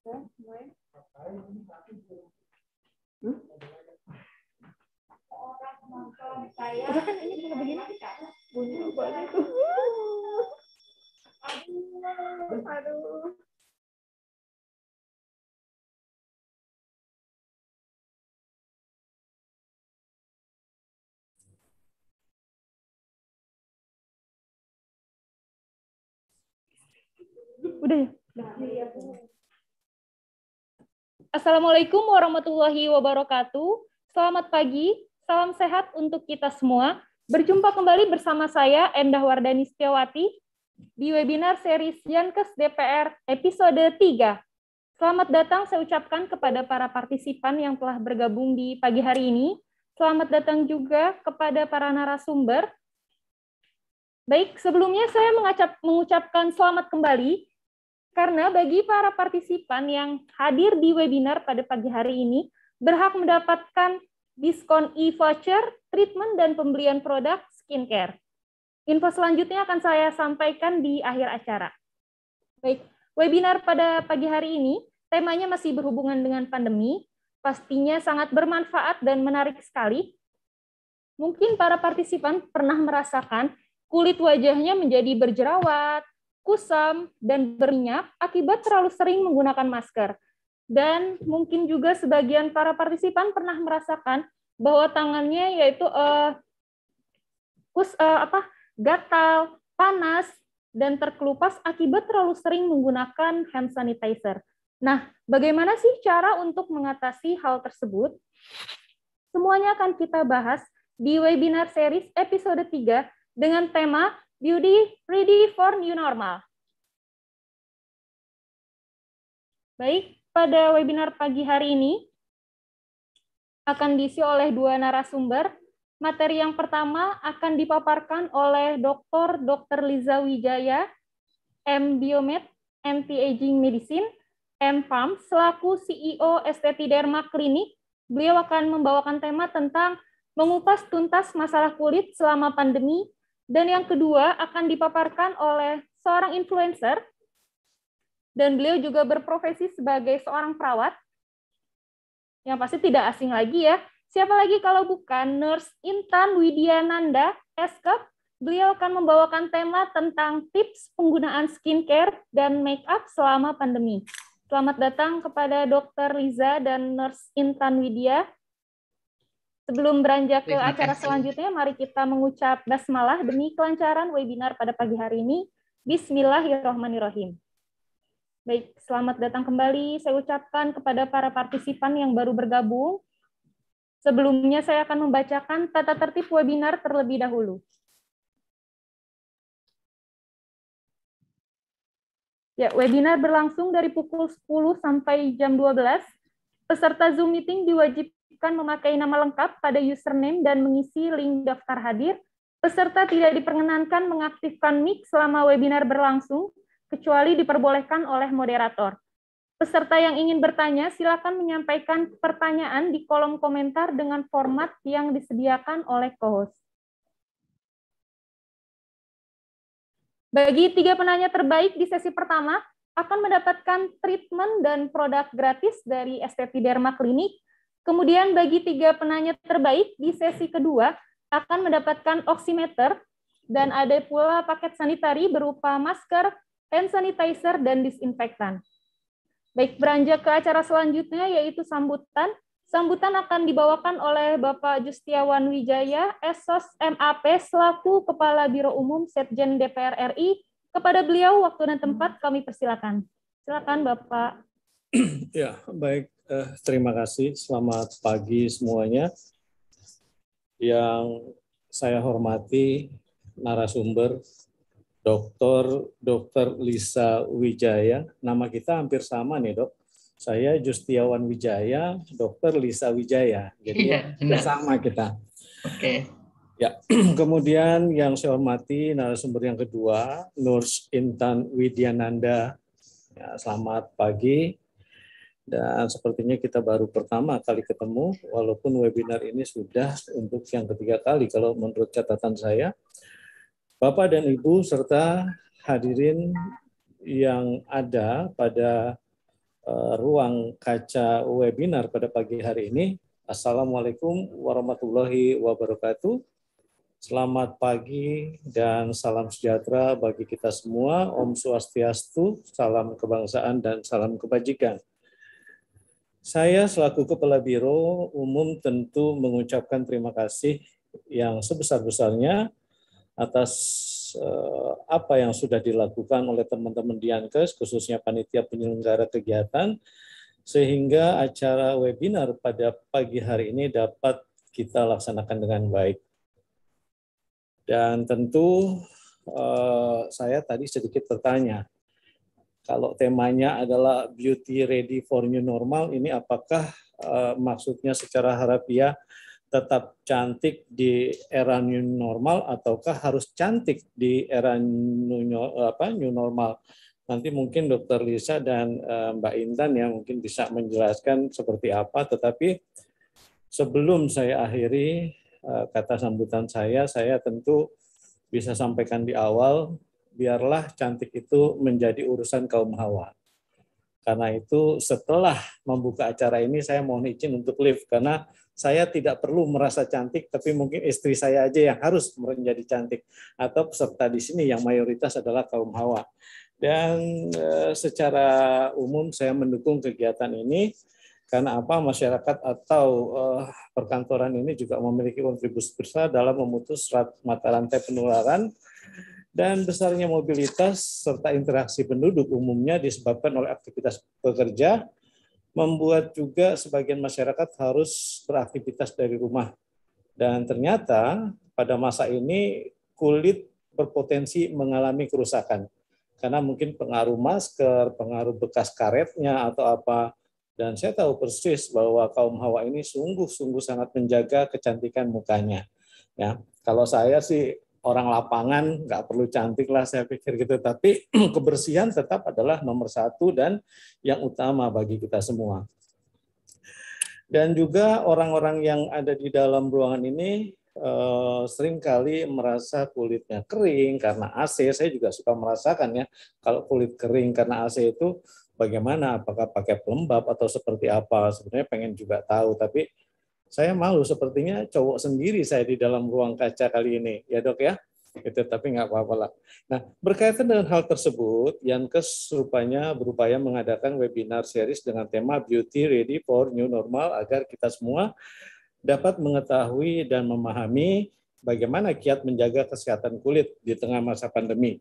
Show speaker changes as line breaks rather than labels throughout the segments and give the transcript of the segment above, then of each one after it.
Udah
kan ini kalau begini
Udah ya? Nah, iya,
Assalamualaikum warahmatullahi wabarakatuh. Selamat pagi, salam sehat untuk kita semua. Berjumpa kembali bersama saya, Endah Wardani Setiawati, di webinar serisian Yankes DPR episode 3. Selamat datang saya ucapkan kepada para partisipan yang telah bergabung di pagi hari ini. Selamat datang juga kepada para narasumber. Baik, sebelumnya saya mengucapkan selamat kembali karena bagi para partisipan yang hadir di webinar pada pagi hari ini, berhak mendapatkan diskon e-voucher, treatment, dan pembelian produk skincare. Info selanjutnya akan saya sampaikan di akhir acara. Baik, webinar pada pagi hari ini temanya masih berhubungan dengan pandemi, pastinya sangat bermanfaat dan menarik sekali. Mungkin para partisipan pernah merasakan kulit wajahnya menjadi berjerawat, kusam, dan berminyak akibat terlalu sering menggunakan masker. Dan mungkin juga sebagian para partisipan pernah merasakan bahwa tangannya yaitu uh, kus uh, apa gatal, panas, dan terkelupas akibat terlalu sering menggunakan hand sanitizer. Nah, bagaimana sih cara untuk mengatasi hal tersebut? Semuanya akan kita bahas
di webinar series episode 3 dengan tema Beauty ready for new normal. Baik, pada webinar pagi hari ini akan diisi oleh dua narasumber.
Materi yang pertama akan dipaparkan oleh Dr. Dr. Liza Wijaya, M. Biomed, Anti-Aging Medicine, M. Farm, selaku CEO STT Derma Klinik. Beliau akan membawakan tema tentang mengupas tuntas masalah kulit selama pandemi dan yang kedua akan dipaparkan oleh seorang influencer dan beliau juga berprofesi sebagai seorang perawat. Yang pasti tidak asing lagi ya. Siapa lagi kalau bukan Nurse Intan Widiananda, Eskep. Beliau akan membawakan tema tentang tips penggunaan skincare dan makeup selama pandemi. Selamat datang kepada Dr. Liza dan Nurse Intan Widya. Sebelum beranjak ke acara selanjutnya, mari kita mengucap basmalah demi kelancaran webinar pada pagi hari ini. Bismillahirrahmanirrahim. Baik, selamat datang kembali. Saya ucapkan kepada para partisipan yang baru bergabung. Sebelumnya saya akan membacakan
tata tertib webinar terlebih dahulu. Ya, webinar berlangsung dari pukul 10 sampai
jam 12. Peserta Zoom meeting diwajibkan diwajibkan memakai nama lengkap pada username dan mengisi link daftar hadir. Peserta tidak diperkenankan mengaktifkan mic selama webinar berlangsung, kecuali diperbolehkan oleh moderator. Peserta yang ingin bertanya, silakan menyampaikan pertanyaan di kolom komentar dengan format yang disediakan
oleh co-host. Bagi tiga penanya terbaik di sesi pertama, akan mendapatkan treatment dan produk
gratis dari STP Derma Klinik Kemudian bagi tiga penanya terbaik di sesi kedua akan mendapatkan oximeter dan ada pula paket sanitari berupa masker, hand sanitizer, dan disinfektan. Baik, beranjak ke acara selanjutnya yaitu sambutan. Sambutan akan dibawakan oleh Bapak Justiawan Wijaya, Esos MAP, selaku Kepala Biro Umum Setjen DPR RI. Kepada beliau, waktu dan tempat kami persilakan. Silakan Bapak.
Ya,
baik eh, terima kasih. Selamat pagi semuanya. Yang saya hormati narasumber Dr. Dr. Lisa Wijaya. Nama kita hampir sama nih, Dok. Saya Justiawan Wijaya, Dr. Lisa Wijaya. Jadi ya, ya, sama kita. Oke. Okay. Ya, kemudian yang saya hormati narasumber yang kedua, Nurse Intan Widyananda. Ya, selamat pagi. Dan sepertinya kita baru pertama kali ketemu, walaupun webinar ini sudah untuk yang ketiga kali kalau menurut catatan saya. Bapak dan Ibu serta hadirin yang ada pada eh, ruang kaca webinar pada pagi hari ini. Assalamualaikum warahmatullahi wabarakatuh. Selamat pagi dan salam sejahtera bagi kita semua. Om Swastiastu, salam kebangsaan dan salam kebajikan. Saya selaku Kepala Biro Umum tentu mengucapkan terima kasih yang sebesar-besarnya atas eh, apa yang sudah dilakukan oleh teman-teman Diankes, khususnya panitia penyelenggara kegiatan, sehingga acara webinar pada pagi hari ini dapat kita laksanakan dengan baik. Dan tentu eh, saya tadi sedikit bertanya, kalau temanya adalah beauty ready for new normal, ini apakah uh, maksudnya secara harfiah tetap cantik di era new normal ataukah harus cantik di era new, apa, new normal? Nanti mungkin Dokter Lisa dan uh, Mbak Intan yang mungkin bisa menjelaskan seperti apa. Tetapi sebelum saya akhiri uh, kata sambutan saya, saya tentu bisa sampaikan di awal biarlah cantik itu menjadi urusan kaum hawa. Karena itu setelah membuka acara ini saya mohon izin untuk live karena saya tidak perlu merasa cantik tapi mungkin istri saya aja yang harus menjadi cantik atau peserta di sini yang mayoritas adalah kaum hawa. Dan eh, secara umum saya mendukung kegiatan ini karena apa masyarakat atau eh, perkantoran ini juga memiliki kontribusi besar dalam memutus mata rantai penularan dan besarnya mobilitas serta interaksi penduduk umumnya disebabkan oleh aktivitas pekerja membuat juga sebagian masyarakat harus beraktivitas dari rumah. Dan ternyata pada masa ini kulit berpotensi mengalami kerusakan karena mungkin pengaruh masker, pengaruh bekas karetnya atau apa. Dan saya tahu persis bahwa kaum hawa ini sungguh-sungguh sangat menjaga kecantikan mukanya. Ya, kalau saya sih orang lapangan nggak perlu cantik lah saya pikir gitu tapi kebersihan tetap adalah nomor satu dan yang utama bagi kita semua dan juga orang-orang yang ada di dalam ruangan ini eh, sering kali merasa kulitnya kering karena AC saya juga suka merasakan ya kalau kulit kering karena AC itu bagaimana apakah pakai pelembab atau seperti apa sebenarnya pengen juga tahu tapi saya malu, sepertinya cowok sendiri saya di dalam ruang kaca kali ini, ya dok ya. Itu tapi nggak apa-apa lah. Nah, berkaitan dengan hal tersebut, Yankes rupanya berupaya mengadakan webinar series dengan tema Beauty Ready for New Normal agar kita semua dapat mengetahui dan memahami bagaimana kiat menjaga kesehatan kulit di tengah masa pandemi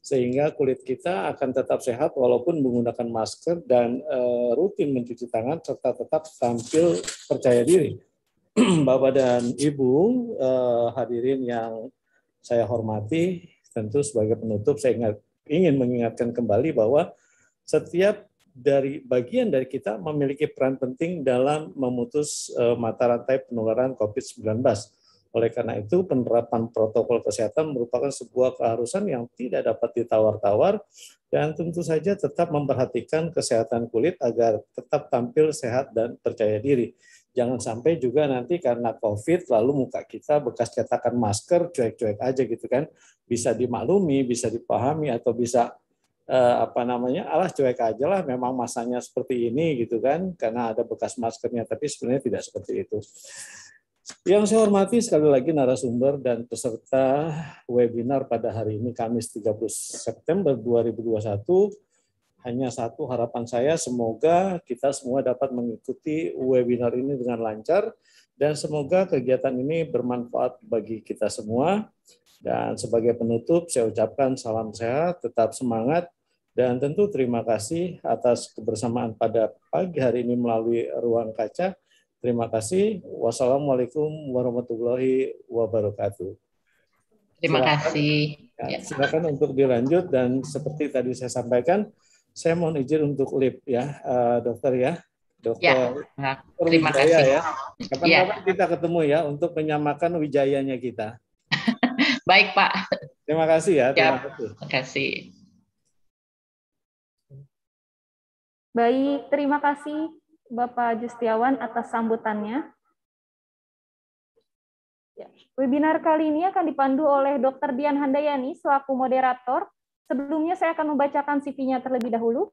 sehingga kulit kita akan tetap sehat walaupun menggunakan masker dan e, rutin mencuci tangan serta tetap tampil percaya diri. Bapak dan Ibu eh, hadirin yang saya hormati, tentu sebagai penutup saya ingat, ingin mengingatkan kembali bahwa setiap dari bagian dari kita memiliki peran penting dalam memutus eh, mata rantai penularan COVID-19. Oleh karena itu, penerapan protokol kesehatan merupakan sebuah keharusan yang tidak dapat ditawar-tawar dan tentu saja tetap memperhatikan kesehatan kulit agar tetap tampil sehat dan percaya diri. Jangan sampai juga nanti karena COVID lalu muka kita bekas cetakan masker cuek-cuek aja gitu kan. Bisa dimaklumi, bisa dipahami atau bisa eh, apa namanya? alah cuek aja lah memang masanya seperti ini gitu kan karena ada bekas maskernya tapi sebenarnya tidak seperti itu. Yang saya hormati sekali lagi narasumber dan peserta webinar pada hari ini Kamis 30 September 2021 hanya satu harapan saya, semoga kita semua dapat mengikuti webinar ini dengan lancar dan semoga kegiatan ini bermanfaat bagi kita semua. Dan sebagai penutup, saya ucapkan salam sehat, tetap semangat, dan tentu terima kasih atas kebersamaan pada pagi hari ini melalui ruang kaca. Terima kasih. Wassalamualaikum warahmatullahi wabarakatuh.
Terima silakan, kasih.
Ya, silakan untuk dilanjut dan seperti tadi saya sampaikan, saya mohon izin untuk lip ya, uh, dokter ya. Dokter. Ya, terima Wijaya, kasih. Ya. Iya. Kapan-kapan ya. kita ketemu ya untuk menyamakan wijayanya kita. Baik, Pak. Terima kasih ya. Terima ya. kasih. kasih.
Baik, terima kasih Bapak Justiawan atas sambutannya.
Ya.
Webinar kali ini akan dipandu oleh Dr. Dian Handayani selaku moderator Sebelumnya saya akan membacakan CV-nya terlebih dahulu.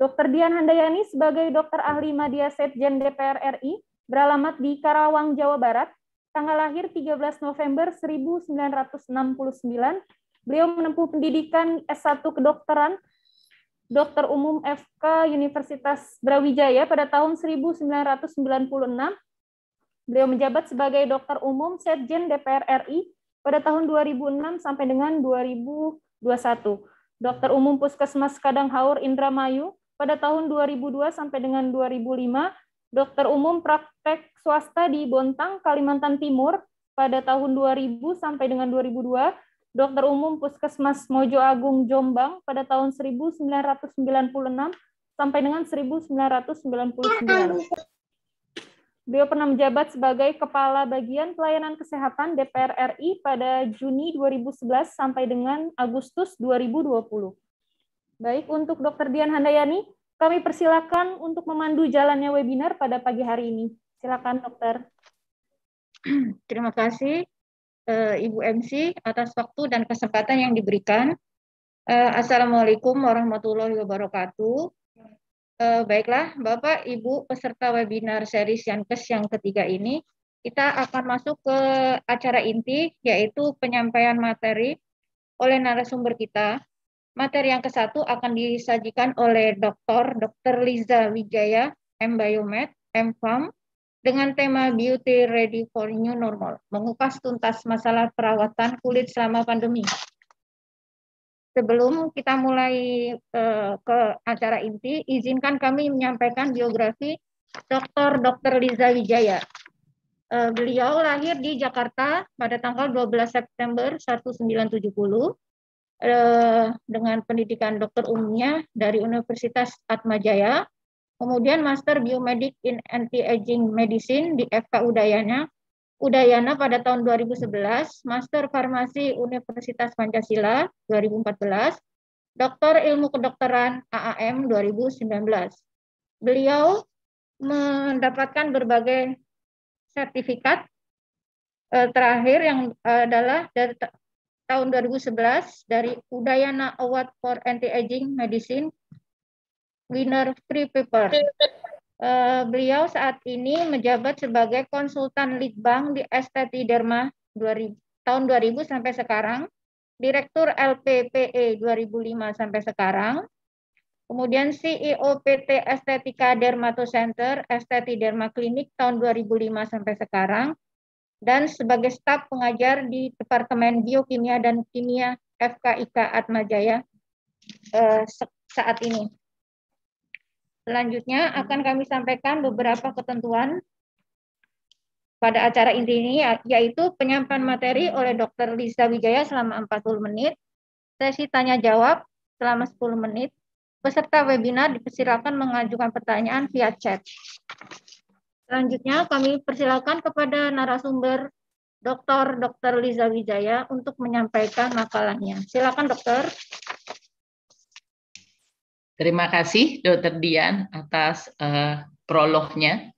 Dr. Dian Handayani sebagai dokter ahli media Setjen DPR RI beralamat di Karawang, Jawa Barat. Tanggal lahir 13 November 1969. Beliau menempuh pendidikan S1 kedokteran Dokter Umum FK Universitas Brawijaya pada tahun 1996 Beliau menjabat sebagai dokter umum Setjen DPR RI pada tahun 2006 sampai dengan 2021. Dokter umum Puskesmas Kadang Haur Indramayu pada tahun 2002 sampai dengan 2005. Dokter umum praktek swasta di Bontang, Kalimantan Timur pada tahun 2000 sampai dengan 2002. Dokter umum Puskesmas Mojo Agung Jombang pada tahun 1996 sampai dengan 1999. Beliau pernah menjabat sebagai Kepala Bagian Pelayanan Kesehatan DPR RI pada Juni 2011 sampai dengan Agustus 2020. Baik, untuk Dr. Dian Handayani, kami persilakan untuk memandu jalannya webinar pada pagi hari ini. Silakan, Dokter.
Terima kasih, eh, Ibu MC, atas waktu dan kesempatan yang diberikan. Eh, Assalamualaikum warahmatullahi wabarakatuh. Eh, baiklah Bapak Ibu peserta webinar seri Siankes yang ketiga ini, kita akan masuk ke acara inti yaitu penyampaian materi oleh narasumber kita. Materi yang ke satu akan disajikan oleh Dr. Dr. Liza Wijaya, M. Biomed, M. Farm, dengan tema Beauty Ready for New Normal, mengupas tuntas masalah perawatan kulit selama pandemi. Sebelum kita mulai uh, ke acara inti, izinkan kami menyampaikan biografi Dr. Dr. Liza Wijaya. Uh, beliau lahir di Jakarta pada tanggal 12 September 1970 uh, eh, dengan pendidikan dokter umumnya dari Universitas Atmajaya, kemudian Master Biomedic in Anti-Aging Medicine di FK Udayana Udayana pada tahun 2011, Master Farmasi Universitas Pancasila 2014, Doktor Ilmu Kedokteran AAM 2019. Beliau mendapatkan berbagai sertifikat eh, terakhir yang eh, adalah dari tahun 2011 dari Udayana Award for Anti-Aging Medicine winner free paper. Eh, beliau saat ini menjabat sebagai konsultan Litbang di Esteti Derma 2000, tahun 2000 sampai sekarang, Direktur LPPE 2005 sampai sekarang, kemudian CEO PT Estetika Dermato Center, Esteti Derma Klinik tahun 2005 sampai sekarang, dan sebagai staf pengajar di Departemen Biokimia dan Kimia FKIK Atmajaya uh, saat ini. Selanjutnya akan kami sampaikan beberapa ketentuan pada acara inti ini, ya, yaitu penyampaian materi oleh Dr. Lisa Wijaya selama 40 menit, sesi tanya-jawab selama 10 menit, peserta webinar dipersilakan mengajukan pertanyaan via chat. Selanjutnya kami persilakan kepada narasumber Dr. Dr. Liza Wijaya untuk menyampaikan makalahnya. Silakan dokter.
Terima kasih Dokter Dian atas uh, prolognya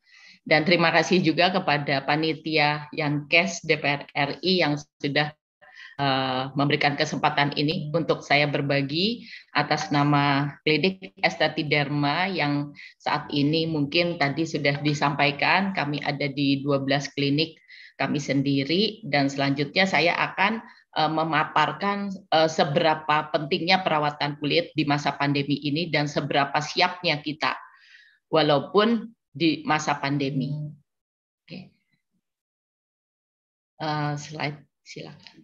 dan terima kasih juga kepada panitia yang KES DPR RI yang sudah eh, memberikan kesempatan ini untuk saya berbagi atas nama klinik Estati derma yang saat ini mungkin tadi sudah disampaikan kami ada di 12 klinik kami sendiri dan selanjutnya saya akan Eh, memaparkan eh, seberapa pentingnya perawatan kulit di masa pandemi ini dan seberapa siapnya kita walaupun di masa pandemi. Oke. Eh, slide silakan.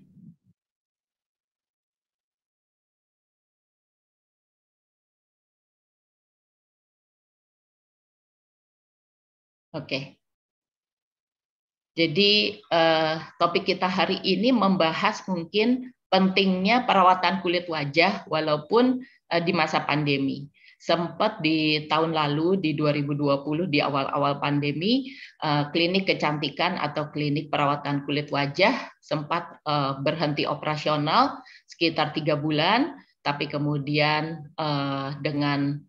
Oke. Jadi eh, topik kita hari ini membahas mungkin pentingnya perawatan kulit wajah walaupun eh, di masa pandemi. Sempat di tahun lalu di 2020 di awal-awal pandemi eh, klinik kecantikan atau klinik perawatan kulit wajah sempat eh, berhenti operasional sekitar tiga bulan, tapi kemudian eh, dengan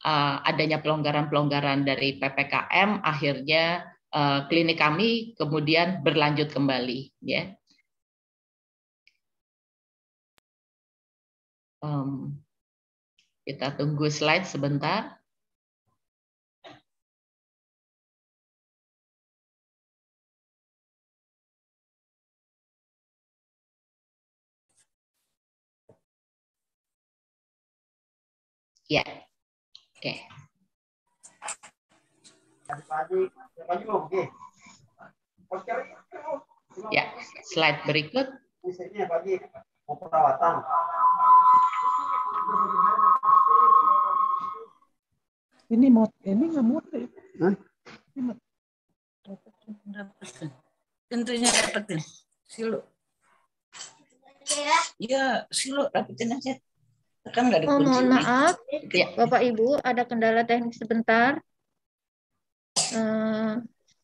eh, adanya pelonggaran-pelonggaran dari ppkm akhirnya Eh, klinik kami kemudian berlanjut kembali ya
um, kita tunggu slide sebentar ya yeah. oke okay. Pagi-pagi, mau kan,
Ya, slide berikut. Ini mau ini
nggak mau Tentunya
dapetin. Silo. Ya, silo dapetin aja. Kan nggak dikunci. Oh, mohon maaf, ya. Bapak Ibu, ada kendala teknis sebentar uh,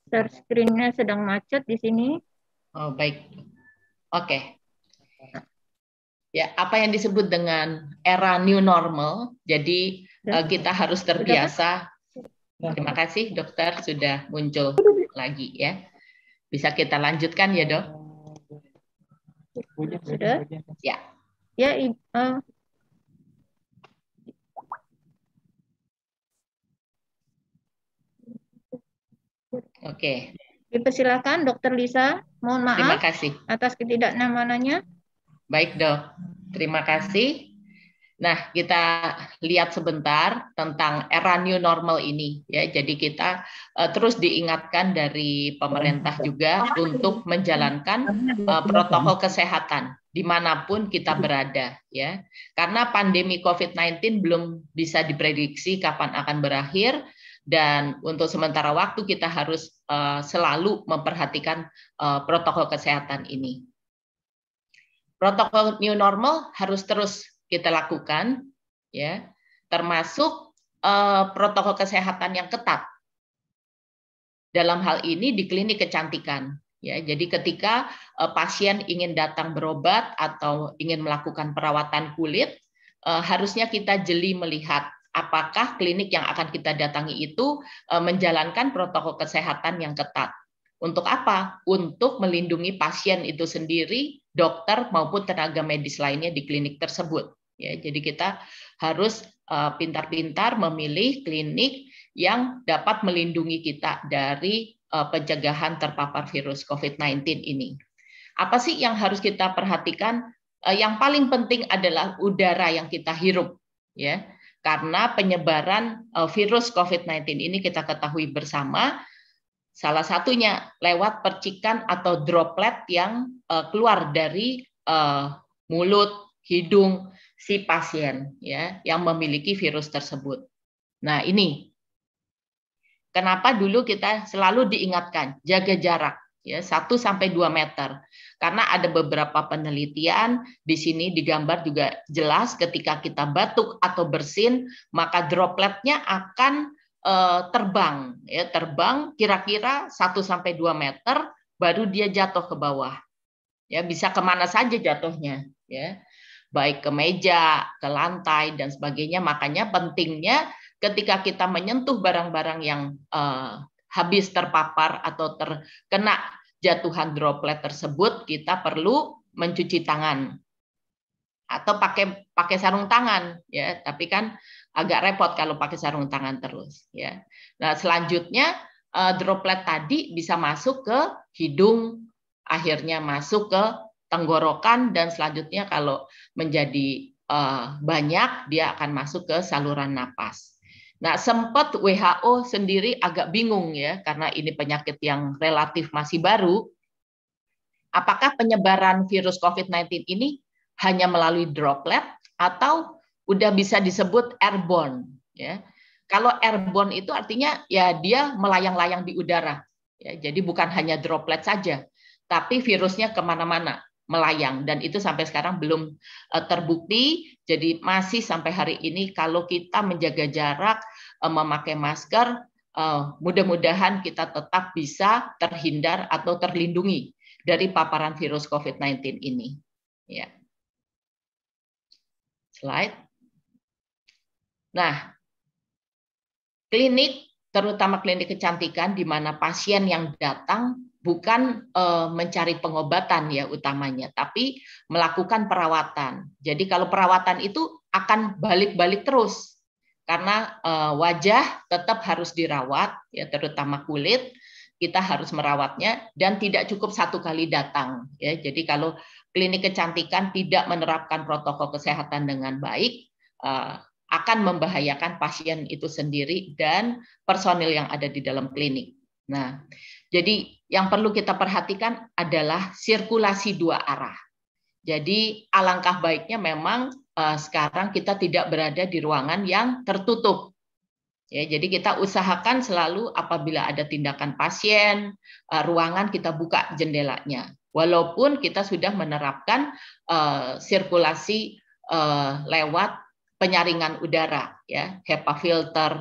share screen-nya sedang macet di sini.
Oh, baik.
Oke. Okay. Ya, apa yang disebut dengan era new normal. Jadi uh, kita harus terbiasa. Terima kasih dokter sudah muncul lagi ya. Bisa kita lanjutkan ya, Dok? Sudah? Ya. Ya,
uh,
Oke. Okay. Dipersilakan Dokter Lisa. Mohon maaf. Terima kasih atas ketidaknyamanannya. Baik dok. Terima kasih.
Nah, kita lihat sebentar tentang era new normal ini ya. Jadi kita uh, terus diingatkan dari pemerintah juga untuk menjalankan uh, protokol kesehatan dimanapun kita berada ya. Karena pandemi COVID-19 belum bisa diprediksi kapan akan berakhir dan untuk sementara waktu kita harus Eh, selalu memperhatikan eh, protokol kesehatan ini. Protokol new normal harus terus kita lakukan, ya, termasuk eh, protokol kesehatan yang ketat. Dalam hal ini di klinik kecantikan, ya. Jadi ketika pasien ingin datang berobat atau ingin melakukan perawatan kulit, harusnya kita jeli melihat apakah klinik yang akan kita datangi itu e, menjalankan protokol kesehatan yang ketat. Untuk apa? Untuk melindungi pasien itu sendiri, dokter maupun tenaga medis lainnya di klinik tersebut. Ya, jadi kita harus e, pintar-pintar memilih klinik yang dapat melindungi kita dari e, pencegahan terpapar virus COVID-19 ini. Apa sih yang harus kita perhatikan? Yang paling penting adalah udara yang kita hirup, ya karena penyebaran eh, virus COVID-19 ini kita ketahui bersama salah satunya lewat percikan atau droplet yang eh, keluar dari eh, mulut, hidung si pasien ya yang memiliki virus tersebut. Nah, ini kenapa dulu kita selalu diingatkan jaga jarak ya satu sampai dua meter. Karena ada beberapa penelitian di sini digambar juga jelas ketika kita batuk atau bersin, maka dropletnya akan uh, terbang ya, terbang kira-kira satu sampai dua meter baru dia jatuh ke bawah. Ya, bisa kemana saja jatuhnya, ya. Baik ke meja, ke lantai dan sebagainya. Makanya pentingnya ketika kita menyentuh barang-barang yang uh, habis terpapar atau terkena jatuhan droplet tersebut, kita perlu mencuci tangan atau pakai pakai sarung tangan ya tapi kan agak repot kalau pakai sarung tangan terus ya nah selanjutnya eh, droplet tadi bisa masuk ke hidung akhirnya masuk ke tenggorokan dan selanjutnya kalau menjadi eh, banyak dia akan masuk ke saluran napas Nah, sempat WHO sendiri agak bingung ya karena ini penyakit yang relatif masih baru. Apakah penyebaran virus COVID-19 ini hanya melalui droplet atau udah bisa disebut airborne ya? Kalau airborne itu artinya ya dia melayang-layang di udara. Ya, jadi bukan hanya droplet saja, tapi virusnya kemana-mana melayang dan itu sampai sekarang belum eh, terbukti. Jadi masih sampai hari ini kalau kita menjaga jarak, eh, memakai masker, eh, mudah-mudahan kita tetap bisa terhindar atau terlindungi dari paparan virus COVID-19 ini. Ya. Slide. Nah, klinik terutama klinik kecantikan di mana pasien yang datang bukan uh, mencari pengobatan ya utamanya, tapi melakukan perawatan. Jadi kalau perawatan itu akan balik-balik terus karena uh, wajah tetap harus dirawat ya terutama kulit kita harus merawatnya dan tidak cukup satu kali datang ya. Jadi kalau klinik kecantikan tidak menerapkan protokol kesehatan dengan baik uh, akan membahayakan pasien itu sendiri dan personil yang ada di dalam klinik. Nah, jadi yang perlu kita perhatikan adalah sirkulasi dua arah. Jadi alangkah baiknya memang eh, sekarang kita tidak berada di ruangan yang tertutup. Ya, jadi kita usahakan selalu apabila ada tindakan pasien, eh, ruangan kita buka jendelanya. Walaupun kita sudah menerapkan uh, sirkulasi uh, lewat penyaringan udara, ya, HEPA filter,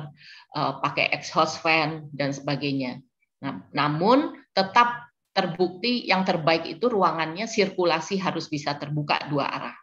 uh, pakai exhaust fan dan sebagainya. Nah, namun tetap terbukti yang terbaik itu ruangannya sirkulasi harus bisa terbuka dua arah.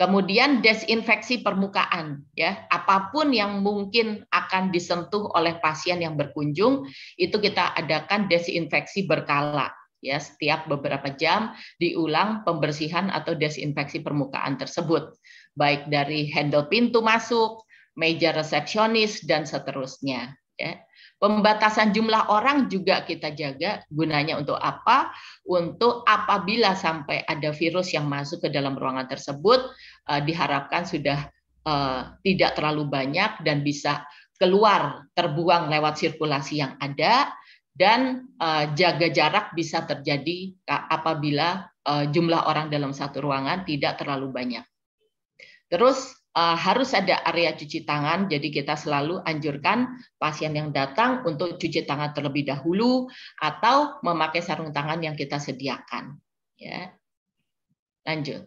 Kemudian desinfeksi permukaan ya, apapun yang mungkin akan disentuh oleh pasien yang berkunjung itu kita adakan desinfeksi berkala ya setiap beberapa jam diulang pembersihan atau desinfeksi permukaan tersebut baik dari handle pintu masuk, meja resepsionis dan seterusnya ya. Pembatasan jumlah orang juga kita jaga gunanya untuk apa? Untuk apabila sampai ada virus yang masuk ke dalam ruangan tersebut eh, diharapkan sudah eh, tidak terlalu banyak dan bisa keluar terbuang lewat sirkulasi yang ada dan eh, jaga jarak bisa terjadi apabila jumlah orang dalam satu ruangan tidak terlalu banyak. Terus uh, harus ada area cuci tangan. Jadi kita selalu anjurkan pasien yang datang untuk cuci tangan terlebih dahulu atau memakai sarung tangan yang kita sediakan. Ya. Lanjut.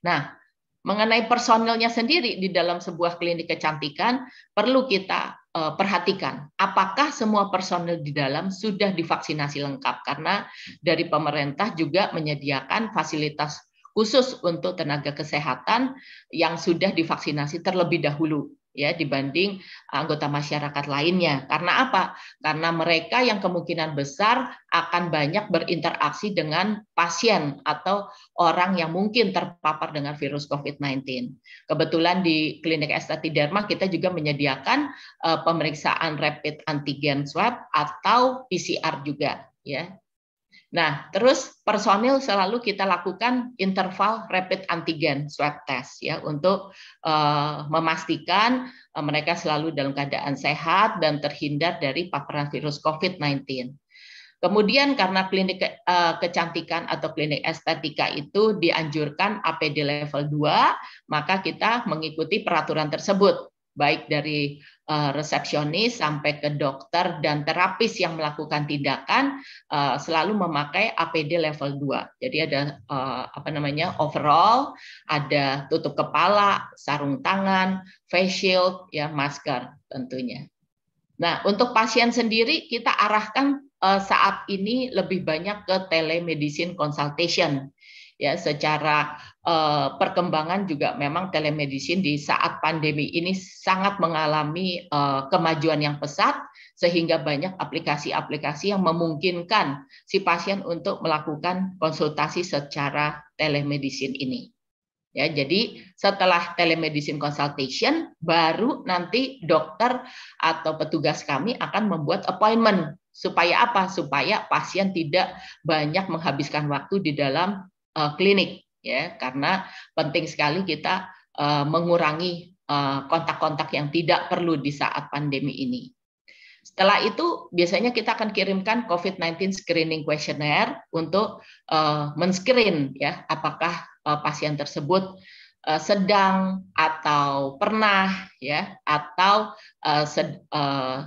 Nah, mengenai personelnya sendiri di dalam sebuah klinik kecantikan perlu kita eh, perhatikan apakah semua personel di dalam sudah divaksinasi lengkap karena dari pemerintah juga menyediakan fasilitas khusus untuk tenaga kesehatan yang sudah divaksinasi terlebih dahulu ya dibanding eh, anggota masyarakat lainnya. Karena apa? Karena mereka yang kemungkinan besar akan banyak berinteraksi dengan pasien atau orang yang mungkin terpapar dengan virus COVID-19. Kebetulan di klinik Estati Derma kita juga menyediakan eh, pemeriksaan rapid antigen swab atau PCR juga ya Nah, terus personil selalu kita lakukan interval rapid antigen swab test ya untuk uh, memastikan uh, mereka selalu dalam keadaan sehat dan terhindar dari paparan virus COVID-19. Kemudian karena klinik uh, kecantikan atau klinik estetika itu dianjurkan APD level 2, maka kita mengikuti peraturan tersebut baik dari Eh, resepsionis sampai ke dokter dan terapis yang melakukan tindakan eh, selalu memakai APD level 2. Jadi ada eh, apa namanya overall, ada tutup kepala, sarung tangan, face shield, ya masker tentunya. Nah, untuk pasien sendiri kita arahkan saat ini lebih banyak ke telemedicine consultation ya secara uh, perkembangan juga memang telemedicine di saat pandemi ini sangat mengalami uh, kemajuan yang pesat sehingga banyak aplikasi-aplikasi yang memungkinkan si pasien untuk melakukan konsultasi secara telemedicine ini. Ya, jadi setelah telemedicine consultation baru nanti dokter atau petugas kami akan membuat appointment supaya apa? Supaya pasien tidak banyak menghabiskan waktu di dalam uh, klinik ya karena penting sekali kita uh, mengurangi eh, kontak-kontak uh, yang tidak perlu di saat pandemi ini. Setelah itu biasanya kita akan kirimkan COVID-19 screening questionnaire untuk uh, eh, men ya apakah uh, pasien tersebut uh, sedang atau pernah ya atau uh, uh,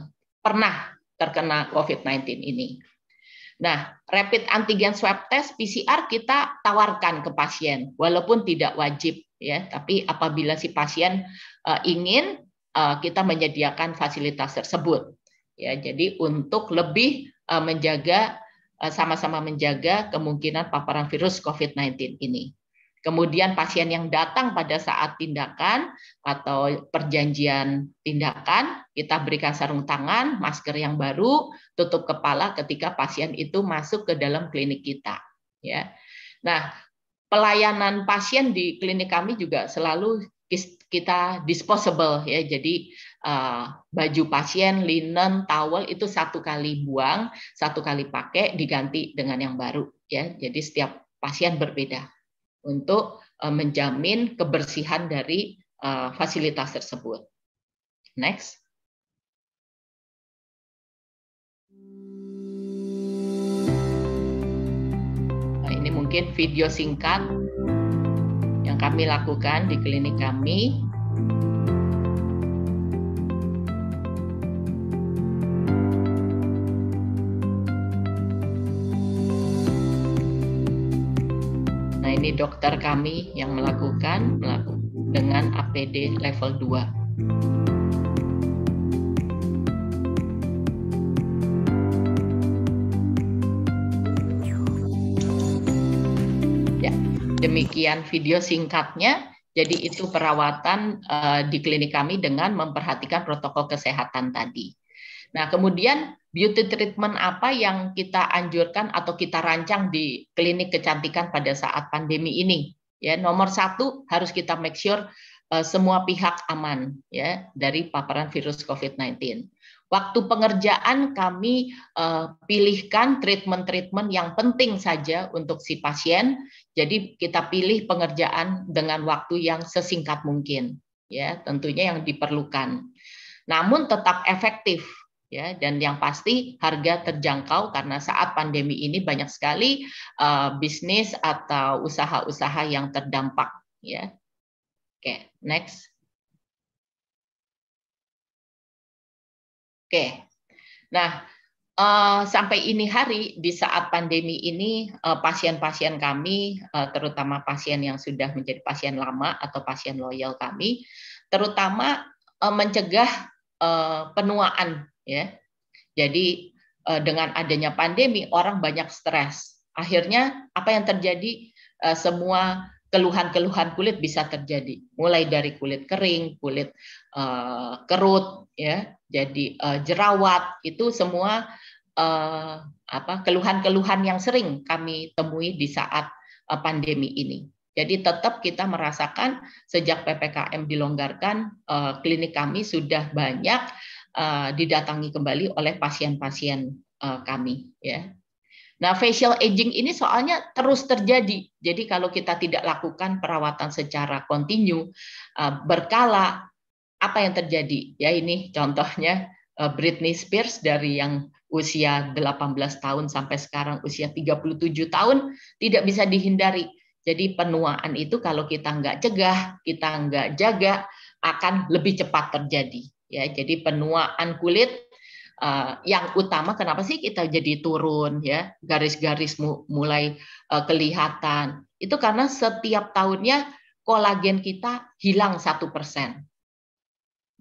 pernah terkena COVID-19 ini. Nah, rapid antigen swab test PCR kita tawarkan ke pasien walaupun tidak wajib ya, tapi apabila si pasien uh, ingin uh, kita menyediakan fasilitas tersebut. Ya, jadi untuk lebih uh, menjaga sama-sama menjaga kemungkinan paparan virus COVID-19 ini. Kemudian pasien yang datang pada saat tindakan atau perjanjian tindakan, kita berikan sarung tangan, masker yang baru, tutup kepala ketika pasien itu masuk ke dalam klinik kita. Ya, nah pelayanan pasien di klinik kami juga selalu kita disposable ya, jadi uh, baju pasien, linen, towel itu satu kali buang, satu kali pakai diganti dengan yang baru ya. Jadi setiap pasien berbeda untuk eh, menjamin kebersihan dari eh, fasilitas tersebut. Next. Nah, ini mungkin video singkat yang kami lakukan di klinik kami. dokter kami yang melakukan, dengan APD level 2. Ya, demikian video singkatnya. Jadi itu perawatan uh, di klinik kami dengan memperhatikan protokol kesehatan tadi. Nah, kemudian beauty treatment apa yang kita anjurkan atau kita rancang di klinik kecantikan pada saat pandemi ini. Ya, nomor satu harus kita make sure uh, semua pihak aman ya dari paparan virus COVID-19. Waktu pengerjaan kami uh, pilihkan treatment-treatment yang penting saja untuk si pasien. Jadi kita pilih pengerjaan dengan waktu yang sesingkat mungkin ya, tentunya yang diperlukan. Namun tetap efektif ya dan yang pasti harga terjangkau karena saat pandemi ini banyak sekali uh, bisnis atau usaha-usaha yang terdampak
ya oke
okay, next oke okay. nah Uh, sampai ini hari di saat pandemi ini eh, pasien-pasien uh, kami uh, terutama pasien yang sudah menjadi pasien lama atau pasien loyal kami terutama uh, mencegah uh, penuaan ya. Jadi eh, dengan adanya pandemi orang banyak stres. Akhirnya apa yang terjadi eh, semua keluhan-keluhan kulit bisa terjadi. Mulai dari kulit kering, kulit eh, kerut ya, jadi jerawat itu semua apa keluhan-keluhan yang sering kami temui di saat pandemi ini. Jadi tetap kita merasakan sejak PPKM dilonggarkan, klinik kami sudah banyak Eh, didatangi kembali oleh pasien-pasien uh, kami ya. Nah, facial aging ini soalnya terus terjadi. Jadi kalau kita tidak lakukan perawatan secara kontinu, eh, berkala, apa yang terjadi? Ya ini contohnya Britney Spears dari yang usia 18 tahun sampai sekarang usia 37 tahun tidak bisa dihindari. Jadi penuaan itu kalau kita nggak cegah, kita nggak jaga, akan lebih cepat terjadi ya jadi penuaan kulit uh, yang utama kenapa sih kita jadi turun ya garis-garis mu, mulai uh, kelihatan itu karena setiap tahunnya kolagen kita hilang satu persen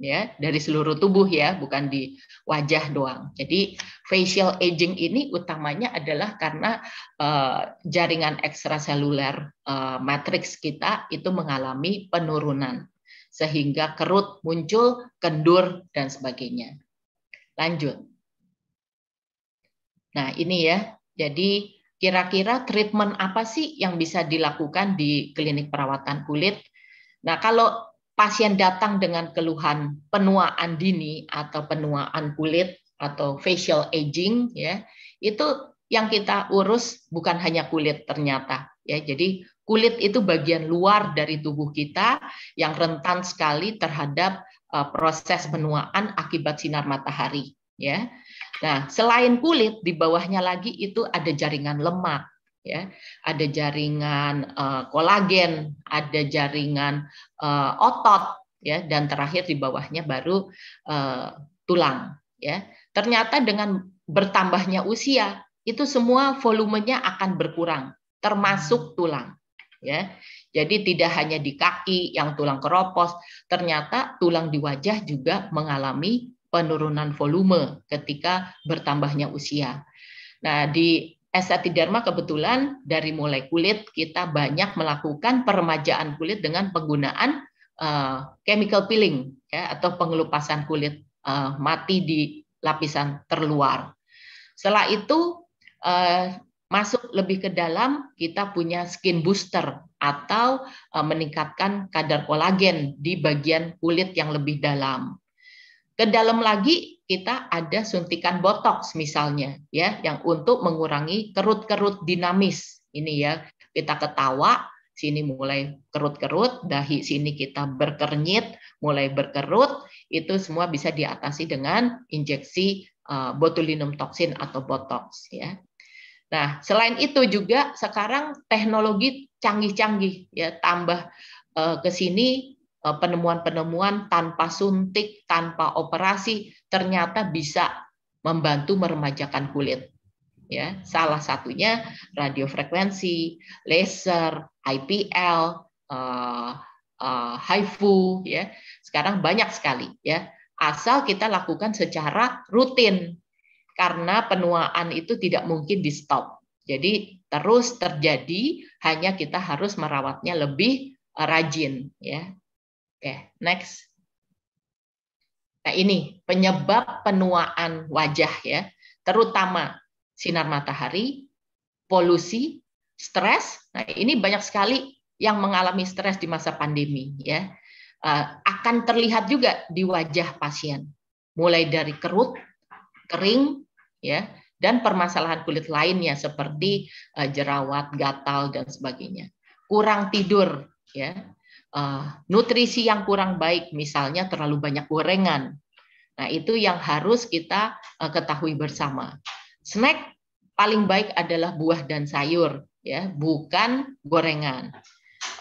ya dari seluruh tubuh ya bukan di wajah doang jadi facial aging ini utamanya adalah karena uh, jaringan ekstraseluler uh, matriks kita itu mengalami penurunan sehingga kerut muncul, kendur, dan sebagainya. Lanjut. Nah, ini ya. Jadi, kira-kira treatment apa sih yang bisa dilakukan di klinik perawatan kulit? Nah, kalau pasien datang dengan keluhan penuaan dini atau penuaan kulit atau facial aging ya, itu yang kita urus bukan hanya kulit ternyata ya. Jadi Kulit itu bagian luar dari tubuh kita yang rentan sekali terhadap eh, proses penuaan akibat sinar matahari. Ya, nah selain kulit di bawahnya lagi itu ada jaringan lemak, ya, ada jaringan uh, kolagen, ada jaringan uh, otot, ya, dan terakhir di bawahnya baru uh, tulang. Ya, ternyata dengan bertambahnya usia itu semua volumenya akan berkurang, termasuk tulang ya. Jadi tidak hanya di kaki yang tulang keropos, ternyata tulang di wajah juga mengalami penurunan volume ketika bertambahnya usia. Nah, di Sati Dharma kebetulan dari mulai kulit kita banyak melakukan peremajaan kulit dengan penggunaan uh, chemical peeling ya, atau pengelupasan kulit uh, mati di lapisan terluar. Setelah itu uh, masuk lebih ke dalam, kita punya skin booster atau e, meningkatkan kadar kolagen di bagian kulit yang lebih dalam. Ke dalam lagi kita ada suntikan botox misalnya ya yang untuk mengurangi kerut-kerut dinamis. Ini ya, kita ketawa, sini mulai kerut-kerut, dahi sini kita berkernyit, mulai berkerut, itu semua bisa diatasi dengan injeksi e, botulinum toksin atau botox ya. Nah, selain itu juga sekarang teknologi canggih-canggih ya tambah eh, ke sini penemuan eh, penemuan-penemuan tanpa suntik, tanpa operasi ternyata bisa membantu meremajakan kulit. Ya, salah satunya radiofrekuensi, laser, IPL, uh, eh, uh, eh, HIFU ya. Sekarang banyak sekali ya. Asal kita lakukan secara rutin karena penuaan itu tidak mungkin di stop. Jadi terus terjadi, hanya kita harus merawatnya lebih eh, rajin ya. Oke, next. Nah, ini penyebab penuaan wajah ya, terutama sinar matahari, polusi, stres. Nah, ini banyak sekali yang mengalami stres di masa pandemi ya. Eh, akan terlihat juga di wajah pasien, mulai dari kerut, kering, ya dan permasalahan kulit lainnya seperti uh, jerawat, gatal dan sebagainya. Kurang tidur ya. Uh, nutrisi yang kurang baik misalnya terlalu banyak gorengan. Nah, itu yang harus kita uh, ketahui bersama. Snack paling baik adalah buah dan sayur ya, bukan gorengan.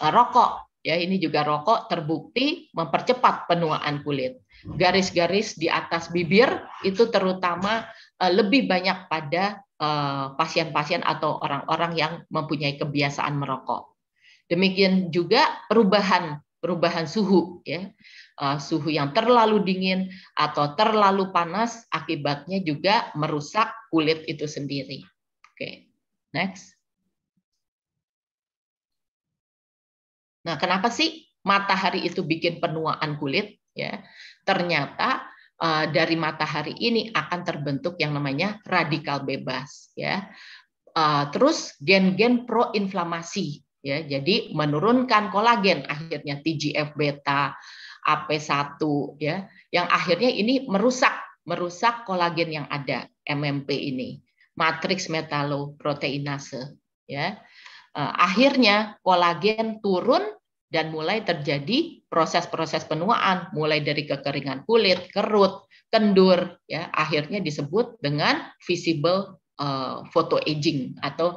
Uh, rokok ya ini juga rokok terbukti mempercepat penuaan kulit. Garis-garis di atas bibir itu terutama Eh, lebih banyak pada eh, pasien-pasien atau orang-orang yang mempunyai kebiasaan merokok. Demikian juga perubahan perubahan suhu ya. Eh, suhu yang terlalu dingin atau terlalu panas akibatnya juga merusak kulit itu sendiri. Oke. Next. Nah, kenapa sih matahari itu bikin penuaan kulit ya? Ternyata Eh, dari matahari ini akan terbentuk yang namanya radikal bebas ya. Eh, terus gen-gen proinflamasi ya. Jadi menurunkan kolagen akhirnya TGF beta, AP1 ya yang akhirnya ini merusak merusak kolagen yang ada MMP ini, matriks metaloproteinase ya. Eh, akhirnya kolagen turun dan mulai terjadi proses-proses penuaan mulai dari kekeringan kulit, kerut, kendur ya akhirnya disebut dengan visible uh, eh, photo aging atau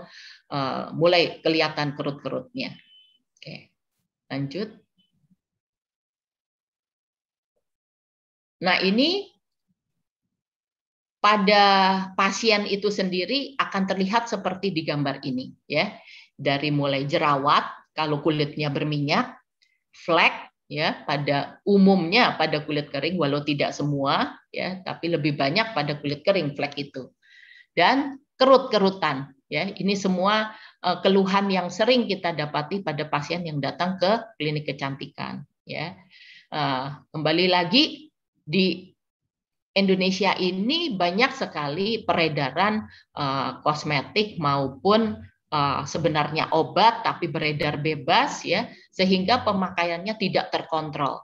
uh, mulai kelihatan kerut-kerutnya. Oke. Lanjut. Nah, ini pada pasien itu sendiri akan terlihat seperti di gambar ini ya dari mulai jerawat kalau kulitnya berminyak, flek ya pada umumnya pada kulit kering walau tidak semua ya tapi lebih banyak pada kulit kering flek itu. Dan kerut-kerutan ya ini semua uh, keluhan yang sering kita dapati pada pasien yang datang ke klinik kecantikan ya. Uh, kembali lagi di Indonesia ini banyak sekali peredaran uh, kosmetik maupun Eh, sebenarnya obat tapi beredar bebas ya sehingga pemakaiannya tidak terkontrol.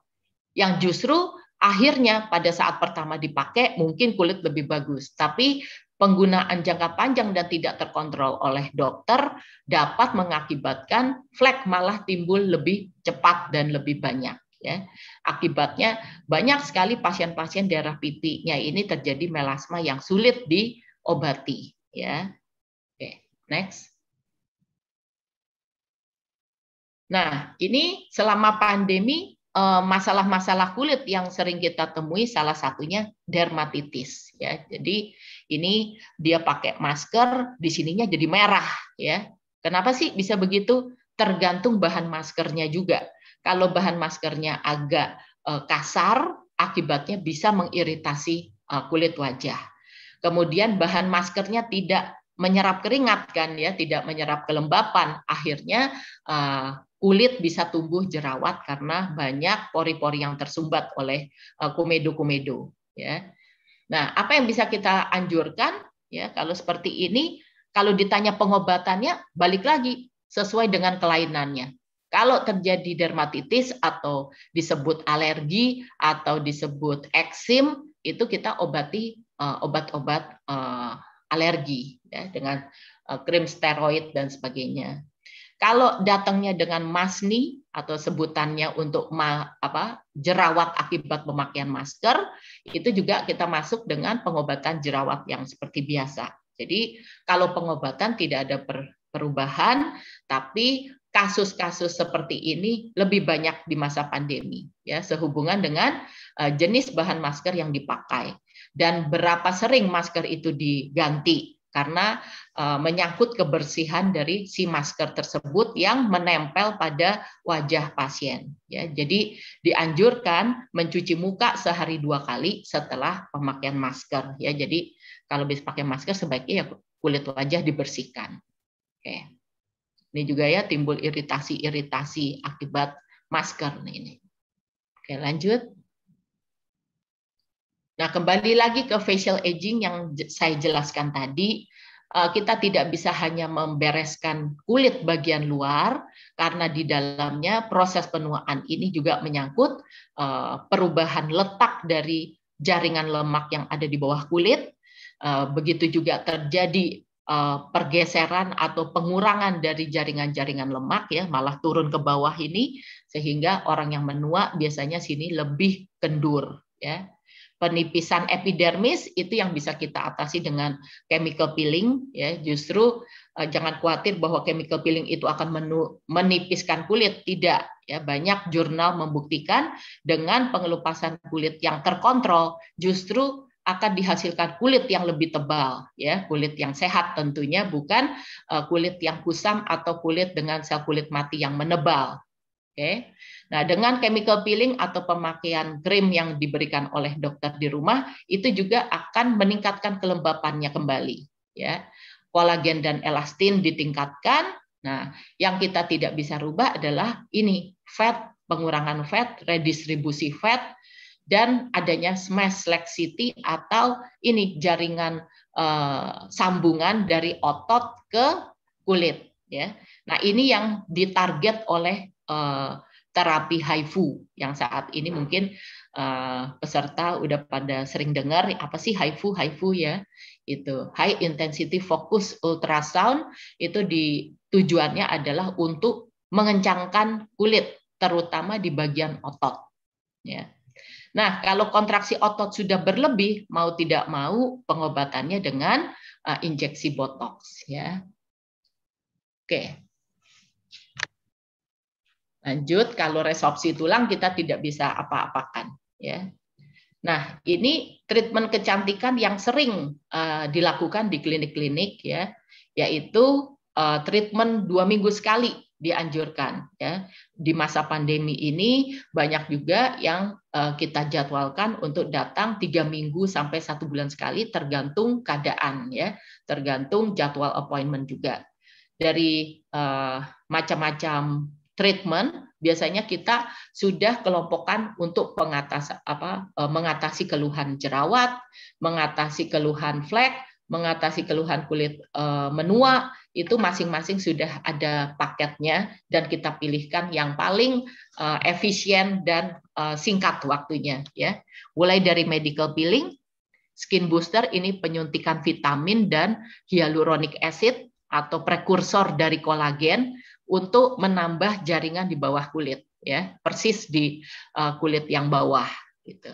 Yang justru akhirnya pada saat pertama dipakai mungkin kulit lebih bagus, tapi penggunaan jangka panjang dan tidak terkontrol oleh dokter dapat mengakibatkan flek malah timbul lebih cepat dan lebih banyak ya. Akibatnya banyak sekali pasien-pasien daerah pitiknya ini terjadi melasma yang sulit diobati ya. Oke, next. Nah, ini selama pandemi eh, masalah-masalah kulit yang sering kita temui salah satunya dermatitis ya. Jadi ini dia pakai masker di sininya jadi merah ya. Kenapa sih bisa begitu? Tergantung bahan maskernya juga. Kalau bahan maskernya agak eh, kasar, akibatnya bisa mengiritasi eh, kulit wajah. Kemudian bahan maskernya tidak menyerap keringat kan ya, tidak menyerap kelembapan, akhirnya kulit bisa tumbuh jerawat karena banyak pori-pori yang tersumbat oleh eh, komedo-komedo ya. Nah, apa yang bisa kita anjurkan ya kalau seperti ini kalau ditanya pengobatannya balik lagi sesuai dengan kelainannya. Kalau terjadi dermatitis atau disebut alergi atau disebut eksim itu kita obati eh, obat-obat eh, alergi ya dengan krim steroid dan sebagainya. Kalau datangnya dengan masni atau sebutannya untuk ma, apa, jerawat akibat pemakaian masker, itu juga kita masuk dengan pengobatan jerawat yang seperti biasa. Jadi kalau pengobatan tidak ada perubahan, tapi kasus-kasus seperti ini lebih banyak di masa pandemi, ya sehubungan dengan e, jenis bahan masker yang dipakai dan berapa sering masker itu diganti karena uh, menyangkut kebersihan dari si masker tersebut yang menempel pada wajah pasien. Ya, jadi dianjurkan mencuci muka sehari dua kali setelah pemakaian masker. Ya, jadi kalau bisa pakai masker sebaiknya ya kulit wajah dibersihkan. Oke. Ini juga ya timbul iritasi-iritasi akibat masker ini. Oke, lanjut. Nah, kembali lagi ke facial aging yang saya jelaskan tadi, eh, kita tidak bisa hanya membereskan kulit bagian luar karena di dalamnya proses penuaan ini juga menyangkut eh, perubahan letak dari jaringan lemak yang ada di bawah kulit. Eh, begitu juga terjadi pergeseran atau pengurangan dari jaringan-jaringan lemak ya malah turun ke bawah ini sehingga orang yang menua biasanya sini lebih kendur ya penipisan epidermis itu yang bisa kita atasi dengan chemical peeling ya justru eh, jangan khawatir bahwa chemical peeling itu akan menipiskan kulit tidak ya banyak jurnal membuktikan dengan pengelupasan kulit yang terkontrol justru akan dihasilkan kulit yang lebih tebal ya kulit yang sehat tentunya bukan eh, kulit yang kusam atau kulit dengan sel kulit mati yang menebal Oke. Nah, dengan chemical peeling atau pemakaian krim yang diberikan oleh dokter di rumah itu juga akan meningkatkan kelembapannya kembali, ya. Kolagen dan elastin ditingkatkan. Nah, yang kita tidak bisa rubah adalah ini, fat, pengurangan fat, redistribusi fat dan adanya smash laxity atau ini jaringan eh, sambungan dari otot ke kulit, ya. Nah, ini yang ditarget oleh Eh, terapi HIFU yang saat ini mungkin uh, peserta udah pada sering dengar apa sih HIFU HIFU ya itu high intensity focus ultrasound itu di tujuannya adalah untuk mengencangkan kulit terutama di bagian otot ya nah kalau kontraksi otot sudah berlebih mau tidak mau pengobatannya dengan uh, injeksi botox ya oke Lanjut, kalau resorpsi tulang kita tidak bisa apa-apakan. Ya. Nah, ini treatment kecantikan yang sering uh, dilakukan di klinik-klinik, ya, yaitu uh, treatment dua minggu sekali dianjurkan. Ya. Di masa pandemi ini banyak juga yang uh, kita jadwalkan untuk datang tiga minggu sampai satu bulan sekali, tergantung keadaan, ya, tergantung jadwal appointment juga. Dari uh, macam-macam treatment biasanya kita sudah kelompokkan untuk pengatas apa eh, mengatasi keluhan jerawat, mengatasi keluhan flek, mengatasi keluhan kulit eh, menua itu masing-masing sudah ada paketnya dan kita pilihkan yang paling eh, efisien dan singkat waktunya ya. Mulai dari medical billing, skin booster ini penyuntikan vitamin dan hyaluronic acid atau prekursor dari kolagen untuk menambah jaringan di bawah kulit ya persis di uh, kulit yang bawah gitu.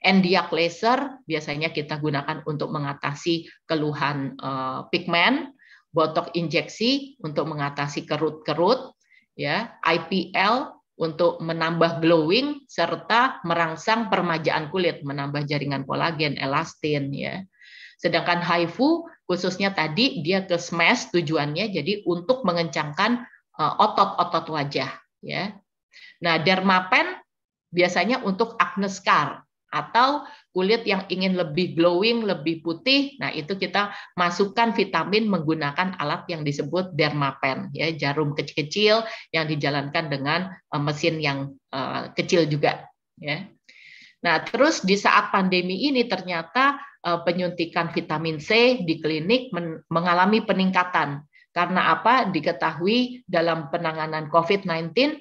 Endiak laser biasanya kita gunakan untuk mengatasi keluhan uh, pigmen, botok injeksi untuk mengatasi kerut-kerut, ya, IPL untuk menambah glowing serta merangsang permajaan kulit, menambah jaringan kolagen, elastin ya. Sedangkan HIFU khususnya tadi dia ke SMASH tujuannya jadi untuk mengencangkan otot-otot eh, wajah ya. Nah, dermapen biasanya untuk acne scar atau kulit yang ingin lebih glowing, lebih putih. Nah, itu kita masukkan vitamin menggunakan alat yang disebut dermapen ya, jarum kecil-kecil yang dijalankan dengan eh, mesin yang eh, kecil juga ya. Nah, terus di saat pandemi ini ternyata penyuntikan vitamin C di klinik mengalami peningkatan karena apa? Diketahui dalam penanganan COVID-19 eh,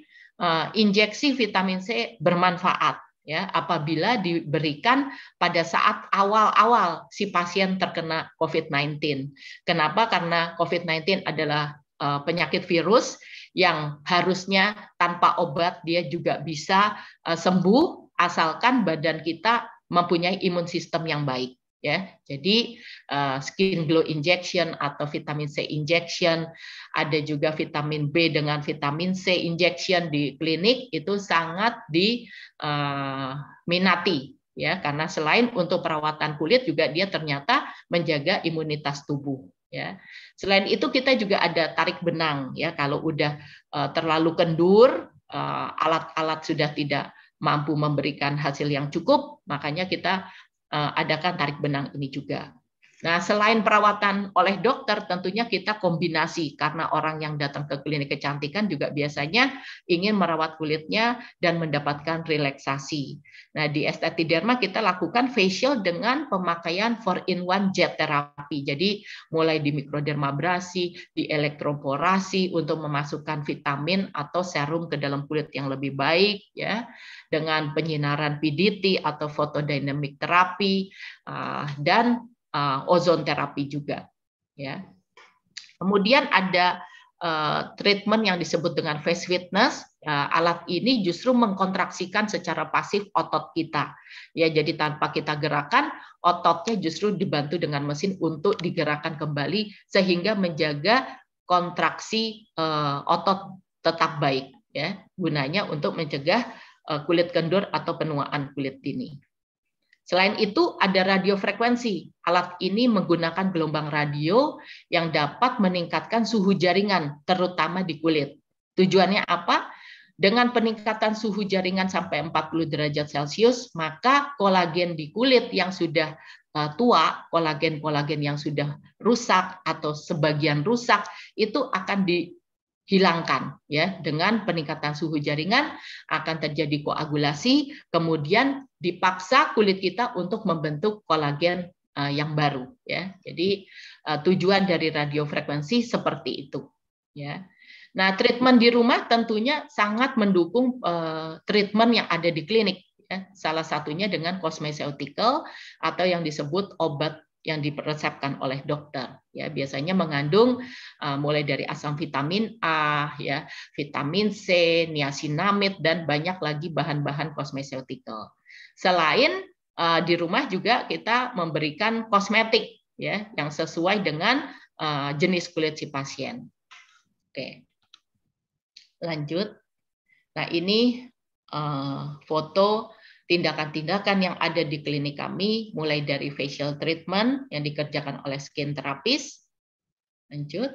injeksi vitamin C bermanfaat ya apabila diberikan pada saat awal-awal si pasien terkena COVID-19. Kenapa? Karena COVID-19 adalah eh, penyakit virus yang harusnya tanpa obat dia juga bisa eh, sembuh asalkan badan kita mempunyai imun sistem yang baik ya. Jadi uh, skin glow injection atau vitamin C injection, ada juga vitamin B dengan vitamin C injection di klinik itu sangat diminati eh, uh, ya karena selain untuk perawatan kulit juga dia ternyata menjaga imunitas tubuh ya. Selain itu kita juga ada tarik benang ya kalau udah uh, terlalu kendur alat-alat uh, sudah tidak mampu memberikan hasil yang cukup, makanya kita Eh, adakan tarik benang ini juga. Nah, selain perawatan oleh dokter, tentunya kita kombinasi karena orang yang datang ke klinik kecantikan juga biasanya ingin merawat kulitnya dan mendapatkan relaksasi. Nah, di Estetik derma kita lakukan facial dengan pemakaian 4 in one jet terapi. Jadi, mulai di mikrodermabrasi, di elektroporasi untuk memasukkan vitamin atau serum ke dalam kulit yang lebih baik ya, dengan penyinaran PDT atau photodynamic therapy ah, dan uh, eh, ozon terapi juga ya kemudian ada uh, treatment yang disebut dengan face fitness uh, eh, alat ini justru mengkontraksikan secara pasif otot kita ya jadi tanpa kita gerakan ototnya justru dibantu dengan mesin untuk digerakkan kembali sehingga menjaga kontraksi uh, otot tetap baik ya gunanya untuk mencegah kulit kendur atau penuaan kulit ini. Selain itu, ada radio frekuensi. Alat ini menggunakan gelombang radio yang dapat meningkatkan suhu jaringan, terutama di kulit. Tujuannya apa? Dengan peningkatan suhu jaringan sampai 40 derajat Celcius, maka kolagen di kulit yang sudah eh, tua, kolagen-kolagen yang sudah rusak atau sebagian rusak itu akan dihilangkan ya dengan peningkatan suhu jaringan akan terjadi koagulasi kemudian dipaksa kulit kita untuk membentuk kolagen eh, yang baru ya. Jadi eh, tujuan dari radiofrekuensi seperti itu ya. Nah, treatment di rumah tentunya sangat mendukung uh, treatment yang ada di klinik ya. Salah satunya dengan kosmeceutical atau yang disebut obat yang diperesepkan oleh dokter ya biasanya mengandung uh, mulai dari asam vitamin A ya vitamin C niacinamid dan banyak lagi bahan-bahan -bahan Selain uh, di rumah juga kita memberikan kosmetik ya yang sesuai dengan uh, jenis kulit si pasien. Oke. Lanjut. Nah, ini uh, foto tindakan-tindakan yang ada di klinik kami mulai dari facial treatment yang dikerjakan oleh skin terapis. Lanjut.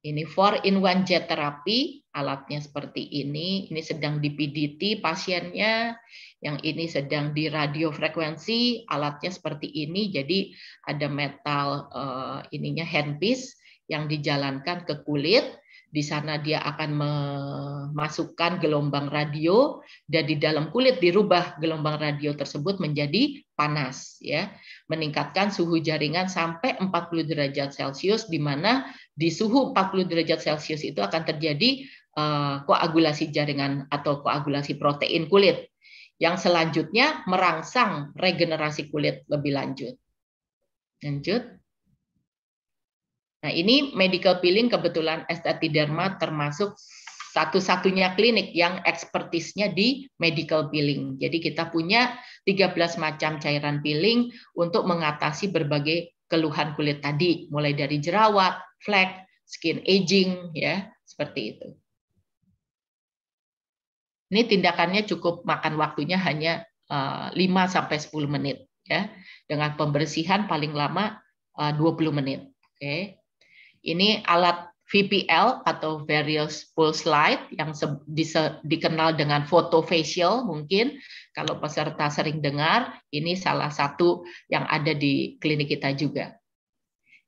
Ini 4 in 1 jet terapi alatnya seperti ini, ini sedang di PDT pasiennya, yang ini sedang di radio frekuensi alatnya seperti ini, jadi ada metal uh, ininya handpiece yang dijalankan ke kulit, di sana dia akan memasukkan gelombang radio dan di dalam kulit dirubah gelombang radio tersebut menjadi panas ya meningkatkan suhu jaringan sampai 40 derajat Celcius di mana di suhu 40 derajat Celcius itu akan terjadi Eh, koagulasi jaringan atau koagulasi protein kulit yang selanjutnya merangsang regenerasi kulit lebih lanjut. Lanjut. Nah, ini medical peeling kebetulan STT Derma termasuk satu-satunya klinik yang ekspertisnya di medical peeling. Jadi kita punya 13 macam cairan peeling untuk mengatasi berbagai keluhan kulit tadi, mulai dari jerawat, flek, skin aging ya, seperti itu. Ini tindakannya cukup makan waktunya hanya 5 eh, sampai 10 menit ya. Dengan pembersihan paling lama 20 eh, menit.
Oke. Ini
alat VPL atau various pulse light yang dikenal dengan photo facial mungkin kalau peserta sering dengar ini salah satu yang ada di klinik kita juga.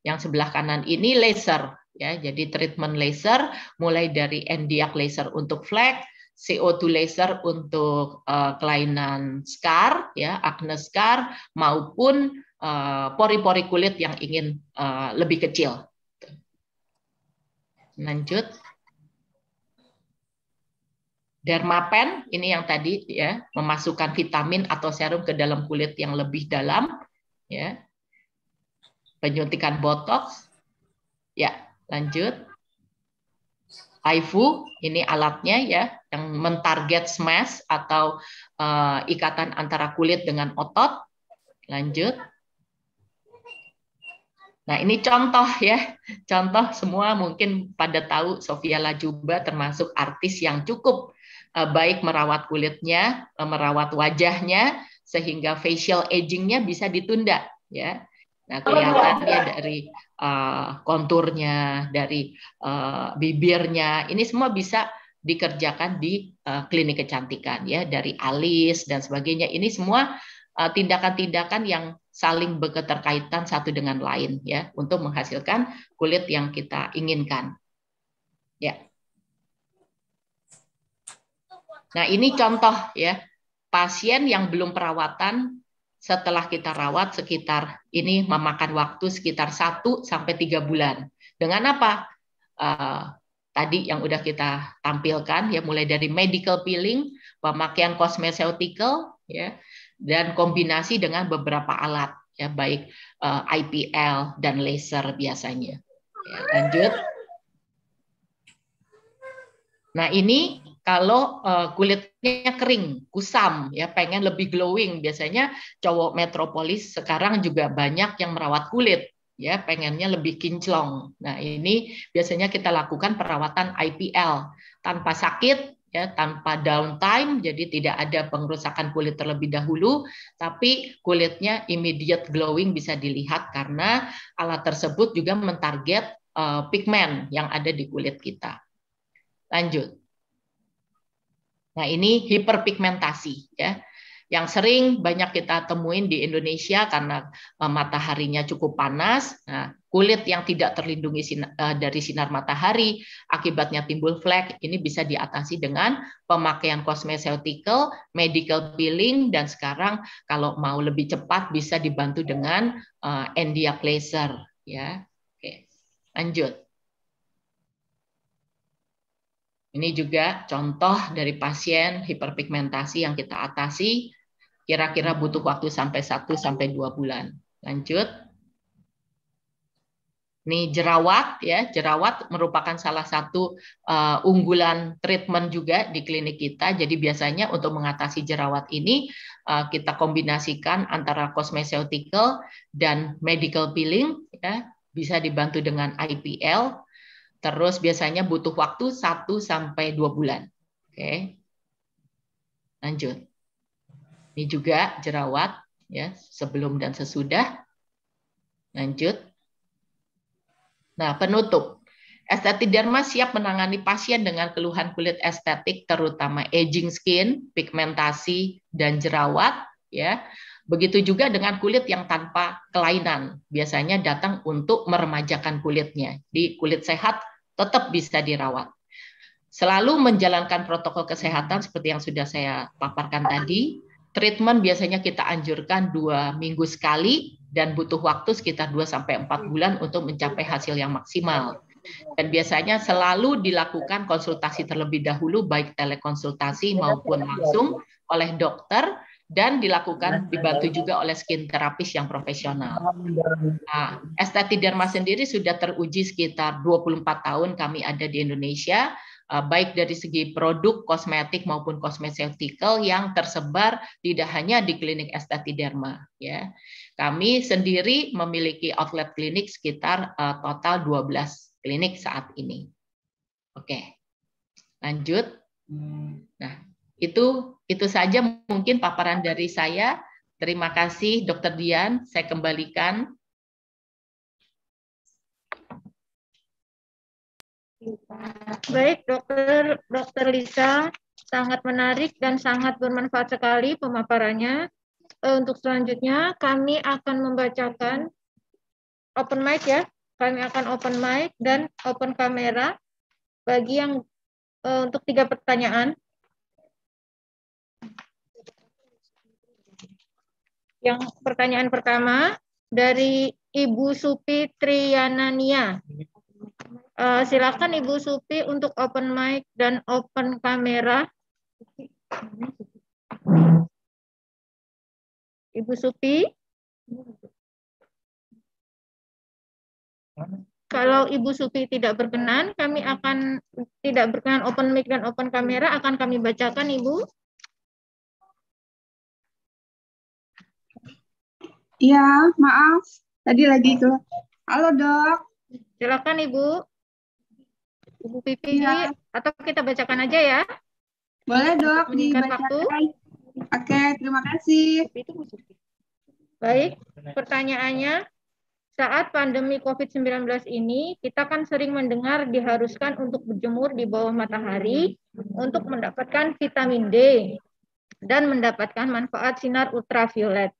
Yang sebelah kanan ini laser ya. Jadi treatment laser mulai dari endiak laser untuk flek, CO2 laser untuk uh, kelainan scar, ya acne scar maupun eh, pori-pori uh, kulit yang ingin uh, lebih kecil. Lanjut. Dermapen ini yang tadi ya memasukkan vitamin atau serum ke dalam kulit yang lebih dalam ya. Penyuntikan botox. Ya, lanjut. Aifu ini alatnya ya yang mentarget smash atau uh, ikatan antara kulit dengan otot. Lanjut. Nah, ini contoh ya. Contoh semua mungkin pada tahu Sofia Lajuba termasuk artis yang cukup uh, baik merawat kulitnya, uh, merawat wajahnya sehingga facial agingnya bisa ditunda ya. Nah, kelihatan dia dari uh, konturnya, dari uh, bibirnya, ini semua bisa dikerjakan di uh, klinik kecantikan ya, dari alis dan sebagainya. Ini semua tindakan tindakan-tindakan yang saling berketerkaitan satu dengan lain ya, untuk menghasilkan kulit yang kita inginkan. Ya. Nah, ini contoh ya, pasien yang belum perawatan setelah kita rawat sekitar ini memakan waktu sekitar 1 sampai tiga bulan. Dengan apa? Uh, tadi yang udah kita tampilkan ya mulai dari medical peeling, pemakaian kosmeceutical ya dan kombinasi dengan beberapa alat ya baik uh, eh, IPL dan laser biasanya.
Ya, lanjut.
Nah, ini kalau eh, kulitnya kering, kusam, ya pengen lebih glowing. Biasanya cowok metropolis sekarang juga banyak yang merawat kulit, ya pengennya lebih kinclong. Nah ini biasanya kita lakukan perawatan IPL tanpa sakit, ya tanpa downtime jadi tidak ada pengerusakan kulit terlebih dahulu tapi kulitnya immediate glowing bisa dilihat karena alat tersebut juga mentarget eh, pigmen yang ada di kulit kita. Lanjut. Nah, ini hiperpigmentasi ya. Yang sering banyak kita temuin di Indonesia karena eh, mataharinya cukup panas, nah, kulit yang tidak terlindungi eh, dari sinar matahari, akibatnya timbul flek, ini bisa diatasi dengan pemakaian kosmeseutikal, medical peeling, dan sekarang kalau mau lebih cepat bisa dibantu dengan endia eh, laser. Ya. Oke, lanjut. Ini juga contoh dari pasien hiperpigmentasi yang kita atasi kira-kira butuh waktu sampai 1 sampai 2 bulan. Lanjut. Ini jerawat ya, jerawat merupakan salah satu uh, unggulan treatment juga di klinik kita. Jadi biasanya untuk mengatasi jerawat ini uh, kita kombinasikan antara kosmeseutikal dan medical peeling ya, bisa dibantu dengan IPL Terus biasanya butuh waktu 1 sampai 2 bulan. Oke. Lanjut. Ini juga jerawat ya, sebelum dan sesudah. Lanjut. Nah, penutup. Estetik derma siap menangani pasien dengan keluhan kulit estetik terutama aging skin, pigmentasi dan jerawat ya. Begitu juga dengan kulit yang tanpa kelainan, biasanya datang untuk meremajakan kulitnya. Di kulit sehat tetap bisa dirawat. Selalu menjalankan protokol kesehatan seperti yang sudah saya paparkan tadi. Treatment biasanya kita anjurkan dua minggu sekali dan butuh waktu sekitar 2 4 bulan untuk mencapai hasil yang maksimal. Dan biasanya selalu dilakukan konsultasi terlebih dahulu baik telekonsultasi maupun langsung oleh dokter dan dilakukan dibantu juga oleh skin terapis yang profesional. Nah, Estati derma sendiri sudah teruji sekitar 24 tahun kami ada di Indonesia, eh, baik dari segi produk kosmetik maupun kosmetikal yang tersebar tidak hanya di klinik Estati derma. Ya, kami sendiri memiliki outlet klinik sekitar eh, total 12 klinik saat ini. Oke, lanjut. Hmm. Nah, itu itu saja mungkin paparan dari saya. Terima kasih Dokter Dian, saya kembalikan.
Baik, Dokter Dokter Lisa, sangat menarik dan sangat bermanfaat sekali pemaparannya. Eh, untuk selanjutnya kami akan membacakan open mic ya. Kami akan open mic dan open kamera bagi yang eh, untuk tiga pertanyaan. Yang pertanyaan pertama dari Ibu Supi Trianania. Uh, silakan Ibu Supi untuk open mic dan open kamera. Ibu Supi?
Kalau Ibu
Supi tidak berkenan, kami akan tidak berkenan open mic dan open kamera akan kami bacakan
Ibu. Iya, maaf. Tadi lagi itu. Halo, Dok.
Silakan, Ibu. Ibu Pipi ya. atau kita bacakan aja ya? Boleh, Dok, Waktu. Oke, terima kasih. Baik, pertanyaannya saat pandemi COVID-19 ini, kita kan sering mendengar diharuskan untuk berjemur di bawah matahari untuk mendapatkan vitamin D dan mendapatkan manfaat sinar ultraviolet.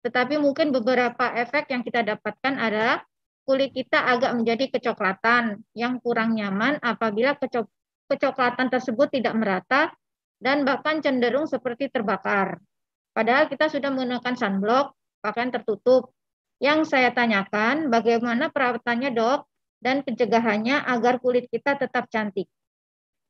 Tetapi mungkin beberapa efek yang kita dapatkan adalah kulit kita agak menjadi kecoklatan yang kurang nyaman apabila kecok kecoklatan tersebut tidak merata dan bahkan cenderung seperti terbakar. Padahal kita sudah menggunakan sunblock, pakaian tertutup. Yang saya tanyakan, bagaimana perawatannya dok dan pencegahannya agar kulit kita tetap cantik?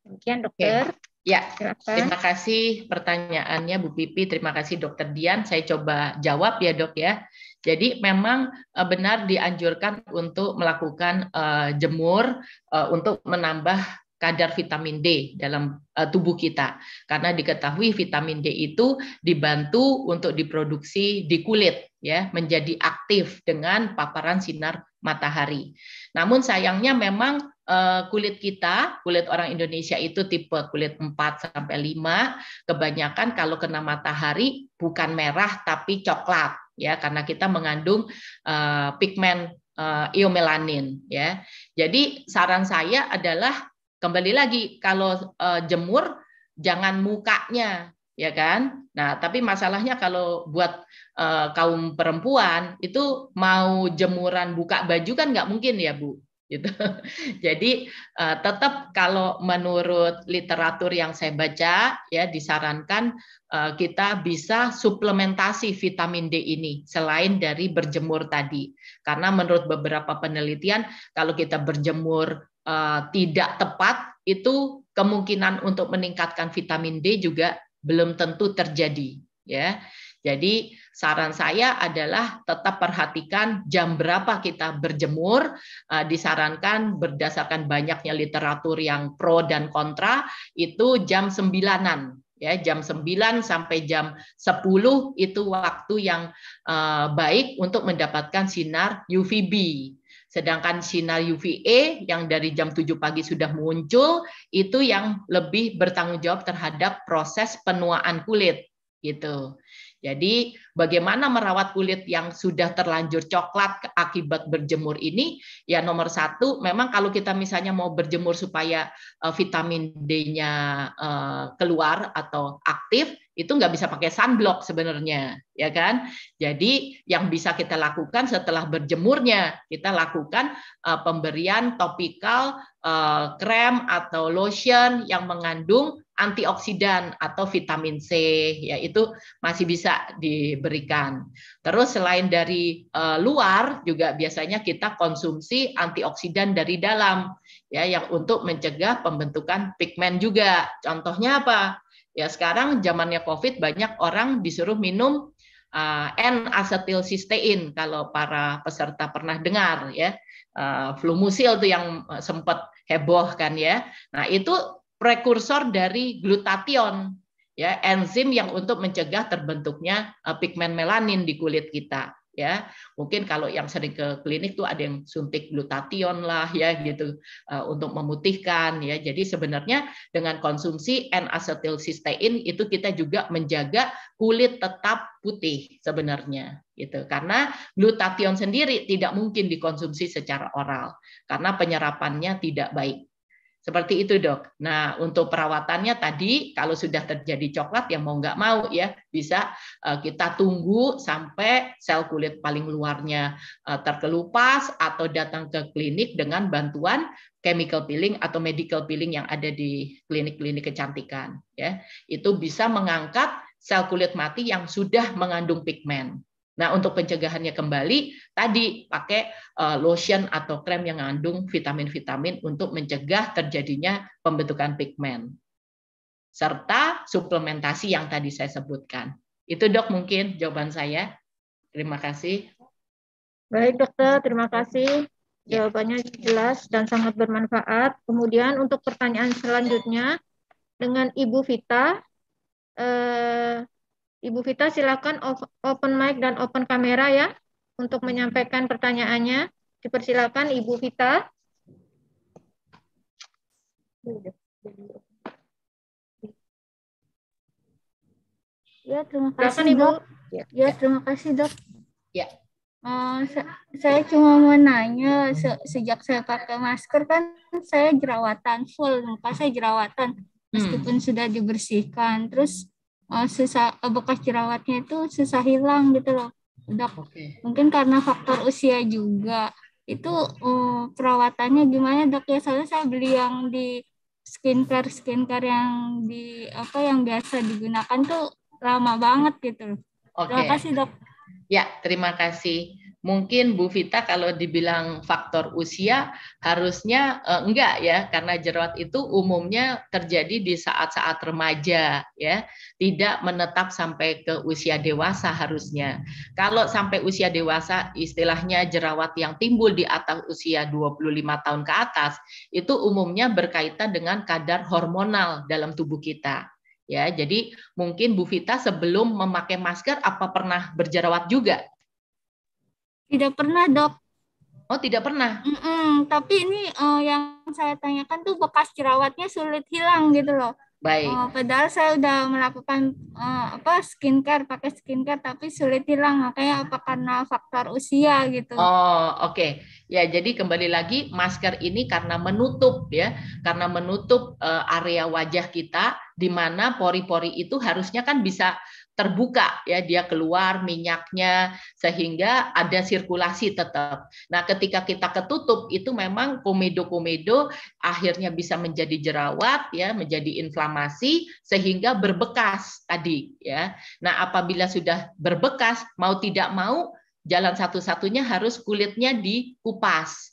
Demikian dokter. Okay. Ya, Kenapa? terima
kasih pertanyaannya Bu Pipi, terima kasih Dokter Dian. Saya coba jawab ya dok ya. Jadi memang eh, benar dianjurkan untuk melakukan eh, jemur eh, untuk menambah kadar vitamin D dalam tubuh kita. Karena diketahui vitamin D itu dibantu untuk diproduksi di kulit ya, menjadi aktif dengan paparan sinar matahari. Namun sayangnya memang Eh, kulit kita, kulit orang Indonesia itu tipe kulit 4 sampai 5, kebanyakan kalau kena matahari bukan merah tapi coklat ya karena kita mengandung uh, pigmen uh, eh, eomelanin ya. Jadi saran saya adalah kembali lagi kalau uh, jemur jangan mukanya ya kan. Nah, tapi masalahnya kalau buat uh, kaum perempuan itu mau jemuran buka baju kan nggak mungkin ya, Bu gitu. Jadi eh, tetap kalau menurut literatur yang saya baca ya disarankan eh, kita bisa suplementasi vitamin D ini selain dari berjemur tadi. Karena menurut beberapa penelitian kalau kita berjemur eh, tidak tepat itu kemungkinan untuk meningkatkan vitamin D juga belum tentu terjadi ya. Jadi saran saya adalah tetap perhatikan jam berapa kita berjemur. Eh, disarankan berdasarkan banyaknya literatur yang pro dan kontra itu jam sembilanan ya jam 9 sampai jam 10 itu waktu yang eh, baik untuk mendapatkan sinar UVB. Sedangkan sinar UVA e yang dari jam 7 pagi sudah muncul itu yang lebih bertanggung jawab terhadap proses penuaan kulit gitu. Jadi bagaimana merawat kulit yang sudah terlanjur coklat akibat berjemur ini? Ya nomor satu, memang kalau kita misalnya mau berjemur supaya eh, vitamin D-nya eh, keluar atau aktif, itu nggak bisa pakai sunblock sebenarnya, ya kan? Jadi yang bisa kita lakukan setelah berjemurnya, kita lakukan eh, pemberian topikal uh, krem atau lotion yang mengandung antioksidan atau vitamin C ya itu masih bisa diberikan. Terus selain dari uh, luar juga biasanya kita konsumsi antioksidan dari dalam ya yang untuk mencegah pembentukan pigmen juga. Contohnya apa? Ya sekarang zamannya Covid banyak orang disuruh minum uh, eh, n acetylcysteine kalau para peserta pernah dengar ya. Uh, eh, flumusil itu yang sempat heboh kan ya. Nah, itu prekursor dari glutation ya enzim yang untuk mencegah terbentuknya eh, pigmen melanin di kulit kita ya mungkin kalau yang sering ke klinik tuh ada yang suntik glutation lah ya gitu eh, untuk memutihkan ya jadi sebenarnya dengan konsumsi N-acetilcysteine itu kita juga menjaga kulit tetap putih sebenarnya gitu karena glutation sendiri tidak mungkin dikonsumsi secara oral karena penyerapannya tidak baik seperti itu dok. Nah untuk perawatannya tadi kalau sudah terjadi coklat yang mau nggak mau ya bisa eh, kita tunggu sampai sel kulit paling luarnya eh, terkelupas atau datang ke klinik dengan bantuan chemical peeling atau medical peeling yang ada di klinik-klinik kecantikan. Ya itu bisa mengangkat sel kulit mati yang sudah mengandung pigmen. Nah, untuk pencegahannya kembali tadi pakai eh, lotion atau krem yang mengandung vitamin-vitamin untuk mencegah terjadinya pembentukan pigmen. Serta suplementasi yang tadi saya sebutkan. Itu dok mungkin jawaban saya. Terima kasih.
Baik dokter, terima kasih. Ya. Jawabannya jelas dan sangat bermanfaat. Kemudian untuk pertanyaan selanjutnya dengan Ibu Vita, eh, Ibu Vita silakan open mic dan open kamera ya untuk menyampaikan pertanyaannya. Dipersilakan Ibu Vita. Ya,
terima
kasih, Silakan, Ibu. Dok.
Ya, ya,
terima kasih, Dok.
Ya.
Uh, saya cuma mau nanya, se sejak saya pakai masker kan saya jerawatan full, muka saya jerawatan hmm. meskipun hmm. sudah dibersihkan. Terus uh, eh, susah eh, uh, bekas jerawatnya itu susah hilang gitu loh dok okay. mungkin karena faktor usia juga itu uh, perawatannya gimana dok ya soalnya saya beli yang di skincare skincare yang di apa yang biasa
digunakan tuh lama banget gitu
okay. terima kasih dok ya terima kasih mungkin Bu Vita kalau dibilang faktor usia harusnya eh, enggak ya karena jerawat itu umumnya terjadi di saat-saat remaja ya tidak menetap sampai ke usia dewasa harusnya kalau sampai usia dewasa istilahnya jerawat yang timbul di atas usia 25 tahun ke atas itu umumnya berkaitan dengan kadar hormonal dalam tubuh kita ya jadi mungkin Bu Vita sebelum memakai masker apa pernah berjerawat juga tidak pernah, Dok. Oh, tidak pernah. Mm-mm, tapi ini uh, yang
saya tanyakan tuh bekas jerawatnya sulit hilang gitu loh. Baik. Uh, padahal saya udah
melakukan uh, apa
skincare, pakai skincare tapi sulit hilang. Makanya apa karena faktor
usia gitu. Oh, oke. Okay. Ya, jadi kembali lagi masker ini karena menutup ya, karena menutup uh, area wajah kita di mana pori-pori itu harusnya kan bisa terbuka ya dia keluar minyaknya sehingga ada sirkulasi tetap. Nah, ketika kita ketutup itu memang komedo-komedo akhirnya bisa menjadi jerawat ya, menjadi inflamasi sehingga berbekas tadi ya. Nah, apabila sudah berbekas mau tidak mau jalan satu-satunya harus kulitnya dikupas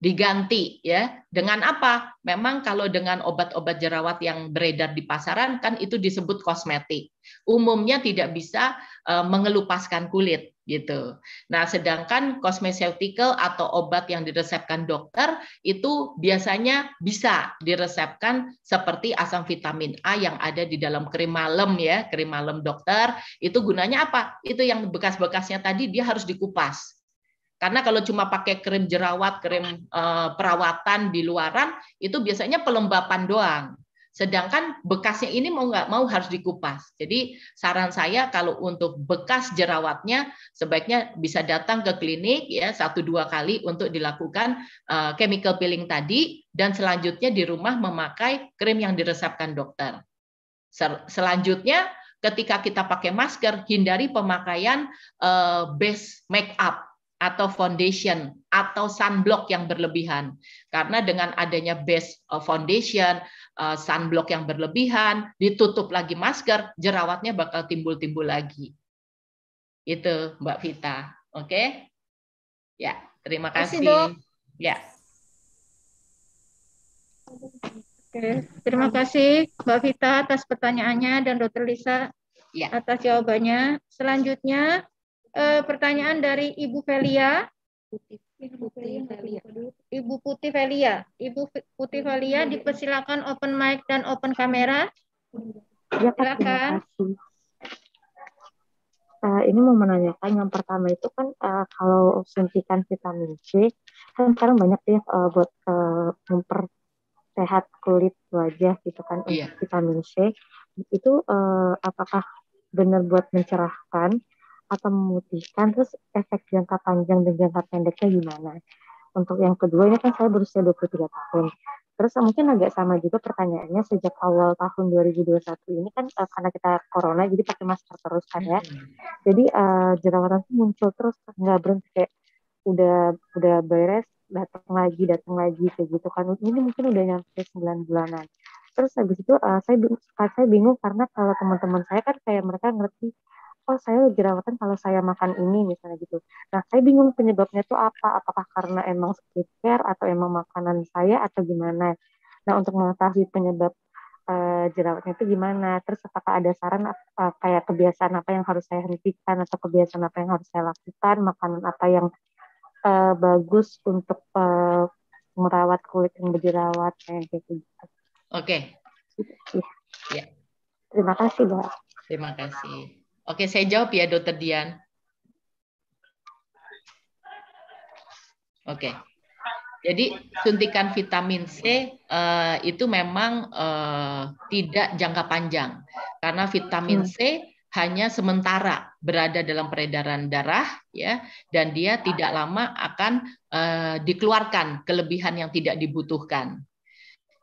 diganti ya dengan apa? Memang kalau dengan obat-obat jerawat yang beredar di pasaran kan itu disebut kosmetik. Umumnya tidak bisa eh, mengelupaskan kulit gitu. Nah, sedangkan kosmetikal atau obat yang diresepkan dokter itu biasanya bisa diresepkan seperti asam vitamin A yang ada di dalam krim malam ya, krim malam dokter. Itu gunanya apa? Itu yang bekas-bekasnya tadi dia harus dikupas karena kalau cuma pakai krim jerawat, krim eh, perawatan di luaran, itu biasanya pelembapan doang. Sedangkan bekasnya ini mau nggak mau harus dikupas. Jadi saran saya kalau untuk bekas jerawatnya sebaiknya bisa datang ke klinik ya satu dua kali untuk dilakukan uh, chemical peeling tadi dan selanjutnya di rumah memakai krim yang diresepkan dokter. Sel selanjutnya ketika kita pakai masker hindari pemakaian uh, base make up atau foundation atau sunblock yang berlebihan. Karena dengan adanya base uh, foundation, uh, sunblock yang berlebihan, ditutup lagi masker, jerawatnya bakal timbul-timbul lagi. Itu Mbak Vita. Oke? Okay? Ya, terima kasih. kasih,
Ya. Oke, terima kasih Mbak Vita atas pertanyaannya dan Dokter Lisa ya. atas jawabannya. Selanjutnya uh, pertanyaan dari Ibu Felia, Ibu Putih Velia. Ibu Putih Velia, Ibu Putih dipersilakan open mic dan open kamera. Ya, Silakan.
Uh, ini mau menanyakan yang pertama itu kan uh, kalau suntikan vitamin C kan sekarang banyak ya uh, buat uh, mempersehat kulit wajah gitu kan iya. vitamin C itu uh, apakah benar buat mencerahkan atau memutihkan terus efek jangka panjang dan jangka pendeknya gimana untuk yang kedua ini kan saya berusia 23 tahun terus mungkin agak sama juga pertanyaannya sejak awal tahun 2021 ini kan uh, karena kita corona jadi pakai masker terus kan ya mm-hmm. jadi uh, jerawatan tuh muncul terus nggak berhenti kayak udah udah beres datang lagi datang lagi kayak gitu kan ini mungkin udah nyampe 9 bulanan terus habis itu uh, saya saya bingung karena kalau teman-teman saya kan kayak mereka ngerti oh saya jerawatan kalau saya makan ini misalnya gitu. Nah saya bingung penyebabnya itu apa? Apakah karena emang skincare atau emang makanan saya atau gimana? Nah untuk mengetahui penyebab uh, jerawatnya itu gimana? Terus apakah ada saran uh, kayak kebiasaan apa yang harus saya hentikan atau kebiasaan apa yang harus saya lakukan? Makanan apa yang uh, bagus untuk uh, merawat kulit yang berjerawat kayak gitu. Oke. Okay. Gitu ya. Terima kasih,
Mbak. Terima kasih. Oke, saya jawab ya, Dokter Dian. Oke. Jadi suntikan vitamin C uh, itu memang uh, tidak jangka panjang karena vitamin C hmm. hanya sementara berada dalam peredaran darah ya dan dia tidak lama akan uh, dikeluarkan kelebihan yang tidak dibutuhkan.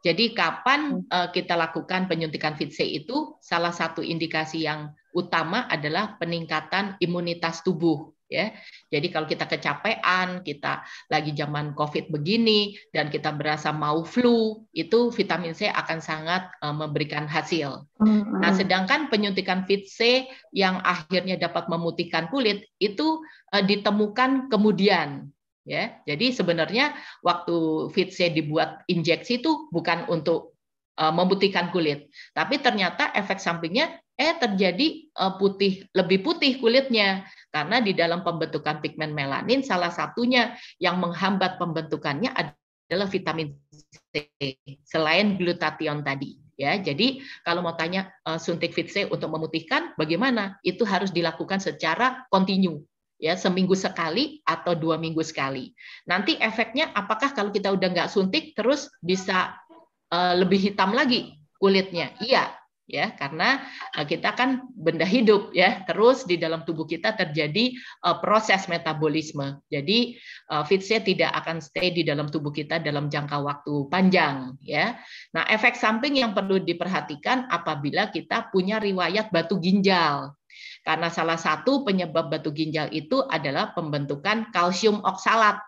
Jadi kapan uh, kita lakukan penyuntikan vitamin C itu salah satu indikasi yang utama adalah peningkatan imunitas tubuh ya. Jadi kalau kita kecapean, kita lagi zaman Covid begini dan kita berasa mau flu, itu vitamin C akan sangat uh, memberikan hasil. Mm-hmm. Nah, sedangkan penyuntikan vit C yang akhirnya dapat memutihkan kulit itu uh, ditemukan kemudian ya. Jadi sebenarnya waktu vit C dibuat injeksi itu bukan untuk eh, memutihkan kulit, tapi ternyata efek sampingnya eh terjadi eh, putih lebih putih kulitnya karena di dalam pembentukan pigmen melanin salah satunya yang menghambat pembentukannya adalah vitamin C selain glutathione tadi ya. Jadi kalau mau tanya eh, suntik vit C untuk memutihkan bagaimana? Itu harus dilakukan secara kontinu ya seminggu sekali atau dua minggu sekali. Nanti efeknya apakah kalau kita udah nggak suntik terus bisa eh, lebih hitam lagi kulitnya? Iya, ya karena eh, kita kan benda hidup ya terus di dalam tubuh kita terjadi uh, proses metabolisme jadi uh, eh, fitnya tidak akan stay di dalam tubuh kita dalam jangka waktu panjang ya nah efek samping yang perlu diperhatikan apabila kita punya riwayat batu ginjal karena salah satu penyebab batu ginjal itu adalah pembentukan kalsium oksalat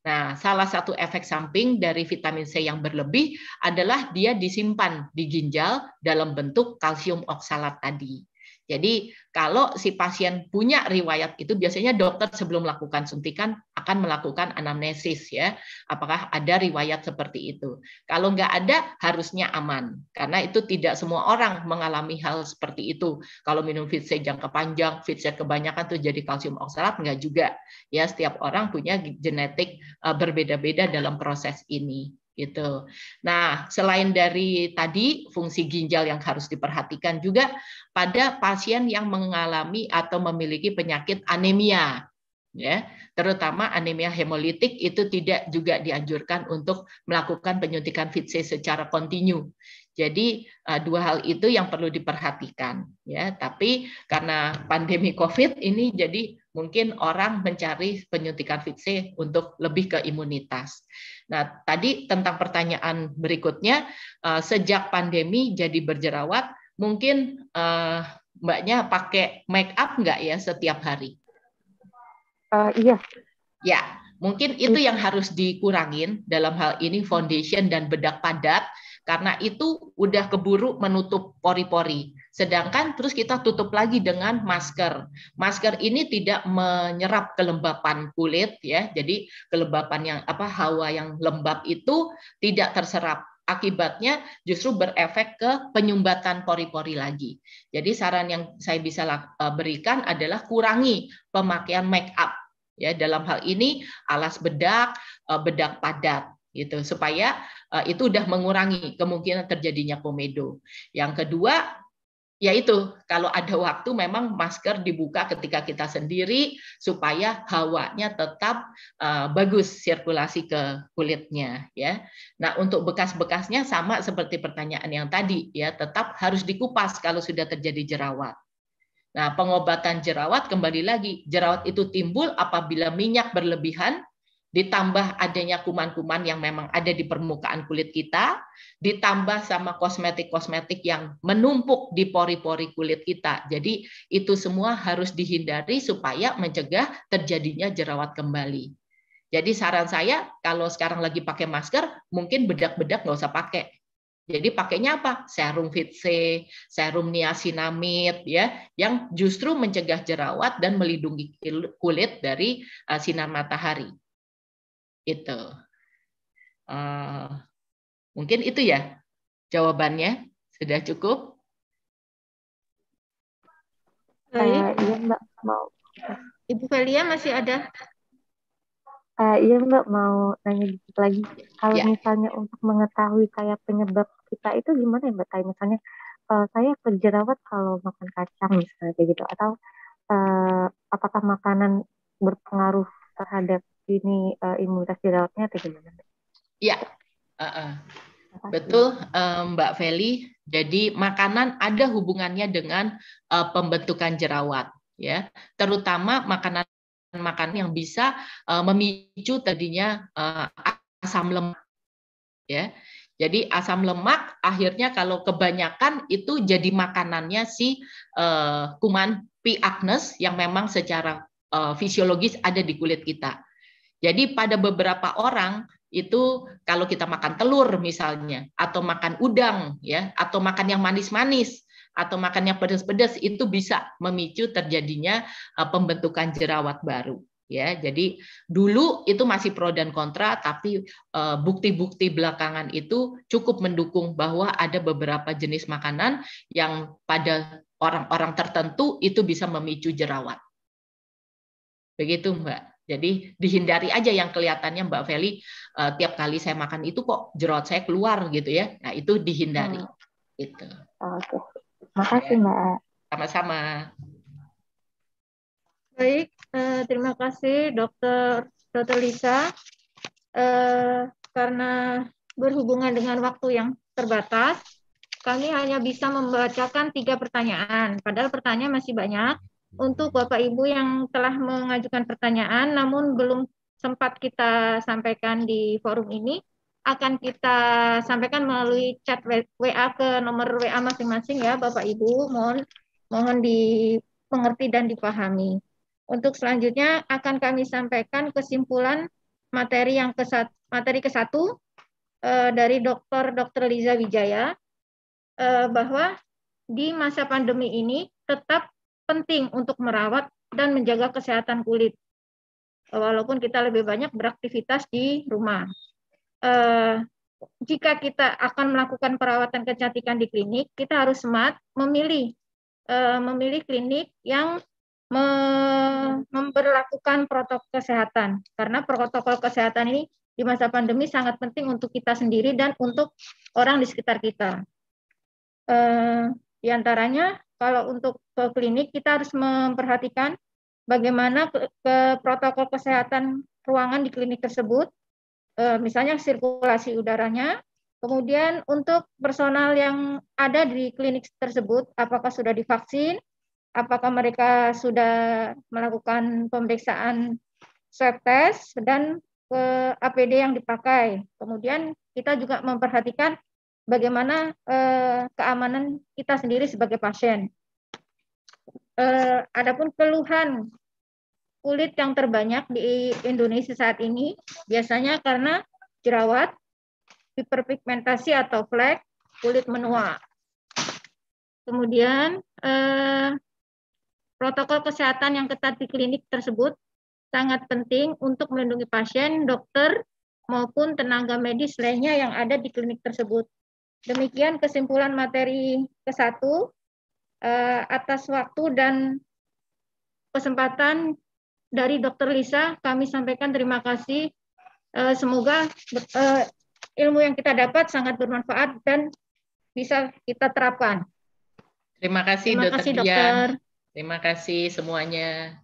Nah, salah satu efek samping dari vitamin C yang berlebih adalah dia disimpan di ginjal dalam bentuk kalsium oksalat tadi. Jadi kalau si pasien punya riwayat itu biasanya dokter sebelum melakukan suntikan akan melakukan anamnesis ya, apakah ada riwayat seperti itu. Kalau nggak ada harusnya aman karena itu tidak semua orang mengalami hal seperti itu. Kalau minum fitse jangka panjang, fitse kebanyakan tuh jadi kalsium oksalat nggak juga. Ya setiap orang punya genetik eh, berbeda-beda dalam proses ini gitu. Nah, selain dari tadi fungsi ginjal yang harus diperhatikan juga pada pasien yang mengalami atau memiliki penyakit anemia ya, terutama anemia hemolitik itu tidak juga dianjurkan untuk melakukan penyuntikan VC e secara kontinu. Jadi eh, dua hal itu yang perlu diperhatikan ya, tapi karena pandemi Covid ini jadi mungkin orang mencari penyuntikan VC untuk lebih ke imunitas. Nah, tadi tentang pertanyaan berikutnya, eh, sejak pandemi jadi berjerawat, mungkin eh, mbaknya pakai make up nggak ya setiap hari? Uh, iya. Ya, mungkin itu iya. yang harus dikurangin dalam hal ini foundation dan bedak padat karena itu udah keburu menutup pori-pori. Sedangkan terus kita tutup lagi dengan masker. Masker ini tidak menyerap kelembapan kulit ya. Jadi kelembapan yang apa hawa yang lembab itu tidak terserap akibatnya justru berefek ke penyumbatan pori-pori lagi. Jadi saran yang saya bisa e, berikan adalah kurangi pemakaian make up ya dalam hal ini alas bedak, e, bedak padat gitu supaya e, itu udah mengurangi kemungkinan terjadinya komedo. Yang kedua yaitu kalau ada waktu memang masker dibuka ketika kita sendiri supaya hawanya tetap uh, bagus sirkulasi ke kulitnya ya. Nah, untuk bekas-bekasnya sama seperti pertanyaan yang tadi ya, tetap harus dikupas kalau sudah terjadi jerawat. Nah, pengobatan jerawat kembali lagi, jerawat itu timbul apabila minyak berlebihan ditambah adanya kuman-kuman yang memang ada di permukaan kulit kita, ditambah sama kosmetik-kosmetik yang menumpuk di pori-pori kulit kita. Jadi itu semua harus dihindari supaya mencegah terjadinya jerawat kembali. Jadi saran saya kalau sekarang lagi pakai masker, mungkin bedak-bedak nggak usah pakai. Jadi pakainya apa? Serum Fit C, serum niacinamide, ya, yang justru mencegah jerawat dan melindungi kulit dari eh, sinar matahari itu. Uh, eh, mungkin itu ya jawabannya. Sudah cukup? Uh, iya
Mbak mau.
Ibu Felia masih ada?
Uh, iya Mbak mau nanya dikit lagi. Kalau yeah. misalnya untuk mengetahui kayak penyebab kita itu gimana ya Mbak? Kayak misalnya uh, saya kejerawat kalau makan kacang misalnya gitu atau uh, apakah makanan berpengaruh terhadap ini uh, eh, imunitas jerawatnya atau gimana?
Iya, uh -uh. betul um, Mbak Feli. Jadi makanan ada hubungannya dengan uh, pembentukan jerawat, ya, terutama makanan makanan yang bisa uh, memicu tadinya uh, asam lemak, ya. Jadi asam lemak akhirnya kalau kebanyakan itu jadi makanannya si uh, kuman P. acnes yang memang secara uh, fisiologis ada di kulit kita. Jadi pada beberapa orang itu kalau kita makan telur misalnya atau makan udang ya atau makan yang manis-manis atau makan yang pedas-pedas itu bisa memicu terjadinya eh, pembentukan jerawat baru ya. Jadi dulu itu masih pro dan kontra tapi eh, bukti-bukti belakangan itu cukup mendukung bahwa ada beberapa jenis makanan yang pada orang-orang tertentu itu bisa memicu jerawat. Begitu, Mbak. Jadi dihindari aja yang kelihatannya Mbak Feli eh, tiap kali saya makan itu kok jerawat saya keluar gitu ya. Nah itu dihindari. Hmm. Itu. Oke. Makasih Mbak.
Sama-sama. Baik, eh, terima kasih Dokter Dokter Lisa. Eh, karena berhubungan dengan waktu yang terbatas, kami hanya bisa membacakan tiga pertanyaan. Padahal pertanyaan masih banyak untuk Bapak Ibu yang telah mengajukan pertanyaan namun belum sempat kita sampaikan di forum ini akan kita sampaikan melalui chat WA ke nomor WA masing-masing ya Bapak Ibu mohon mohon dipengerti dan dipahami. Untuk selanjutnya akan kami sampaikan kesimpulan materi yang ke materi ke-1 eh, dari Dr. Dr. Liza Wijaya eh, bahwa di masa pandemi ini tetap penting untuk merawat dan menjaga kesehatan kulit. Walaupun kita lebih banyak beraktivitas di rumah. Eh, jika kita akan melakukan perawatan kecantikan di klinik, kita harus smart memilih eh, memilih klinik yang me memperlakukan protokol kesehatan karena protokol kesehatan ini di masa pandemi sangat penting untuk kita sendiri dan untuk orang di sekitar kita. Eh, di antaranya kalau untuk ke klinik kita harus memperhatikan bagaimana ke, ke protokol kesehatan ruangan di klinik tersebut, e, misalnya sirkulasi udaranya. Kemudian untuk personal yang ada di klinik tersebut, apakah sudah divaksin, apakah mereka sudah melakukan pemeriksaan swab test dan ke APD yang dipakai. Kemudian kita juga memperhatikan bagaimana eh, keamanan kita sendiri sebagai pasien. Eh, adapun keluhan kulit yang terbanyak di Indonesia saat ini biasanya karena jerawat, hiperpigmentasi atau flek, kulit menua. Kemudian eh, protokol kesehatan yang ketat di klinik tersebut sangat penting untuk melindungi pasien, dokter, maupun tenaga medis lainnya yang ada di klinik tersebut. Demikian kesimpulan materi ke-1 eh, atas waktu dan kesempatan dari Dr. Lisa kami sampaikan terima kasih. Eh, semoga eh, ilmu yang kita dapat sangat bermanfaat dan bisa kita terapkan.
Terima kasih, terima kasih dokter, dokter. Terima kasih semuanya.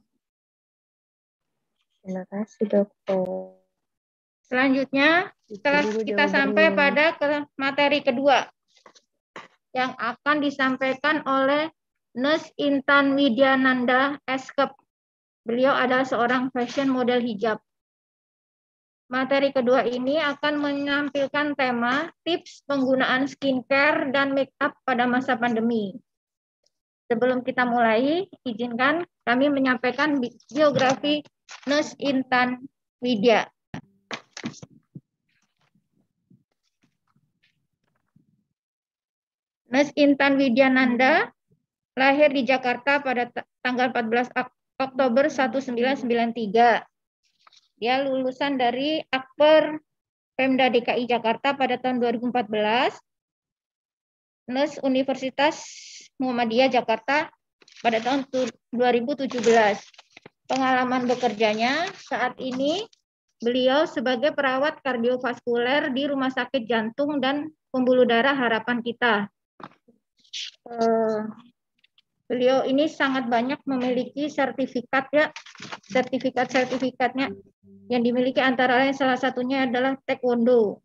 Terima
kasih dokter.
Selanjutnya, setelah kita sampai pada ke materi kedua yang akan disampaikan oleh Nus Intan Widyananda Eskep. Beliau adalah seorang fashion model hijab. Materi kedua ini akan menampilkan tema tips penggunaan skincare dan makeup pada masa pandemi. Sebelum kita mulai, izinkan kami menyampaikan biografi Nus Intan Widya. Nes Intan Widyananda lahir di Jakarta pada tanggal 14 Oktober 1993. Dia lulusan dari Akper Pemda DKI Jakarta pada tahun 2014. Nes Universitas Muhammadiyah Jakarta pada tahun 2017. Pengalaman bekerjanya saat ini beliau sebagai perawat kardiovaskuler di Rumah Sakit Jantung dan Pembuluh Darah Harapan Kita Eh, beliau ini sangat banyak memiliki sertifikat ya, sertifikat-sertifikatnya yang dimiliki antara lain salah satunya adalah taekwondo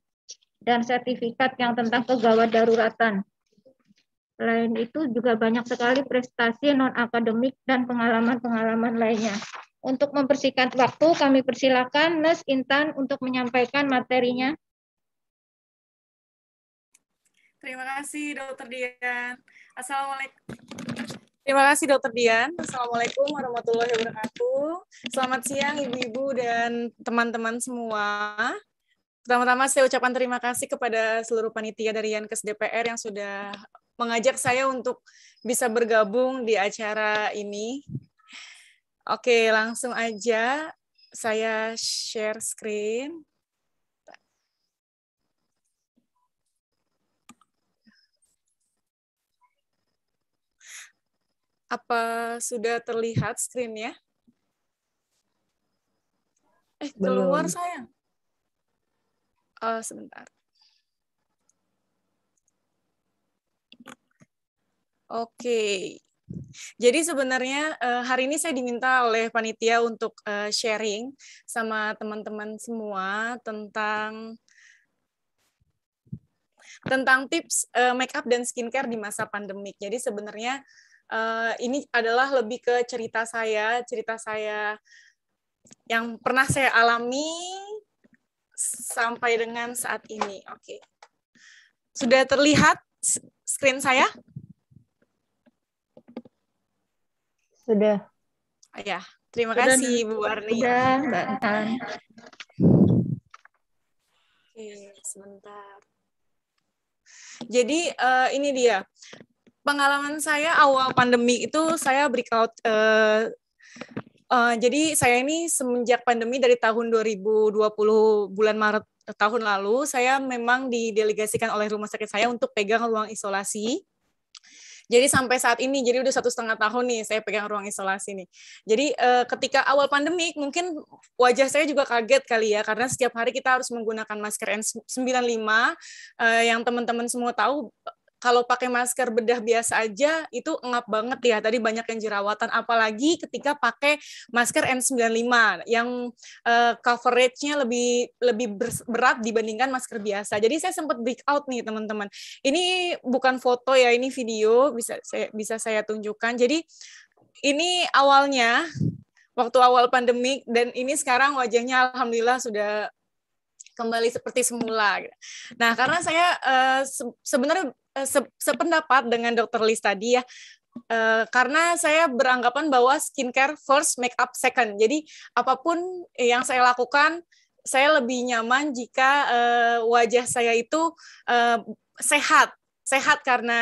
dan sertifikat yang tentang pegawai daruratan. Selain itu juga banyak sekali prestasi non-akademik dan pengalaman-pengalaman lainnya. Untuk mempersingkat waktu, kami persilakan Nes Intan untuk menyampaikan materinya.
Terima kasih Dokter Dian. Assalamualaikum. Terima kasih Dokter Dian. Assalamualaikum warahmatullahi wabarakatuh. Selamat siang ibu-ibu dan teman-teman semua. Pertama-tama saya ucapkan terima kasih kepada seluruh panitia dari Yankes DPR yang sudah mengajak saya untuk bisa bergabung di acara ini. Oke, langsung aja saya share screen. Apa sudah terlihat screen-nya? Eh, keluar Belum. sayang. Uh, sebentar. Oke. Okay. Jadi sebenarnya eh, hari ini saya diminta oleh panitia untuk eh, sharing sama teman-teman semua tentang tentang tips uh, eh, make dan skincare di masa pandemik. Jadi sebenarnya uh, ini adalah lebih ke cerita saya, cerita saya yang pernah saya alami sampai dengan saat ini. Oke. Okay. Sudah terlihat screen saya? Sudah. Ya,
terima Sudah. kasih Bu Warni. Sudah, Oke,
sebentar. Jadi uh, ini dia pengalaman saya awal pandemi itu saya breakout uh, uh, jadi saya ini semenjak pandemi dari tahun 2020 bulan Maret tahun lalu saya memang didelegasikan oleh rumah sakit saya untuk pegang ruang isolasi. Jadi sampai saat ini, jadi udah satu setengah tahun nih saya pegang ruang isolasi nih. Jadi eh, ketika awal pandemi mungkin wajah saya juga kaget kali ya karena setiap hari kita harus menggunakan masker N95 eh, yang teman-teman semua tahu kalau pakai masker bedah biasa aja itu ngap banget ya. Tadi banyak yang jerawatan apalagi ketika pakai masker N95 yang uh, coverage-nya lebih lebih berat dibandingkan masker biasa. Jadi saya sempat break out nih teman-teman. Ini bukan foto ya, ini video bisa saya bisa saya tunjukkan. Jadi ini awalnya waktu awal pandemik dan ini sekarang wajahnya alhamdulillah sudah kembali seperti semula. Nah, karena saya uh, sebenarnya Eh, se sependapat dengan Dokter Lis tadi ya. Uh, karena saya beranggapan bahwa skincare first, makeup second. Jadi apapun yang saya lakukan, saya lebih nyaman jika uh, wajah saya itu uh, sehat, sehat karena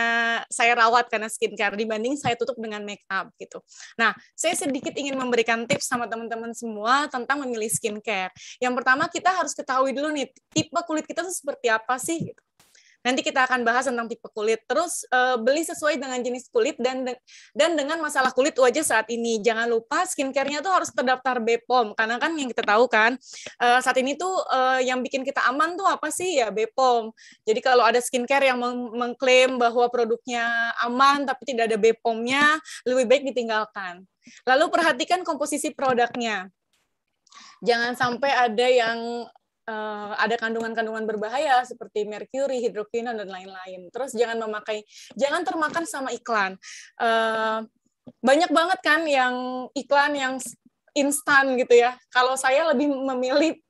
saya rawat karena skincare dibanding saya tutup dengan makeup gitu. Nah, saya sedikit ingin memberikan tips sama teman-teman semua tentang memilih skincare. Yang pertama kita harus ketahui dulu nih tipe kulit kita tuh seperti apa sih gitu. Nanti kita akan bahas tentang tipe kulit. Terus uh, beli sesuai dengan jenis kulit dan de dan dengan masalah kulit wajah saat ini. Jangan lupa skincare-nya tuh harus terdaftar BPOM karena kan yang kita tahu kan uh, saat ini tuh uh, yang bikin kita aman tuh apa sih ya BPOM. Jadi kalau ada skincare yang meng mengklaim bahwa produknya aman tapi tidak ada BPOM-nya, lebih baik ditinggalkan. Lalu perhatikan komposisi produknya jangan sampai ada yang uh, ada kandungan-kandungan berbahaya seperti merkuri, hidrokinon dan lain-lain. Terus jangan memakai, jangan termakan sama iklan. Uh, banyak banget kan yang iklan yang instan gitu ya. Kalau saya lebih memilih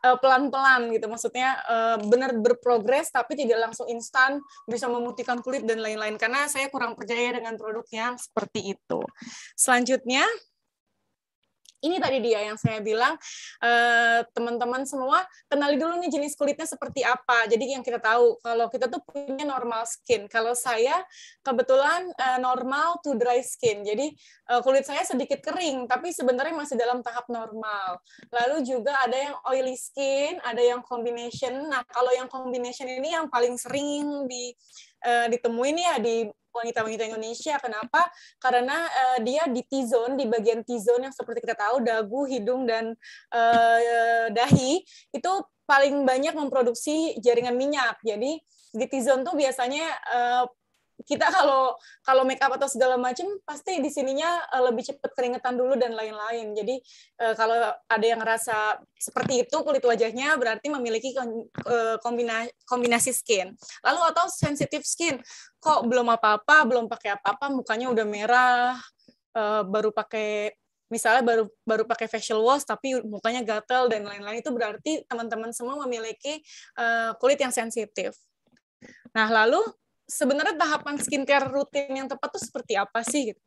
eh, pelan-pelan gitu maksudnya benar berprogres tapi tidak langsung instan bisa memutihkan kulit dan lain-lain karena saya kurang percaya dengan produk yang seperti itu selanjutnya ini tadi dia yang saya bilang eh, teman-teman uh, semua kenali dulu nih jenis kulitnya seperti apa. Jadi yang kita tahu kalau kita tuh punya normal skin. Kalau saya kebetulan uh, normal to dry skin. Jadi uh, kulit saya sedikit kering tapi sebenarnya masih dalam tahap normal. Lalu juga ada yang oily skin, ada yang combination. Nah, kalau yang combination ini yang paling sering di uh, eh, ditemuin ya di wanita-wanita Indonesia. Kenapa? Karena uh, dia di T-zone, di bagian T-zone yang seperti kita tahu dagu, hidung dan uh, dahi itu paling banyak memproduksi jaringan minyak. Jadi di T-zone tuh biasanya uh, kita kalau kalau make up atau segala macam pasti di sininya eh, lebih cepat keringetan dulu dan lain-lain. Jadi eh, kalau ada yang ngerasa seperti itu kulit wajahnya berarti memiliki eh, kombinasi kombinasi skin. Lalu atau sensitive skin, kok belum apa-apa, belum pakai apa-apa, mukanya udah merah, baru pakai misalnya baru baru pakai facial wash tapi mukanya gatel dan lain-lain itu berarti teman-teman semua memiliki kulit yang sensitif. Nah, lalu sebenarnya tahapan skincare rutin yang tepat itu seperti apa sih gitu?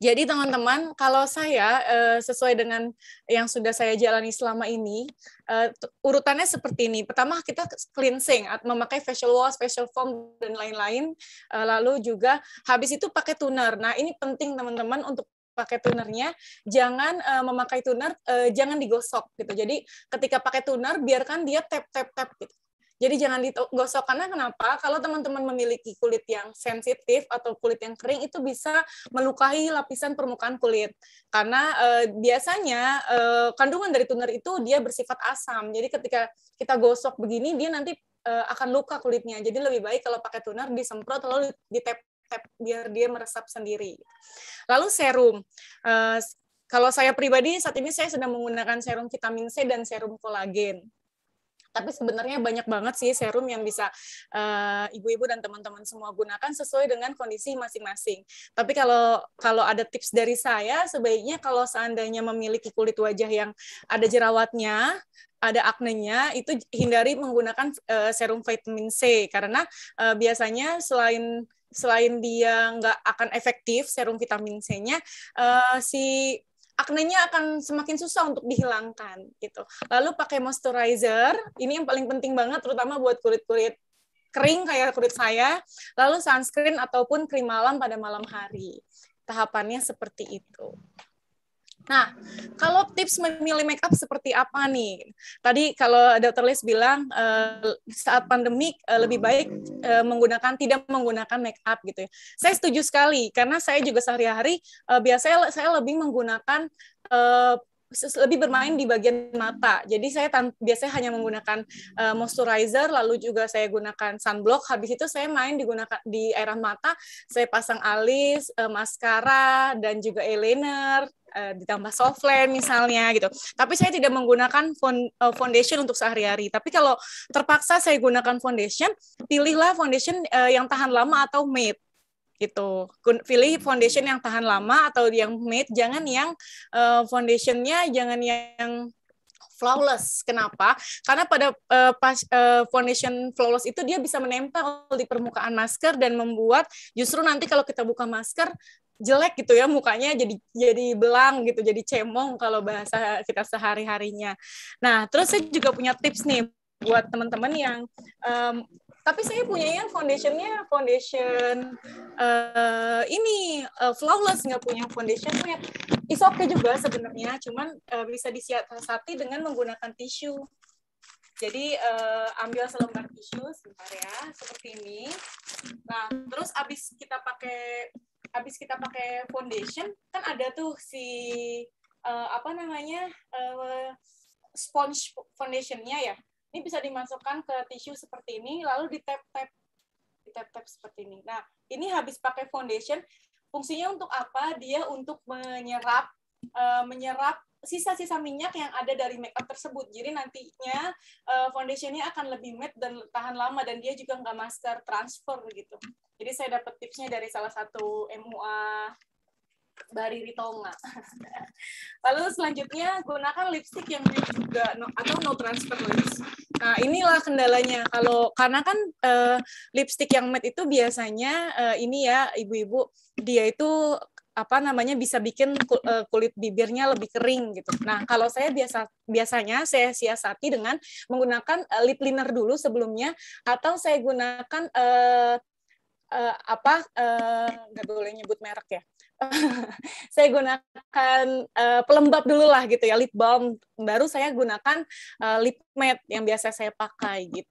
Jadi teman-teman, kalau saya eh, sesuai dengan yang sudah saya jalani selama ini, eh, urutannya seperti ini. Pertama kita cleansing, memakai facial wash, facial foam dan lain-lain. Eh, lalu juga habis itu pakai toner. Nah ini penting teman-teman untuk pakai tunernya jangan uh, memakai tuner uh, jangan digosok gitu jadi ketika pakai tuner biarkan dia tap tap tap gitu jadi jangan digosok karena kenapa? Kalau teman-teman memiliki kulit yang sensitif atau kulit yang kering itu bisa melukai lapisan permukaan kulit. Karena e, biasanya e, kandungan dari toner itu dia bersifat asam. Jadi ketika kita gosok begini dia nanti e, akan luka kulitnya. Jadi lebih baik kalau pakai toner disemprot lalu ditep tap biar dia meresap sendiri. Lalu serum. E, kalau saya pribadi saat ini saya sedang menggunakan serum vitamin C dan serum kolagen. Tapi sebenarnya banyak banget sih serum yang bisa eh, ibu-ibu uh, dan teman-teman semua gunakan sesuai dengan kondisi masing-masing. Tapi kalau kalau ada tips dari saya, sebaiknya kalau seandainya memiliki kulit wajah yang ada jerawatnya, ada aknenya itu hindari menggunakan uh, serum vitamin C karena uh, biasanya selain selain dia nggak akan efektif serum vitamin C-nya uh, si aknenya akan semakin susah untuk dihilangkan gitu. Lalu pakai moisturizer, ini yang paling penting banget terutama buat kulit-kulit kering kayak kulit saya. Lalu sunscreen ataupun krim malam pada malam hari. Tahapannya seperti itu. Nah, kalau tips memilih make up seperti apa nih? Tadi kalau Dr. Les bilang uh, saat pandemik uh, eh, lebih baik uh, menggunakan tidak menggunakan make up gitu ya. Saya setuju sekali karena saya juga sehari-hari uh, biasanya saya lebih menggunakan uh, lebih bermain di bagian mata. Jadi saya biasanya hanya menggunakan uh, moisturizer, lalu juga saya gunakan sunblock. Habis itu saya main digunakan di area mata, saya pasang alis, uh, maskara, dan juga eyeliner, uh, ditambah soft lens misalnya gitu. Tapi saya tidak menggunakan foundation untuk sehari-hari. Tapi kalau terpaksa saya gunakan foundation, pilihlah foundation uh, yang tahan lama atau matte gitu. Pilih foundation yang tahan lama atau yang matte, jangan yang uh, foundationnya jangan yang flawless. Kenapa? Karena pada uh, pas, uh, foundation flawless itu dia bisa menempel di permukaan masker dan membuat justru nanti kalau kita buka masker jelek gitu ya mukanya jadi jadi belang gitu jadi cemong kalau bahasa kita sehari harinya. Nah terus saya juga punya tips nih buat teman-teman yang um, tapi saya punya yang foundationnya foundation uh, ini uh, flawless nggak punya foundation punya is okay juga sebenarnya cuman uh, bisa disiasati dengan menggunakan tisu jadi uh, ambil selembar tisu sebentar ya seperti ini nah terus abis kita pakai abis kita pakai foundation kan ada tuh si uh, apa namanya uh, sponge foundationnya ya ini bisa dimasukkan ke tisu seperti ini, lalu di tap tap tap seperti ini. Nah, ini habis pakai foundation, fungsinya untuk apa? Dia untuk menyerap, uh, menyerap sisa-sisa minyak yang ada dari makeup tersebut. Jadi nantinya uh, foundationnya akan lebih matte dan tahan lama dan dia juga nggak master transfer gitu. Jadi saya dapat tipsnya dari salah satu MUA Bariri Tonga. Lalu selanjutnya gunakan lipstick yang juga no, atau no transfer lips. Nah, inilah kendalanya. Kalau karena kan uh, lipstick yang matte itu biasanya uh, ini ya ibu-ibu dia itu apa namanya bisa bikin eh, kulit bibirnya lebih kering gitu. Nah, kalau saya biasa biasanya saya siasati dengan menggunakan lip liner dulu sebelumnya atau saya gunakan uh, uh, apa eh, nggak uh, boleh nyebut merek ya saya gunakan uh, pelembab dulu lah gitu ya lip balm baru saya gunakan uh, lip matte yang biasa saya pakai gitu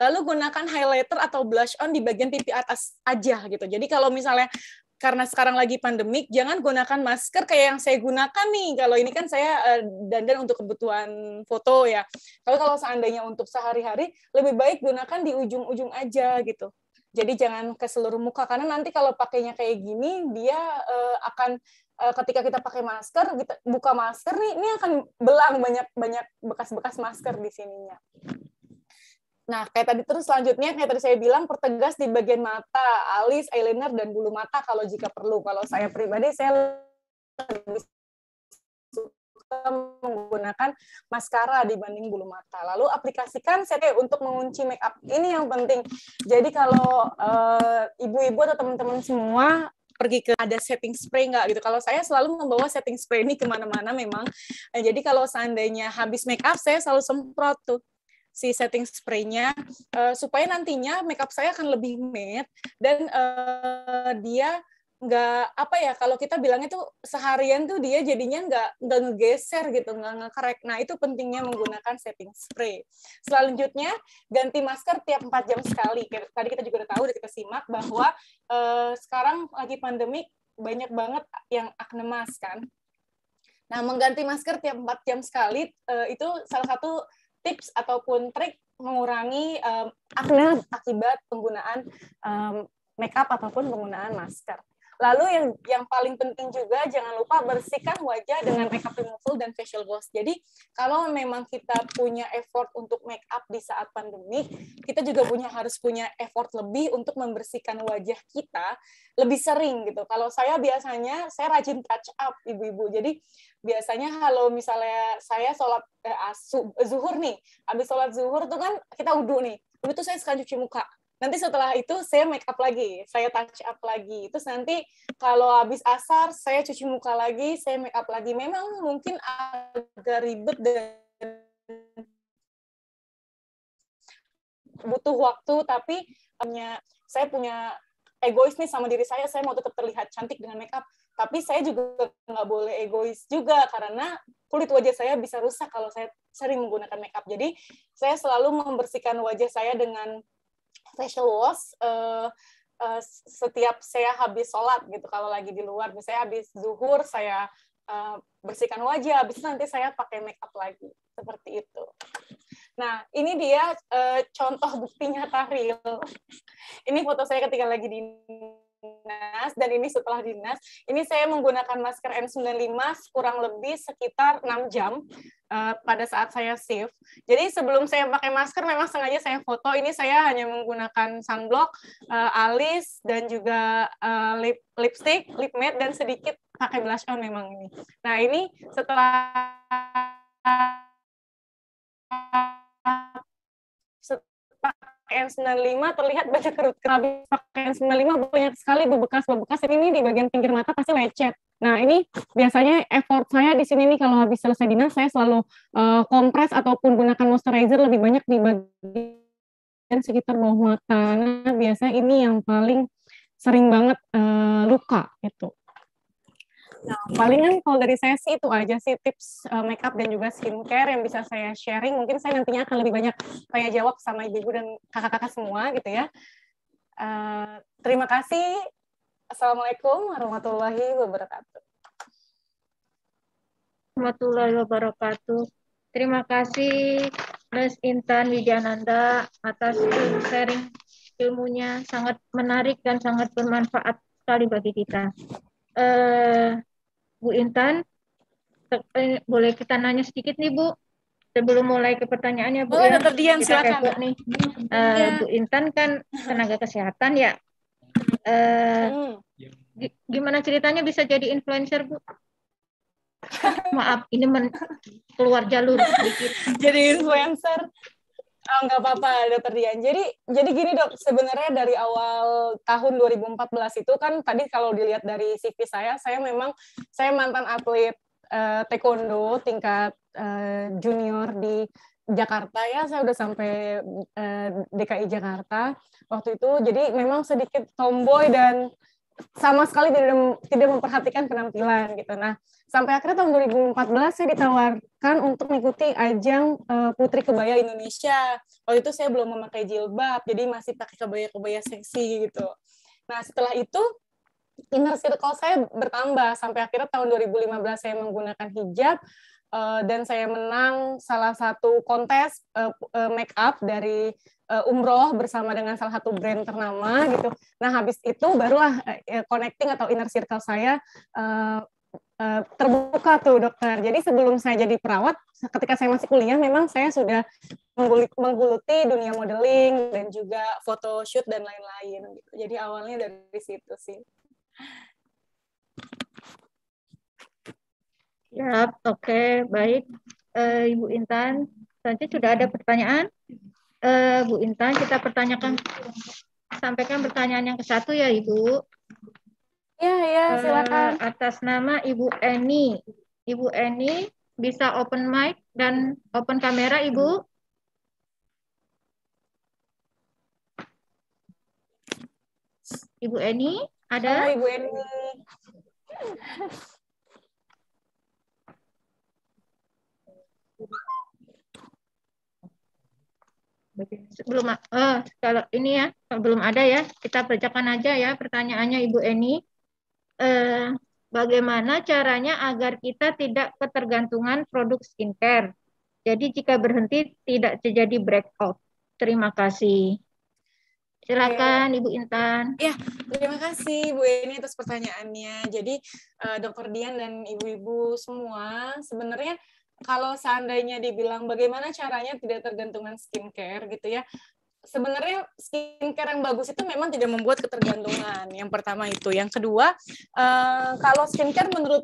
Lalu gunakan highlighter atau blush on di bagian pipi atas aja gitu. Jadi kalau misalnya karena sekarang lagi pandemik, jangan gunakan masker kayak yang saya gunakan nih. Kalau ini kan saya uh, dandan untuk kebutuhan foto ya. Kalau kalau seandainya untuk sehari-hari, lebih baik gunakan di ujung-ujung aja gitu. Jadi jangan ke seluruh muka karena nanti kalau pakainya kayak gini dia uh, akan uh, ketika kita pakai masker, kita buka masker nih ini akan belang banyak banyak bekas-bekas masker di sininya. Nah, kayak tadi terus selanjutnya kayak tadi saya bilang pertegas di bagian mata, alis, eyeliner dan bulu mata kalau jika perlu. Kalau saya pribadi saya lebih menggunakan maskara dibanding bulu mata. Lalu aplikasikan CD untuk mengunci make up. Ini yang penting. Jadi kalau eh, ibu-ibu uh, atau teman-teman semua pergi ke ada setting spray nggak gitu. Kalau saya selalu membawa setting spray ini kemana-mana memang. Eh, jadi kalau seandainya habis make up saya selalu semprot tuh si setting spraynya uh, supaya nantinya makeup saya akan lebih matte dan uh, dia nggak apa ya kalau kita bilang itu seharian tuh dia jadinya nggak nggak ngegeser gitu nggak ngekrek nah itu pentingnya menggunakan setting spray selanjutnya ganti masker tiap 4 jam sekali tadi kita juga udah tahu udah kita simak bahwa eh, sekarang lagi pandemik banyak banget yang akne mask kan nah mengganti masker tiap 4 jam sekali eh, itu salah satu tips ataupun trik mengurangi eh, akne akibat penggunaan um, makeup ataupun penggunaan masker. Lalu yang yang paling penting juga jangan lupa bersihkan wajah dengan makeup removal dan facial wash. Jadi kalau memang kita punya effort untuk make up di saat pandemi, kita juga punya harus punya effort lebih untuk membersihkan wajah kita lebih sering gitu. Kalau saya biasanya saya rajin touch up ibu-ibu. Jadi biasanya kalau misalnya saya sholat eh, asu, zuhur nih, habis sholat zuhur tuh kan kita wudhu nih. Itu saya suka cuci muka nanti setelah itu saya make up lagi saya touch up lagi terus nanti kalau habis asar saya cuci muka lagi saya make up lagi memang mungkin agak ribet dan butuh waktu tapi punya saya punya egois nih sama diri saya saya mau tetap terlihat cantik dengan make up tapi saya juga nggak boleh egois juga karena kulit wajah saya bisa rusak kalau saya sering menggunakan make up jadi saya selalu membersihkan wajah saya dengan facial wash eh, uh, eh, uh, setiap saya habis sholat gitu kalau lagi di luar misalnya habis zuhur saya uh, bersihkan wajah habis itu nanti saya pakai makeup lagi seperti itu nah ini dia uh, contoh buktinya tahril ini foto saya ketika lagi di dinas dan ini setelah dinas. Ini saya menggunakan masker N95 kurang lebih sekitar 6 jam uh, pada saat saya shift. Jadi sebelum saya pakai masker memang sengaja saya foto. Ini saya hanya menggunakan sunblock, uh, alis dan juga uh, lip lipstick, lip matte dan sedikit pakai blush on memang ini. Nah, ini setelah setelah pakaian 95 terlihat banyak kerut kerut pakaian 95 banyak sekali bekas bebekas ini di bagian pinggir mata pasti lecet Nah, ini biasanya effort saya di sini nih kalau habis selesai dinas saya selalu uh, kompres ataupun gunakan moisturizer lebih banyak di
bagian
sekitar bawah mata. Nah, biasanya ini yang paling sering banget uh, luka itu. Nah, palingan kalau dari saya sih itu aja sih tips uh, makeup dan juga skincare yang bisa saya sharing. Mungkin saya nantinya akan lebih banyak tanya jawab sama ibu-ibu dan kakak-kakak semua gitu ya. Uh, terima kasih. Assalamualaikum warahmatullahi wabarakatuh.
Warahmatullahi wabarakatuh. Terima kasih Mas Intan Wijananda atas sharing ilmunya sangat menarik dan sangat bermanfaat sekali bagi kita. Uh, Bu Intan, eh, boleh kita nanya sedikit nih Bu? Sebelum mulai ke pertanyaannya Bu. Oh, ya, terdiam silakan. Bu. nih. Uh, ya. Bu Intan kan tenaga kesehatan ya. Uh, gimana ceritanya bisa jadi influencer Bu? Maaf, ini men keluar jalur sedikit. jadi influencer. Oh, nggak apa-apa, Dokter Dian. Jadi, jadi
gini dok, sebenarnya dari awal tahun 2014 itu kan tadi kalau dilihat dari CV saya, saya memang saya mantan atlet eh, taekwondo tingkat eh, junior di Jakarta ya, saya udah sampai eh, DKI Jakarta waktu itu. Jadi memang sedikit tomboy dan sama sekali tidak tidak memperhatikan penampilan gitu. Nah, sampai akhirnya tahun 2014 saya ditawarkan untuk mengikuti ajang eh, Putri Kebaya Indonesia. Waktu itu saya belum memakai jilbab, jadi masih pakai kebaya-kebaya seksi gitu. Nah, setelah itu inner circle saya bertambah sampai akhirnya tahun 2015 saya menggunakan hijab uh, dan saya menang salah satu kontes uh, uh, make up dari uh, umroh bersama dengan salah satu brand ternama gitu. Nah habis itu barulah uh, connecting atau inner circle saya uh, terbuka tuh dokter. Jadi sebelum saya jadi perawat, ketika saya masih kuliah memang saya sudah mengguluti dunia modeling dan juga foto shoot dan lain-lain gitu. Jadi awalnya dari situ sih.
Ya, oke, okay, baik. Uh, Ibu Intan, Nanti sudah ada pertanyaan? Uh, Bu Intan, kita pertanyakan, sampaikan pertanyaan yang ke satu ya Ibu. Ya, ya, eh, silakan. Uh, atas nama Ibu Eni. Ibu Eni bisa open mic dan open kamera Ibu. Ibu Eni, ada? Halo Ibu Eni. Belum uh, eh, kalau ini ya kalau belum ada ya kita bacakan aja ya pertanyaannya Ibu Eni. Uh, bagaimana caranya agar kita tidak ketergantungan produk skincare? Jadi jika berhenti tidak terjadi breakout. Terima kasih. Silakan Ibu Intan. Ya,
terima kasih Bu Eni atas pertanyaannya. Jadi uh, Dokter Dian dan ibu-ibu semua sebenarnya kalau seandainya dibilang bagaimana caranya tidak tergantungan skincare gitu ya sebenarnya skincare yang bagus itu memang tidak membuat ketergantungan. Yang pertama itu, yang kedua, eh, kalau skincare menurut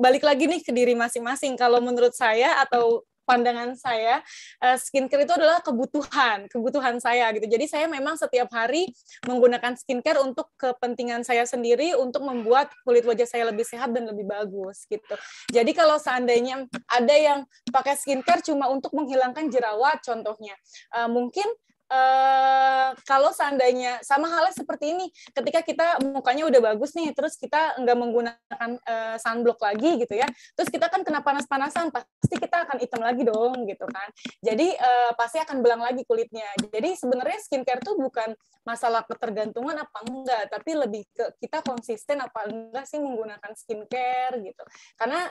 balik lagi nih ke diri masing-masing. Kalau menurut saya atau pandangan saya eh, skincare itu adalah kebutuhan kebutuhan saya gitu jadi saya memang setiap hari menggunakan skincare untuk kepentingan saya sendiri untuk membuat kulit wajah saya lebih sehat dan lebih bagus gitu jadi kalau seandainya ada yang pakai skincare cuma untuk menghilangkan jerawat contohnya eh, mungkin Eh, kalau seandainya sama halnya seperti ini, ketika kita mukanya udah bagus nih, terus kita nggak menggunakan uh, sunblock lagi gitu ya, terus kita kan kena panas-panasan, pasti kita akan hitam lagi dong gitu kan. Jadi uh, pasti akan belang lagi kulitnya. Jadi sebenarnya skincare tuh bukan masalah ketergantungan apa enggak, tapi lebih ke kita konsisten apa enggak sih menggunakan skincare gitu. Karena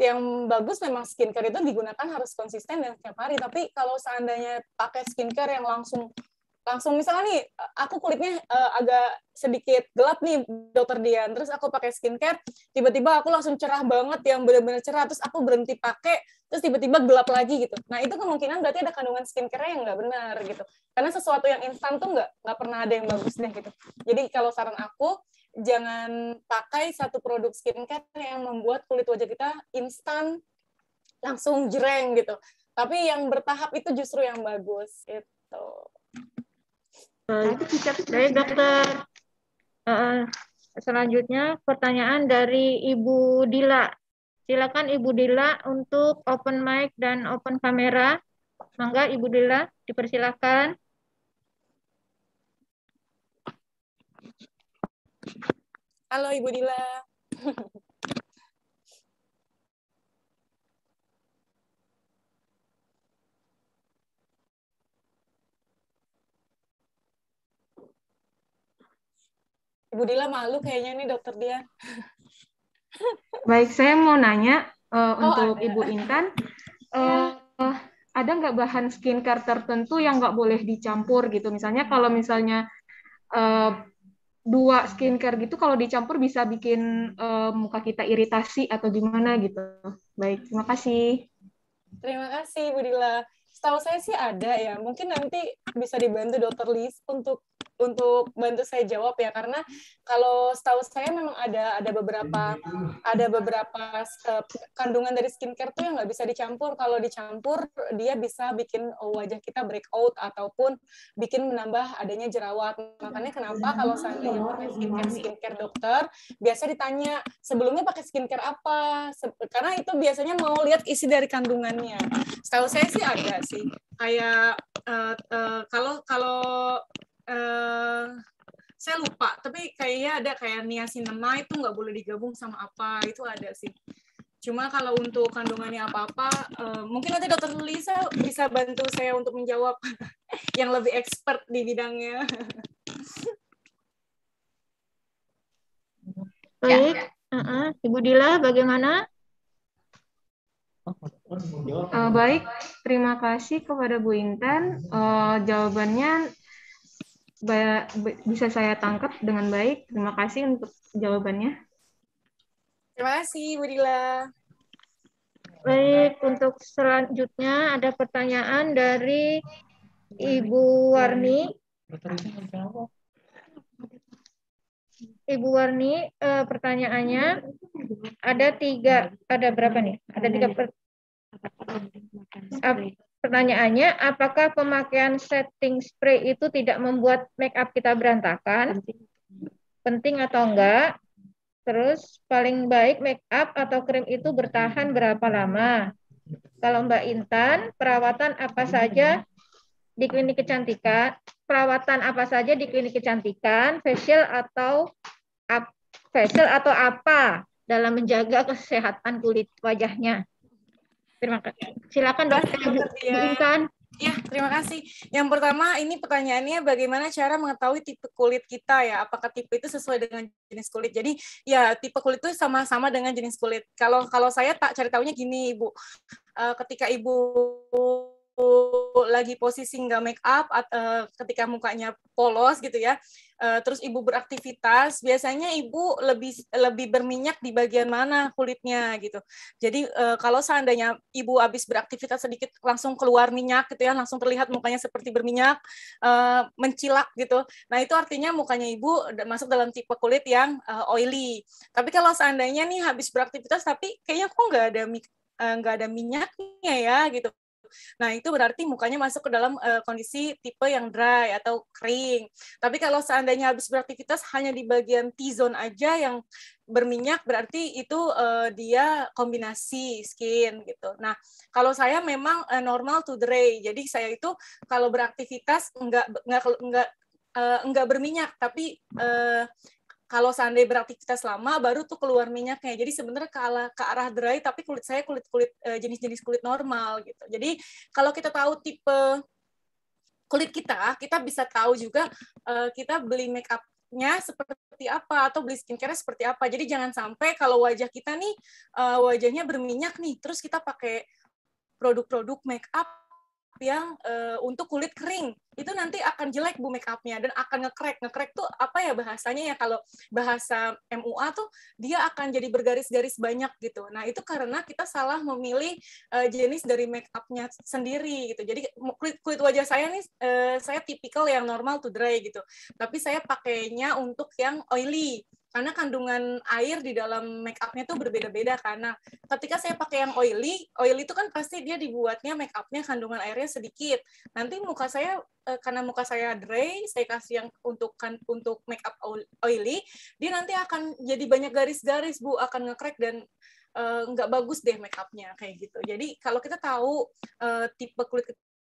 yang bagus memang skincare itu digunakan harus konsisten dan setiap hari. Tapi kalau seandainya pakai skincare yang langsung langsung misalnya nih aku kulitnya uh, agak sedikit gelap nih dokter Dian terus aku pakai skincare tiba-tiba aku langsung cerah banget yang benar-benar cerah terus aku berhenti pakai terus tiba-tiba gelap lagi gitu nah itu kemungkinan berarti ada kandungan skincare yang nggak benar gitu karena sesuatu yang instan tuh nggak nggak pernah ada yang bagus deh gitu jadi kalau saran aku jangan pakai satu produk skincare yang membuat kulit wajah kita instan langsung jereng gitu. Tapi yang bertahap itu justru yang bagus gitu.
nah, itu. Baik dokter. Uh, selanjutnya pertanyaan dari Ibu Dila. Silakan Ibu Dila untuk open mic dan open kamera. Mangga Ibu Dila dipersilakan. Halo Ibu
Dila.
Ibu Dila malu kayaknya nih dokter dia. Baik, saya mau nanya uh, oh, untuk ada. Ibu Intan,
uh, uh, ada nggak bahan skincare tertentu yang nggak boleh dicampur gitu? Misalnya
kalau misalnya uh, dua iya. skincare gitu kalau dicampur bisa bikin uh, muka kita iritasi atau gimana gitu. Baik, terima kasih. Terima kasih Bu Setahu saya sih ada ya. Mungkin nanti bisa dibantu Dokter Liz untuk untuk bantu saya jawab ya karena kalau setahu saya memang ada ada beberapa ada beberapa kandungan dari skincare tuh yang nggak bisa dicampur kalau dicampur dia bisa bikin wajah kita breakout ataupun bikin menambah adanya jerawat makanya kenapa kalau saya pakai skincare skincare dokter biasa ditanya sebelumnya pakai skincare apa karena itu biasanya mau lihat isi dari kandungannya setahu saya sih ada sih kayak uh, uh, kalau kalau uh, saya lupa tapi kayaknya ada kayak niacinamide itu nggak boleh digabung sama apa itu ada sih cuma kalau untuk kandungannya apa-apa uh, mungkin nanti dokter Lisa bisa bantu saya untuk menjawab yang lebih expert di bidangnya
baik uh -uh. Ibu Dila bagaimana
Uh,
baik, terima kasih kepada Bu Intan. Uh, jawabannya bisa saya tangkap dengan baik. Terima kasih untuk jawabannya.
Terima kasih, Bu Dila.
Baik, untuk selanjutnya ada pertanyaan dari
Ibu Warni.
Ibu Warni, eh, pertanyaannya ada tiga, ada berapa nih? Ada tiga pertanyaan. Pertanyaannya, apakah pemakaian setting spray itu tidak membuat make up kita berantakan? Penting, Penting atau enggak? Terus paling baik make up atau krim itu bertahan berapa lama? Kalau Mbak Intan, perawatan apa saja di klinik kecantikan? Perawatan apa saja di klinik kecantikan? Facial atau facial atau apa dalam menjaga kesehatan kulit wajahnya? Terima kasih. Silakan dokter diinginkan. Ya. ya, terima kasih. Yang pertama ini pertanyaannya
bagaimana cara mengetahui tipe kulit kita ya? Apakah tipe itu sesuai dengan jenis kulit? Jadi ya tipe kulit itu sama-sama dengan jenis kulit. Kalau kalau saya tak cari tahunya gini, Ibu. Eh, ketika Ibu lagi posisi nggak make up uh, ketika mukanya polos gitu ya uh, terus ibu beraktivitas biasanya ibu lebih lebih berminyak di bagian mana kulitnya gitu jadi uh, kalau seandainya ibu habis beraktivitas sedikit langsung keluar minyak gitu ya langsung terlihat mukanya seperti berminyak uh, mencilak gitu nah itu artinya mukanya ibu masuk dalam tipe kulit yang uh, oily tapi kalau seandainya nih habis beraktivitas tapi kayaknya kok nggak ada nggak ada minyaknya ya gitu Nah, itu berarti mukanya masuk ke dalam uh, kondisi tipe yang dry atau kering. Tapi kalau seandainya habis beraktivitas hanya di bagian T-zone aja yang berminyak berarti itu uh, dia kombinasi skin gitu. Nah, kalau saya memang uh, normal to dry. Jadi saya itu kalau beraktivitas enggak enggak enggak enggak berminyak tapi uh, kalau seandainya beraktivitas lama baru tuh keluar minyaknya. Jadi sebenarnya ke arah, ke arah dry tapi kulit saya kulit-kulit eh, jenis-jenis kulit normal gitu. Jadi kalau kita tahu tipe kulit kita, kita bisa tahu juga eh, kita beli make up nya seperti apa atau beli skincare seperti apa. Jadi jangan sampai kalau wajah kita nih eh, wajahnya berminyak nih, terus kita pakai produk-produk make up yang uh, untuk kulit kering itu nanti akan jelek bu make upnya dan akan ngekrek ngekrek tuh apa ya bahasanya ya kalau bahasa MUA tuh dia akan jadi bergaris-garis banyak gitu nah itu karena kita salah memilih uh, jenis dari make upnya sendiri gitu jadi kulit kulit wajah saya nih uh, saya tipikal yang normal to dry gitu tapi saya pakainya untuk yang oily karena kandungan air di dalam make upnya tuh berbeda-beda karena ketika saya pakai yang oily oily itu kan pasti dia dibuatnya make upnya kandungan airnya sedikit nanti muka saya eh, karena muka saya dry saya kasih yang untuk kan untuk make up oily dia nanti akan jadi banyak garis-garis bu akan ngekrek dan eh, nggak uh, bagus deh make upnya kayak gitu jadi kalau kita tahu uh, tipe kulit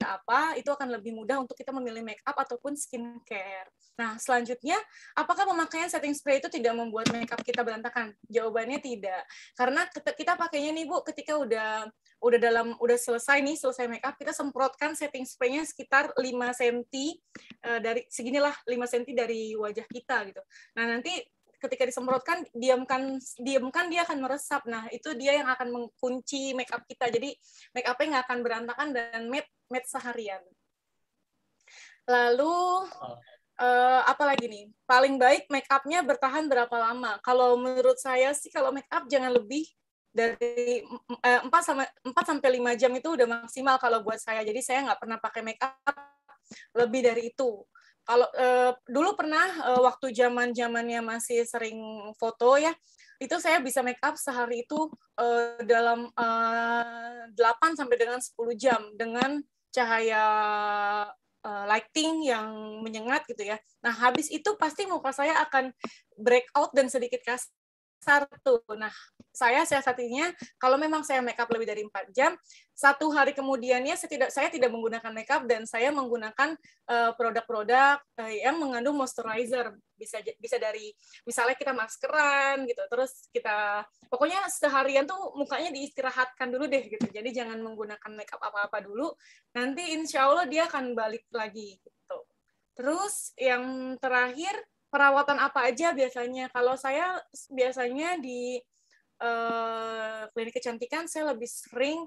apa, itu akan lebih mudah untuk kita memilih makeup ataupun skincare. Nah, selanjutnya, apakah pemakaian setting spray itu tidak membuat makeup kita berantakan? Jawabannya tidak. Karena kita pakainya nih, Bu, ketika udah udah dalam udah selesai nih selesai makeup kita semprotkan setting spraynya sekitar 5 cm uh, dari seginilah 5 cm dari wajah kita gitu. Nah, nanti ketika disemprotkan diamkan diamkan dia akan meresap nah itu dia yang akan mengkunci make up kita jadi make upnya nggak akan berantakan dan matte matte seharian lalu uh, lagi nih paling baik make upnya bertahan berapa lama kalau menurut saya sih kalau make up jangan lebih dari eh, empat uh, empat sampai lima jam itu udah maksimal kalau buat saya jadi saya nggak pernah pakai make up lebih dari itu kalau e, dulu pernah e, waktu zaman zamannya masih sering foto ya itu saya bisa make up sehari itu e, dalam e, 8 sampai dengan 10 jam dengan cahaya e, lighting yang menyengat gitu ya. Nah, habis itu pasti muka saya akan breakout dan sedikit kasar satu. Nah, saya saya satunya. kalau memang saya makeup lebih dari empat jam, satu hari kemudiannya saya tidak saya tidak menggunakan makeup dan saya menggunakan eh, produk-produk eh, yang mengandung moisturizer. Bisa bisa dari misalnya kita maskeran gitu, terus kita pokoknya seharian tuh mukanya diistirahatkan dulu deh gitu. Jadi jangan menggunakan makeup apa-apa dulu. Nanti insya Allah dia akan balik lagi gitu. Terus yang terakhir perawatan apa aja biasanya? Kalau saya biasanya di uh, klinik kecantikan saya lebih sering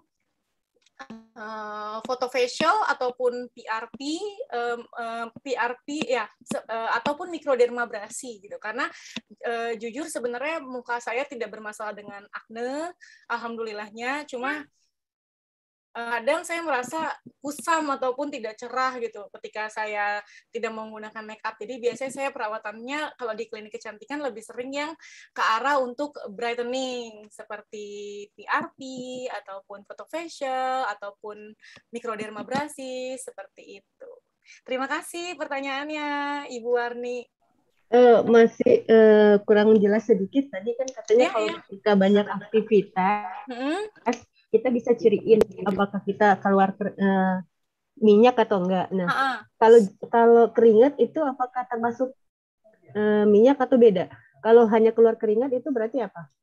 uh, foto facial ataupun PRP, um, uh, PRP ya uh, ataupun mikrodermabrasi gitu. Karena uh, jujur sebenarnya muka saya tidak bermasalah dengan akne, alhamdulillahnya. Cuma hmm kadang saya merasa kusam ataupun tidak cerah gitu ketika saya tidak menggunakan make up Jadi biasanya saya perawatannya kalau di klinik kecantikan lebih sering yang ke arah untuk brightening seperti PRP ataupun photo facial ataupun mikrodermabrasi seperti itu. Terima kasih pertanyaannya Ibu Warni.
Uh, masih uh, kurang jelas sedikit tadi kan katanya yeah, kalau yeah. kita banyak aktivitas hmm? kita bisa ciriin apakah kita keluar uh, minyak atau enggak. Nah, kalau kalau keringat itu apakah termasuk uh, minyak atau beda? Kalau hanya keluar keringat itu berarti apa?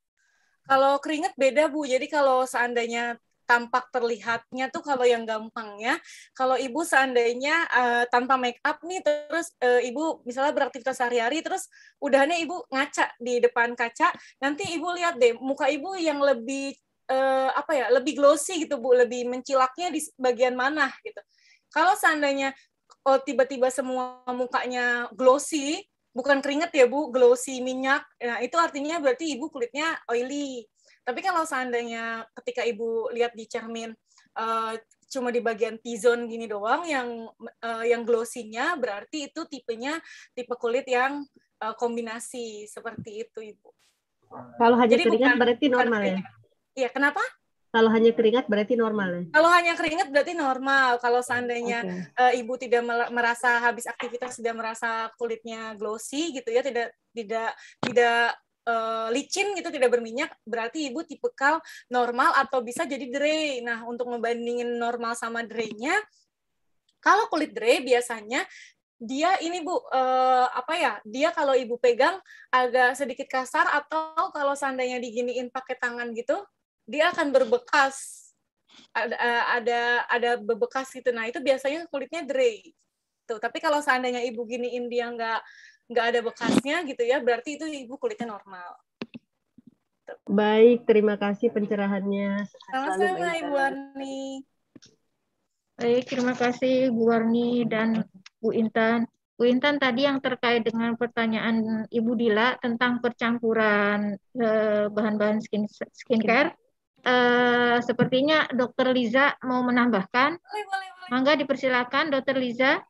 Kalau keringat beda bu. Jadi kalau seandainya tampak terlihatnya tuh kalau yang gampang ya kalau ibu seandainya uh, tanpa make up nih terus uh, ibu misalnya beraktivitas sehari-hari terus udahnya ibu ngaca di depan kaca nanti ibu lihat deh muka ibu yang lebih eh, apa ya lebih glossy gitu bu lebih mencilaknya di bagian mana gitu kalau seandainya oh, tiba-tiba semua mukanya glossy bukan keringat ya bu glossy minyak nah itu artinya berarti ibu kulitnya oily tapi kalau seandainya ketika ibu lihat di cermin uh, cuma di bagian T-zone gini doang yang uh, yang glossinya berarti itu tipenya tipe kulit yang uh, kombinasi seperti itu Ibu.
Kalau hanya keringat bukan, berarti normal ya? Iya, kenapa? Kalau hanya keringat berarti normal. Ya?
Kalau hanya keringat berarti normal. Kalau seandainya okay. uh, eh, ibu tidak merasa habis aktivitas tidak merasa kulitnya glossy gitu ya, tidak tidak tidak uh, licin gitu tidak berminyak berarti ibu tipikal normal atau bisa jadi dry. Nah, untuk membandingin normal sama dry-nya kalau kulit dry biasanya dia ini bu eh, apa ya dia kalau ibu pegang agak sedikit kasar atau kalau seandainya diginiin pakai tangan gitu dia akan berbekas ada ada ada bebekas gitu nah itu biasanya kulitnya dry tuh tapi kalau seandainya ibu giniin dia nggak nggak ada bekasnya gitu ya berarti itu ibu kulitnya normal
baik terima kasih pencerahannya sama-sama ibu Warni baik terima kasih Bu Warni dan Bu Intan Bu Intan tadi yang terkait dengan pertanyaan Ibu Dila tentang percampuran eh, bahan-bahan skin skincare eh, sepertinya Dokter Liza mau menambahkan. Mangga dipersilakan Dokter Liza.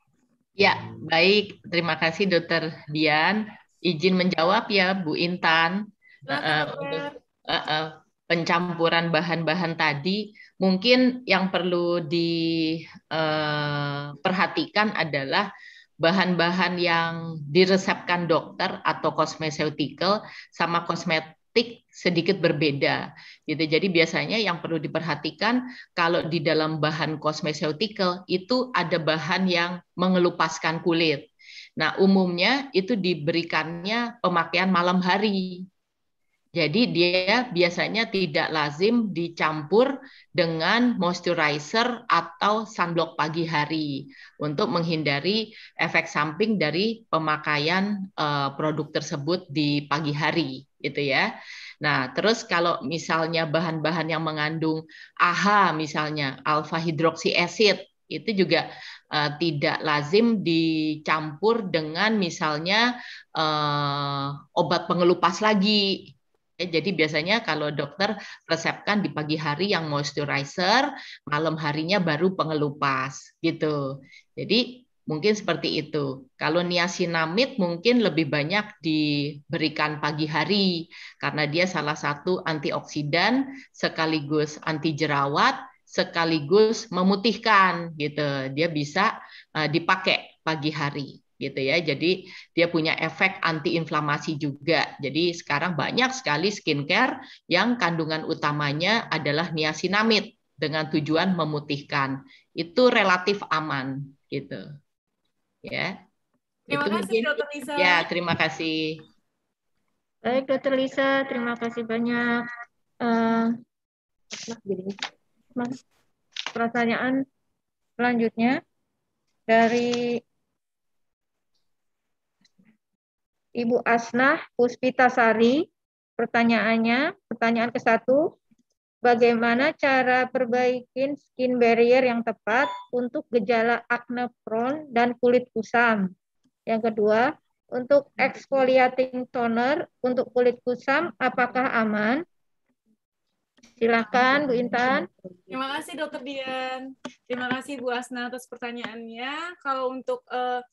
Ya,
baik. Terima kasih Dokter Dian. Izin menjawab ya Bu Intan. uh, untuk uh, uh, pencampuran bahan-bahan tadi, mungkin yang perlu diperhatikan uh, adalah bahan-bahan yang diresepkan dokter atau kosmeceutical sama kosmetik sedikit berbeda gitu. Jadi biasanya yang perlu diperhatikan kalau di dalam bahan kosmeceutical itu ada bahan yang mengelupaskan kulit. Nah, umumnya itu diberikannya pemakaian malam hari. Jadi dia biasanya tidak lazim dicampur dengan moisturizer atau sunblock pagi hari untuk menghindari efek samping dari pemakaian eh, produk tersebut di pagi hari, gitu ya. Nah, terus kalau misalnya bahan-bahan yang mengandung AHA misalnya alfa hidroksi acid itu juga uh, tidak lazim dicampur dengan misalnya uh, obat pengelupas lagi. Ya, jadi biasanya kalau dokter resepkan di pagi hari yang moisturizer, malam harinya baru pengelupas gitu. Jadi Mungkin seperti itu. Kalau niacinamid mungkin lebih banyak diberikan pagi hari karena dia salah satu antioksidan sekaligus anti jerawat sekaligus memutihkan gitu. Dia bisa eh, dipakai pagi hari gitu ya. Jadi dia punya efek antiinflamasi juga. Jadi sekarang banyak sekali skincare yang kandungan utamanya adalah niacinamid dengan tujuan memutihkan. Itu relatif aman gitu. Ya.
Terima itu kasih mungkin, Dr. Lisa. Ya, terima kasih.
Baik, Dr. Lisa, terima kasih banyak. Uh, pertanyaan selanjutnya dari Ibu Asnah Puspitasari. Pertanyaannya, pertanyaan ke satu bagaimana cara perbaikin skin barrier yang tepat untuk gejala acne prone dan kulit kusam. Yang kedua, untuk exfoliating toner untuk kulit kusam apakah aman? Silakan Bu Intan.
Terima kasih Dokter Dian. Terima kasih Bu Asna atas pertanyaannya. Kalau untuk uh,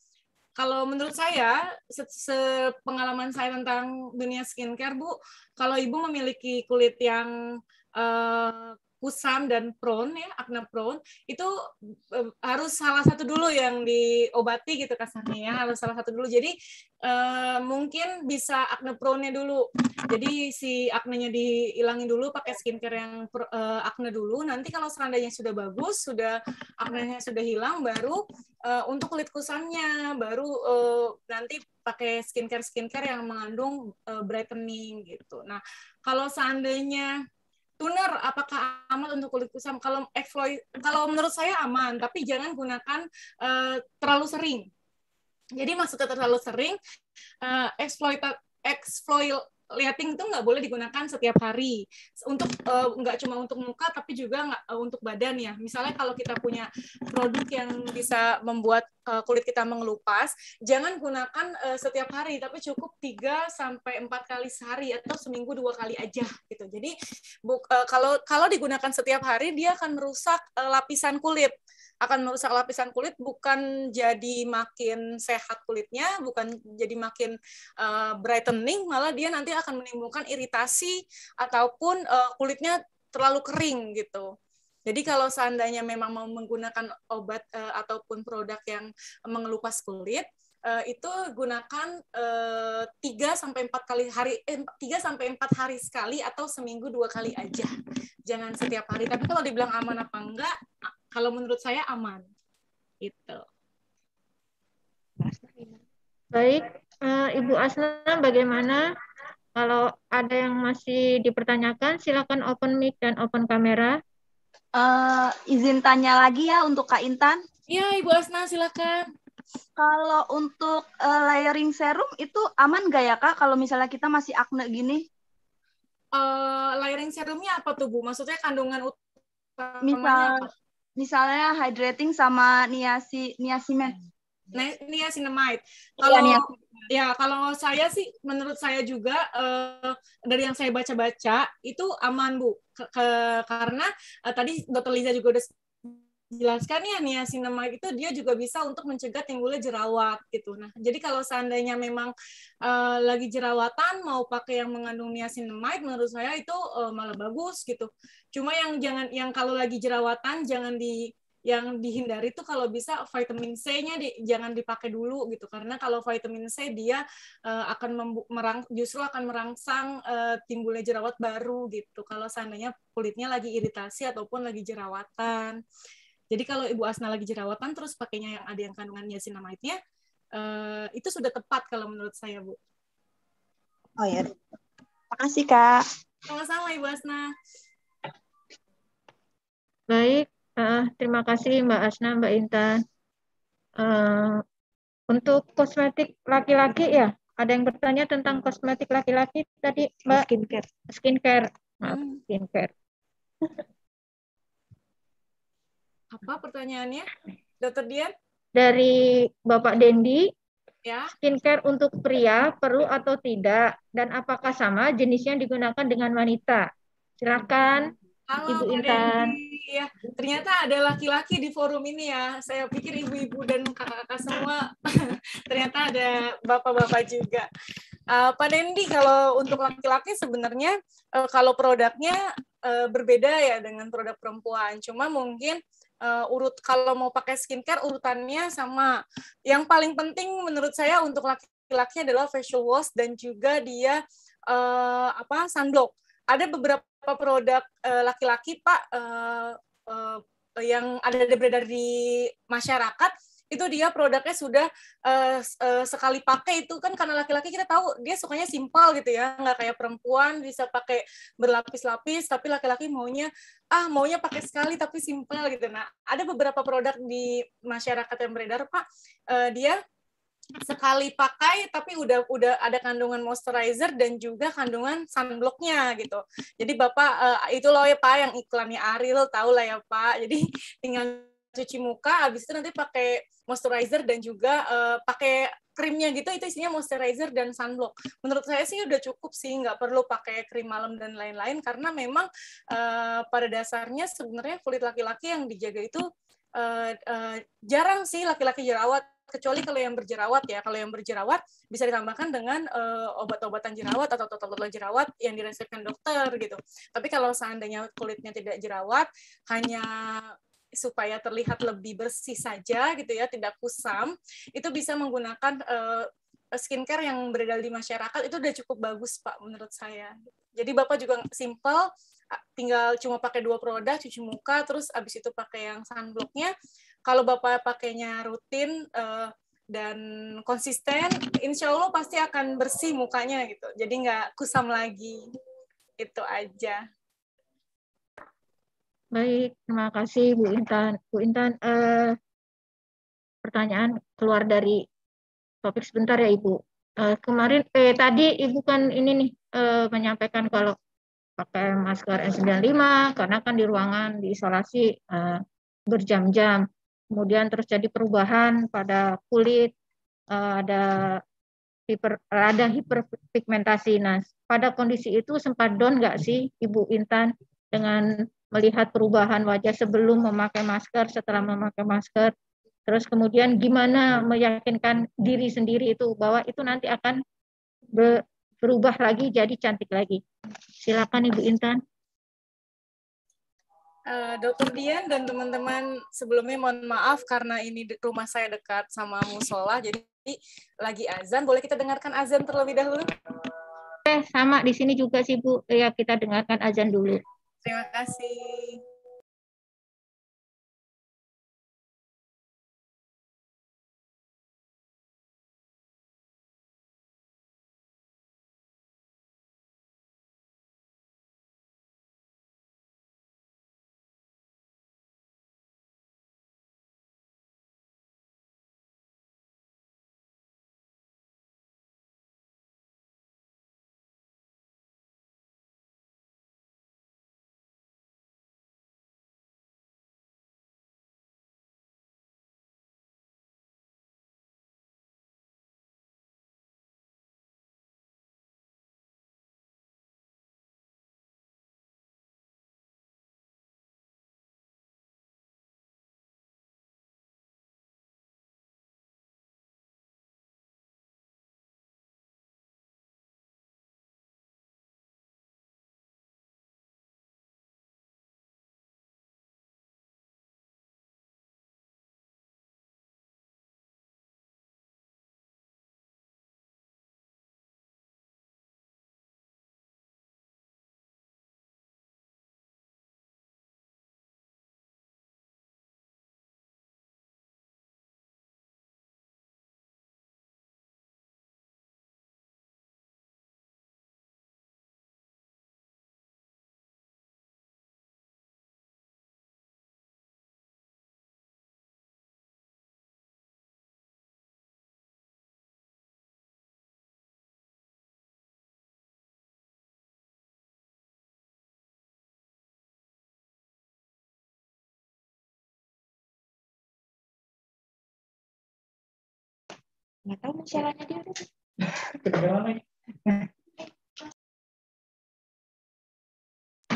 kalau menurut saya, sepengalaman saya tentang dunia skincare, Bu, kalau Ibu memiliki kulit yang Eh, kusam dan prone ya akne prone itu uh, harus salah satu dulu yang diobati gitu kasarnya ya harus salah satu dulu jadi uh, mungkin bisa akne prone dulu jadi si aknenya dihilangin dulu pakai skincare yang uh, akne dulu nanti kalau seandainya sudah bagus sudah aknenya sudah hilang baru uh, untuk kulit kusamnya baru uh, nanti pakai skincare skincare yang mengandung uh, brightening gitu nah kalau seandainya tuner apakah aman untuk kulit kusam kalau exploit kalau menurut saya aman tapi jangan gunakan uh, terlalu sering jadi maksudnya terlalu sering uh, eh, exploit exploit lighting itu nggak boleh digunakan setiap hari untuk uh, nggak cuma untuk muka tapi juga nggak uh, untuk badan ya misalnya kalau kita punya produk yang bisa membuat uh, kulit kita mengelupas jangan gunakan uh, setiap hari tapi cukup 3 sampai empat kali sehari atau seminggu dua kali aja gitu jadi bu, uh, kalau kalau digunakan setiap hari dia akan merusak uh, lapisan kulit akan merusak lapisan kulit bukan jadi makin sehat kulitnya, bukan jadi makin uh, brightening, malah dia nanti akan menimbulkan iritasi ataupun uh, kulitnya terlalu kering gitu. Jadi kalau seandainya memang mau menggunakan obat uh, ataupun produk yang mengelupas kulit, uh, itu gunakan tiga sampai empat kali hari tiga sampai empat hari sekali atau seminggu dua kali aja. Jangan setiap hari. Tapi kalau dibilang aman apa enggak, kalau menurut saya aman. Itu.
Baik, eh, Ibu Asna bagaimana? Kalau ada yang masih dipertanyakan, silakan open mic dan open kamera. Uh, izin
tanya lagi ya untuk Kak Intan. Iya, Ibu Asna silakan. Kalau untuk
uh, layering serum itu aman gak ya Kak kalau misalnya kita masih akne gini?
Uh, layering serumnya apa tuh Bu? Maksudnya kandungan utamanya Misal apa? misalnya hydrating sama niasi niasimen hmm. Niacinamide. Iya, kalau ya, ya kalau saya sih menurut saya juga uh, dari yang saya baca-baca itu aman Bu. Ke, ke, karena uh, tadi Dokter Liza juga udah jelaskan ya niacinamide itu dia juga bisa untuk mencegah timbulnya jerawat gitu. Nah, jadi kalau seandainya memang uh, lagi jerawatan mau pakai yang mengandung niacinamide menurut saya itu uh, malah bagus gitu. Cuma yang jangan yang kalau lagi jerawatan jangan di yang dihindari tuh kalau bisa vitamin C-nya di, jangan dipakai dulu gitu karena kalau vitamin C dia uh, akan membu- merang, justru akan merangsang uh, timbulnya jerawat baru gitu kalau seandainya kulitnya lagi iritasi ataupun lagi jerawatan. Jadi kalau Ibu Asna lagi jerawatan terus pakainya yang ada yang kandungan niacinamide-nya uh, itu sudah tepat kalau menurut saya, Bu.
Oh ya. Terima kasih, Kak.
Sama-sama Ibu Asna.
Baik, uh, terima kasih Mbak Asna, Mbak Intan. Uh, untuk kosmetik laki-laki ya, ada yang bertanya tentang kosmetik laki-laki tadi Mbak. Skincare. Skincare. Hmm. Maaf, hmm. skincare.
Apa pertanyaannya, Dokter Dian?
Dari Bapak Dendi, ya. skincare untuk pria perlu atau tidak dan apakah sama jenisnya digunakan dengan wanita? Silakan Halo, Ibu Intan.
Ya, ternyata ada laki-laki di forum ini ya. Saya pikir ibu-ibu dan kakak-kakak semua ternyata ada bapak-bapak juga. Uh, Pak Dendi, kalau untuk laki-laki sebenarnya uh, kalau produknya uh, berbeda ya dengan produk perempuan. Cuma mungkin uh, urut kalau mau pakai skincare urutannya sama. Yang paling penting menurut saya untuk laki-laki adalah facial wash dan juga dia uh, apa sunblock. Ada beberapa produk eh, laki-laki Pak uh, uh, yang ada beredar di masyarakat itu dia produknya sudah uh, uh, sekali pakai itu kan karena laki-laki kita tahu dia sukanya simpel gitu ya nggak kayak perempuan bisa pakai berlapis-lapis tapi laki-laki maunya ah maunya pakai sekali tapi simpel gitu nah ada beberapa produk di masyarakat yang beredar pak uh, dia sekali pakai tapi udah udah ada kandungan moisturizer dan juga kandungan sunblocknya gitu. Jadi bapak uh, itu loh ya pak yang iklannya Aril tau lah ya pak. Jadi tinggal cuci muka, habis itu nanti pakai moisturizer dan juga uh, pakai krimnya gitu itu isinya moisturizer dan sunblock. Menurut saya sih udah cukup sih, nggak perlu pakai krim malam dan lain-lain karena memang uh, pada dasarnya sebenarnya kulit laki-laki yang dijaga itu uh, uh, jarang sih laki-laki jerawat kecuali kalau yang berjerawat ya. Kalau yang berjerawat bisa ditambahkan dengan uh, obat-obatan jerawat atau total jerawat yang diresepkan dokter gitu. Tapi kalau seandainya kulitnya tidak jerawat, hanya supaya terlihat lebih bersih saja gitu ya, tidak kusam, itu bisa menggunakan uh, skincare yang beredar di masyarakat itu udah cukup bagus Pak menurut saya. Jadi Bapak juga simple tinggal cuma pakai dua produk cuci muka terus abis itu pakai yang sunblocknya kalau Bapak pakainya rutin uh, dan konsisten, insya Allah pasti akan bersih mukanya gitu. Jadi nggak kusam lagi. Itu aja.
Baik, terima kasih Bu Intan. Bu Intan, uh, pertanyaan keluar dari topik sebentar ya Ibu. Uh, kemarin, eh tadi Ibu kan ini nih uh, menyampaikan kalau pakai masker N95 karena kan di ruangan diisolasi uh, berjam-jam kemudian terus jadi perubahan pada kulit, eh, ada hiper, ada hiperpigmentasi. Nah, pada kondisi itu sempat down nggak sih Ibu Intan dengan melihat perubahan wajah sebelum memakai masker, setelah memakai masker, terus kemudian gimana meyakinkan diri sendiri itu bahwa itu nanti akan berubah lagi jadi cantik lagi. Silakan Ibu Intan.
Eh, dokter Dian dan teman-teman sebelumnya mohon maaf karena ini rumah saya dekat sama musola jadi lagi azan boleh kita dengarkan azan terlebih dahulu?
Eh sama di sini juga sih Bu ya kita dengarkan azan dulu.
Terima kasih.
nggak tahu masalahnya dia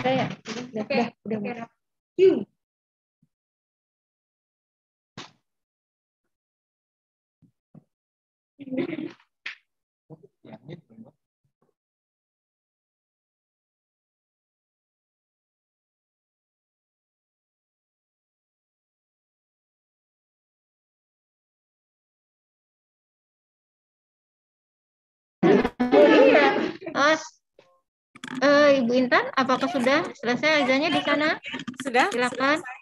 ya? udah udah udah udah
uh, Ibu Intan, apakah sudah selesai azannya di sana? Sudah. Silakan. Sudah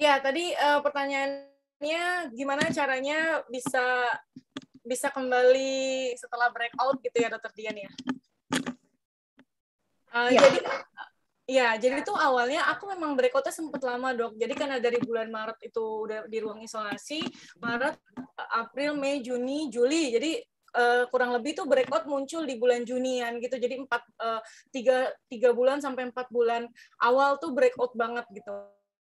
Ya, tadi uh, pertanyaannya gimana caranya bisa bisa kembali setelah breakout gitu ya, Dokter Dian ya? Uh, ya. Jadi Ya, jadi tuh awalnya aku memang berikutnya sempat lama dok. Jadi karena dari bulan Maret itu udah di ruang isolasi, Maret, April, Mei, Juni, Juli. Jadi uh, kurang lebih tuh breakout muncul di bulan Junian gitu. Jadi empat uh, tiga tiga bulan sampai empat bulan awal tuh breakout banget gitu.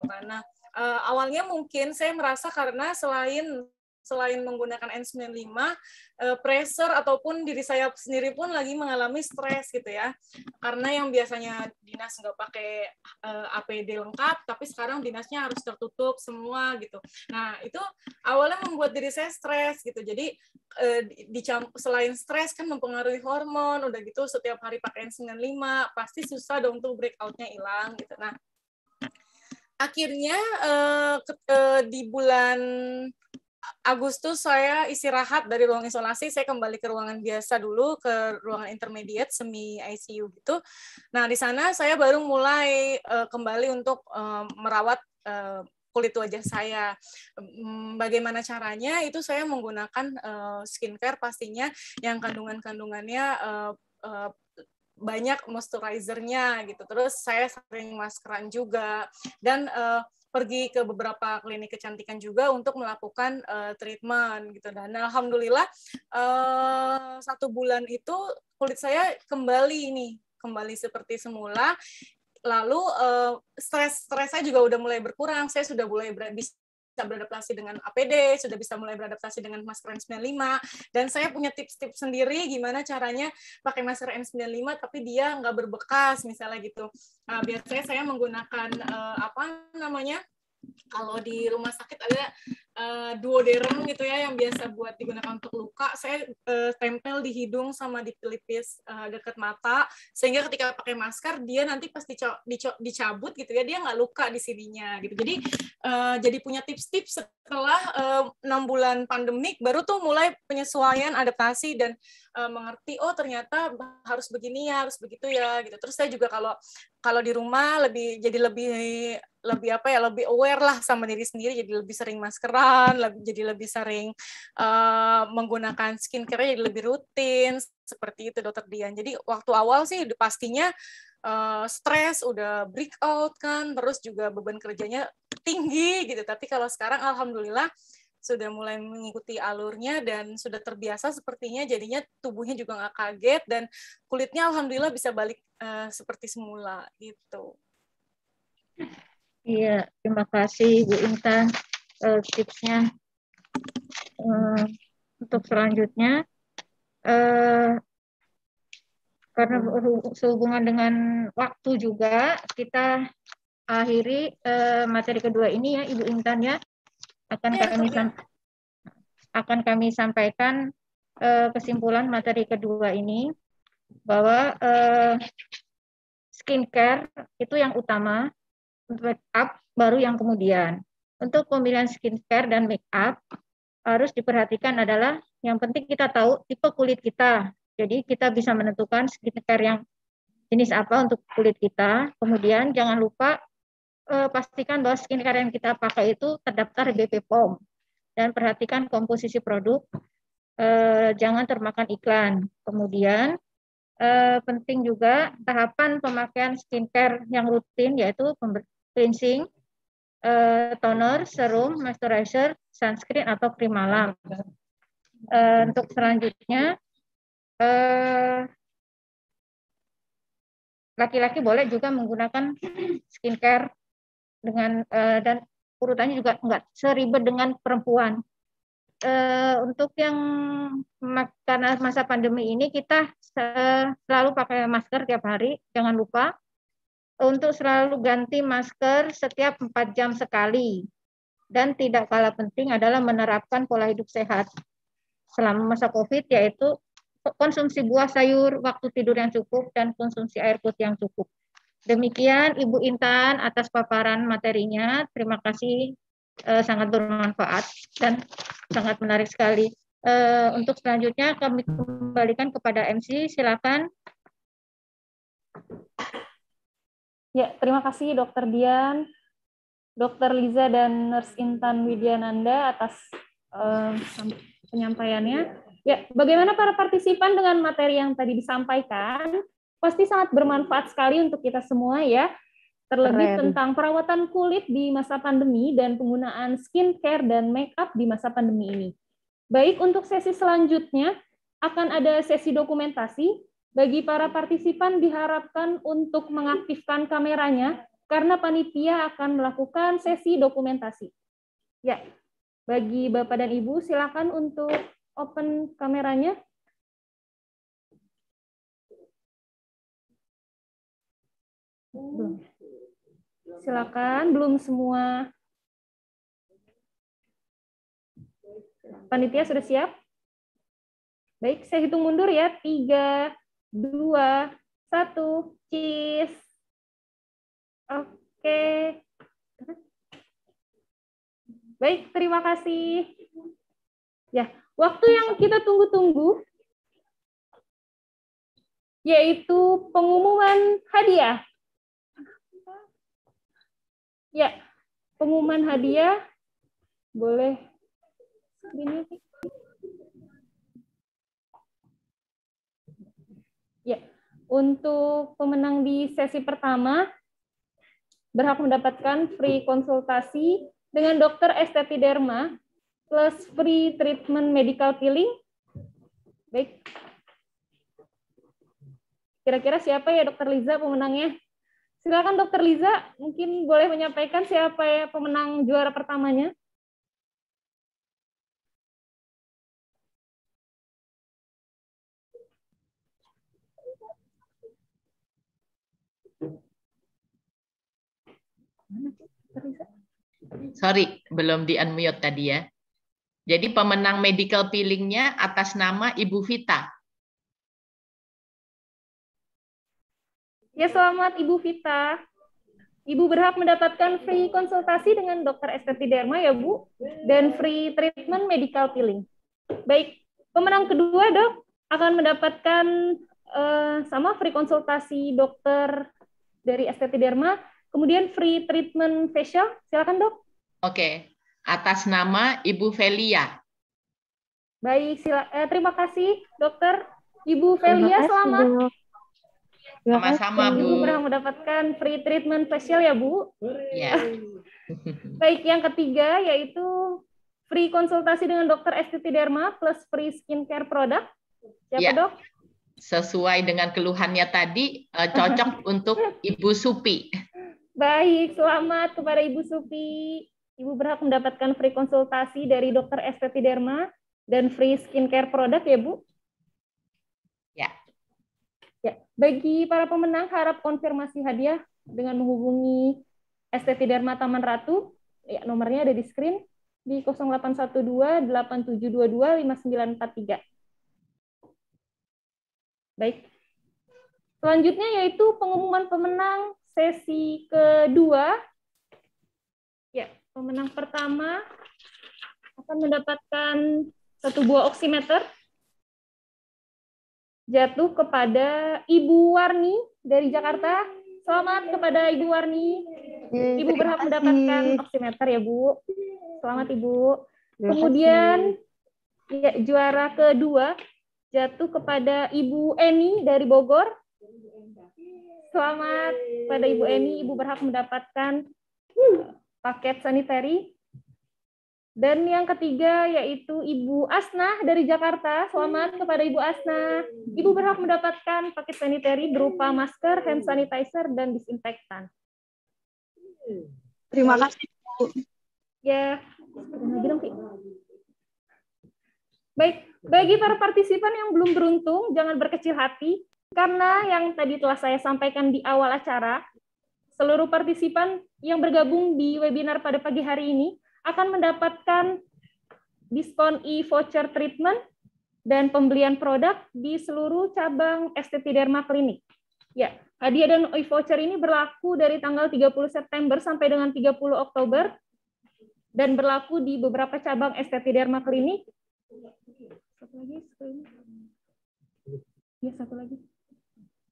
Nah uh, awalnya mungkin saya merasa karena selain selain menggunakan N95, uh, eh, pressure ataupun diri saya sendiri pun lagi mengalami stres gitu ya. Karena yang biasanya dinas nggak pakai uh, eh, APD lengkap, tapi sekarang dinasnya harus tertutup semua gitu. Nah, itu awalnya membuat diri saya stres gitu. Jadi uh, selain stres kan mempengaruhi hormon, udah gitu setiap hari pakai N95, pasti susah dong tuh breakoutnya hilang gitu. Nah, akhirnya uh, di bulan Agustus saya istirahat dari ruang isolasi, saya kembali ke ruangan biasa dulu, ke ruangan intermediate semi ICU gitu. Nah, di sana saya baru mulai uh, kembali untuk uh, merawat uh, kulit wajah saya. Hmm, bagaimana caranya? Itu saya menggunakan uh, skincare pastinya yang kandungan-kandungannya uh, uh, banyak moisturizernya gitu. Terus saya sering maskeran juga dan uh, pergi ke beberapa klinik kecantikan juga untuk melakukan uh, treatment gitu dan alhamdulillah uh, satu bulan itu kulit saya kembali ini kembali seperti semula lalu uh, stres stres saya juga udah mulai berkurang saya sudah mulai bisa bisa beradaptasi dengan APD, sudah bisa mulai beradaptasi dengan masker N95, dan saya punya tips-tips sendiri gimana caranya pakai masker N95 tapi dia nggak berbekas misalnya gitu. Nah, biasanya saya menggunakan uh, apa namanya kalau di rumah sakit ada uh, duoderm gitu ya yang biasa buat digunakan untuk luka saya uh, tempel di hidung sama di pelipis uh, dekat mata sehingga ketika pakai masker dia nanti pas dico- dico- dicabut gitu ya dia nggak luka di sininya gitu jadi uh, jadi punya tips-tips setelah enam uh, bulan pandemik baru tuh mulai penyesuaian adaptasi dan uh, mengerti oh ternyata harus begini ya harus begitu ya gitu terus saya juga kalau kalau di rumah lebih jadi lebih lebih apa ya lebih aware lah sama diri sendiri jadi lebih sering maskeran lebih jadi lebih sering uh, menggunakan skincare jadi lebih rutin seperti itu dokter Dian jadi waktu awal sih udah pastinya uh, stres udah break out kan terus juga beban kerjanya tinggi gitu tapi kalau sekarang alhamdulillah sudah mulai mengikuti alurnya dan sudah terbiasa sepertinya jadinya tubuhnya juga nggak kaget dan kulitnya alhamdulillah bisa balik uh, seperti semula gitu.
Iya, terima kasih Bu Intan uh, tipsnya. Uh, untuk selanjutnya, uh, karena sehubungan dengan waktu juga, kita akhiri uh, materi kedua ini ya Ibu Intan ya. Akan ya, kami ya. akan kami sampaikan uh, kesimpulan materi kedua ini bahwa uh, skincare itu yang utama untuk make up baru yang kemudian. Untuk pemilihan skincare dan make up harus diperhatikan adalah yang penting kita tahu tipe kulit kita. Jadi kita bisa menentukan skincare yang jenis apa untuk kulit kita. Kemudian jangan lupa eh, pastikan bahwa skincare yang kita pakai itu terdaftar BP POM dan perhatikan komposisi produk. Eh, jangan termakan iklan. Kemudian eh, penting juga tahapan pemakaian skincare yang rutin yaitu cleansing, uh, eh, toner, serum, moisturizer, sunscreen atau krim malam. Uh, untuk selanjutnya eh, laki-laki uh, boleh juga menggunakan skincare dengan uh, dan urutannya juga enggak seribet dengan perempuan. Uh, untuk yang karena masa pandemi ini kita selalu pakai masker tiap hari, jangan lupa untuk selalu ganti masker setiap 4 jam sekali. Dan tidak kalah penting adalah menerapkan pola hidup sehat selama masa COVID, yaitu konsumsi buah sayur, waktu tidur yang cukup, dan konsumsi air putih yang cukup. Demikian Ibu Intan atas paparan materinya. Terima kasih eh, sangat bermanfaat dan sangat menarik sekali. Eh, untuk selanjutnya kami kembalikan kepada MC. Silakan. Ya, terima kasih Dokter Dian,
Dokter Liza dan Nurse Intan Widyananda atas uh, penyampaiannya. Ya, bagaimana para partisipan dengan materi yang tadi disampaikan? Pasti sangat bermanfaat sekali untuk kita semua ya. Terlebih Keren. tentang perawatan kulit di masa pandemi dan penggunaan skincare dan makeup di masa pandemi ini. Baik, untuk sesi selanjutnya akan ada sesi dokumentasi bagi para partisipan diharapkan untuk mengaktifkan kameranya karena panitia akan
melakukan sesi dokumentasi. Ya, bagi Bapak dan Ibu silakan untuk open kameranya.
Silakan,
belum semua. Panitia sudah siap? Baik, saya hitung mundur ya. Tiga, dua, satu, cheese. Oke. Baik, terima kasih. Ya, waktu yang kita tunggu-tunggu yaitu pengumuman hadiah. Ya, pengumuman hadiah boleh ini
Untuk pemenang di sesi pertama, berhak mendapatkan free konsultasi dengan dokter esteti derma plus free treatment medical peeling. Baik. Kira-kira siapa ya dokter Liza pemenangnya? Silakan dokter Liza, mungkin boleh menyampaikan
siapa ya pemenang juara pertamanya.
Sorry, belum di-unmute tadi ya. Jadi pemenang medical peelingnya atas nama Ibu Vita.
Ya selamat Ibu Vita. Ibu berhak mendapatkan free
konsultasi dengan dokter esteti derma ya Bu, dan free treatment medical peeling. Baik, pemenang kedua dok akan mendapatkan uh, sama free konsultasi dokter dari esteti derma Kemudian free treatment
facial, silakan dok. Oke, atas nama Ibu Velia.
Baik, sila, eh, terima kasih dokter. Ibu Velia kasih, selamat.
Sama-sama Bu. Ibu pernah
mendapatkan free treatment facial ya Bu? Ya. Baik, yang ketiga yaitu free konsultasi dengan dokter STT
Derma plus free skincare product. Siapa ya. dok? Sesuai dengan keluhannya tadi, eh, cocok untuk Ibu Supi. Baik, selamat kepada
Ibu Supi. Ibu berhak mendapatkan free konsultasi dari dokter esteti derma dan free skincare produk ya, Bu? Ya. Ya, bagi para pemenang harap konfirmasi hadiah dengan menghubungi Esteti Derma Taman Ratu. Ya, nomornya ada di screen di 0812 8722 5943. Baik. Selanjutnya yaitu pengumuman pemenang sesi kedua. Ya,
pemenang pertama akan mendapatkan satu buah oximeter
jatuh kepada Ibu Warni dari Jakarta. Selamat kepada Ibu Warni. Ibu berhak mendapatkan oximeter ya, Bu. Selamat Ibu.
Kemudian
ya, juara kedua jatuh kepada Ibu Eni dari Bogor selamat pada Ibu Eni. Ibu berhak mendapatkan paket sanitary. Dan yang ketiga yaitu Ibu Asna dari Jakarta. Selamat kepada Ibu Asna. Ibu berhak mendapatkan paket sanitary berupa masker, hand sanitizer, dan disinfektan. Terima kasih, Ya. Ya, Baik, bagi para partisipan yang belum beruntung, jangan berkecil hati. Karena yang tadi telah saya sampaikan di awal acara, seluruh partisipan yang bergabung di webinar pada pagi hari ini akan mendapatkan diskon e-voucher treatment dan pembelian produk di seluruh cabang STT Derma Klinik. Ya, hadiah dan e-voucher ini berlaku dari tanggal 30 September sampai dengan 30 Oktober dan berlaku di beberapa cabang STT Derma Klinik. Satu lagi, satu lagi. Ya, satu lagi.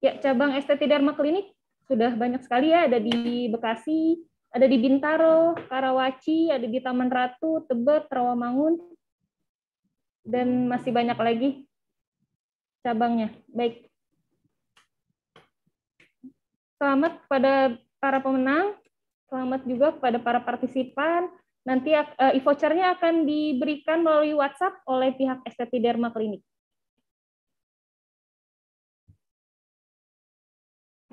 Ya, cabang STT Dharma Klinik sudah banyak sekali ya, ada di Bekasi, ada di Bintaro, Karawaci, ada di Taman Ratu, Tebet, Rawamangun, dan masih banyak lagi cabangnya. Baik. Selamat kepada para pemenang, selamat juga kepada
para partisipan. Nanti eh, e-vouchernya akan diberikan melalui WhatsApp oleh pihak STT Derma Klinik.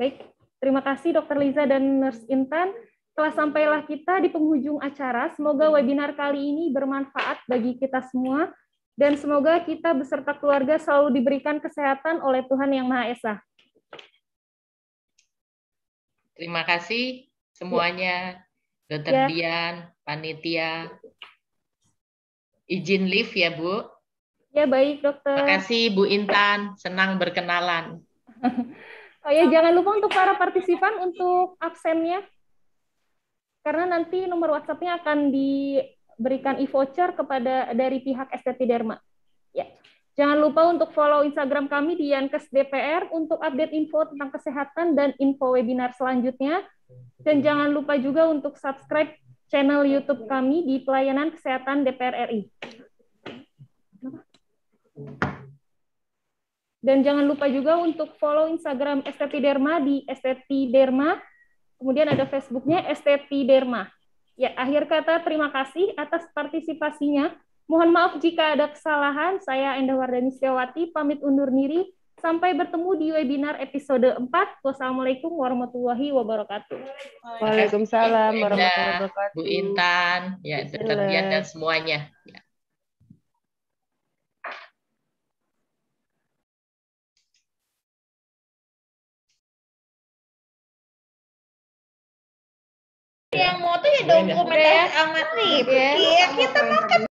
Baik, terima kasih Dr. Liza dan Nurse Intan. Telah sampailah
kita di penghujung acara. Semoga webinar kali ini bermanfaat bagi kita semua dan semoga kita beserta keluarga selalu diberikan kesehatan oleh Tuhan Yang Maha Esa.
Terima kasih semuanya, Dokter ya. Dian, panitia. Izin lift ya, Bu. Ya, baik, Dokter. Terima kasih Bu Intan, senang berkenalan.
Oh ya, jangan lupa untuk para partisipan untuk absennya. Karena nanti nomor WhatsApp-nya akan diberikan e-voucher kepada dari pihak STT Derma. Ya. Jangan lupa untuk follow Instagram kami di Yankes DPR untuk update info tentang kesehatan dan info webinar selanjutnya. Dan jangan lupa juga untuk subscribe channel YouTube kami di Pelayanan Kesehatan DPR RI. Thank you. Dan jangan lupa juga untuk follow Instagram Esteti Derma di Esteti Derma. Kemudian ada Facebooknya Esteti Derma. Ya, akhir kata terima kasih atas partisipasinya. Mohon maaf jika ada kesalahan. Saya Endah Wardani Setiawati, pamit undur diri. Sampai bertemu di webinar episode 4. Wassalamualaikum warahmatullahi wabarakatuh. Waalaikumsalam warahmatullahi wabarakatuh. Bu Intan, ya, tetap dan
semuanya. Ya.
yang mau tuh ya yang amat nih. Iya, kita makan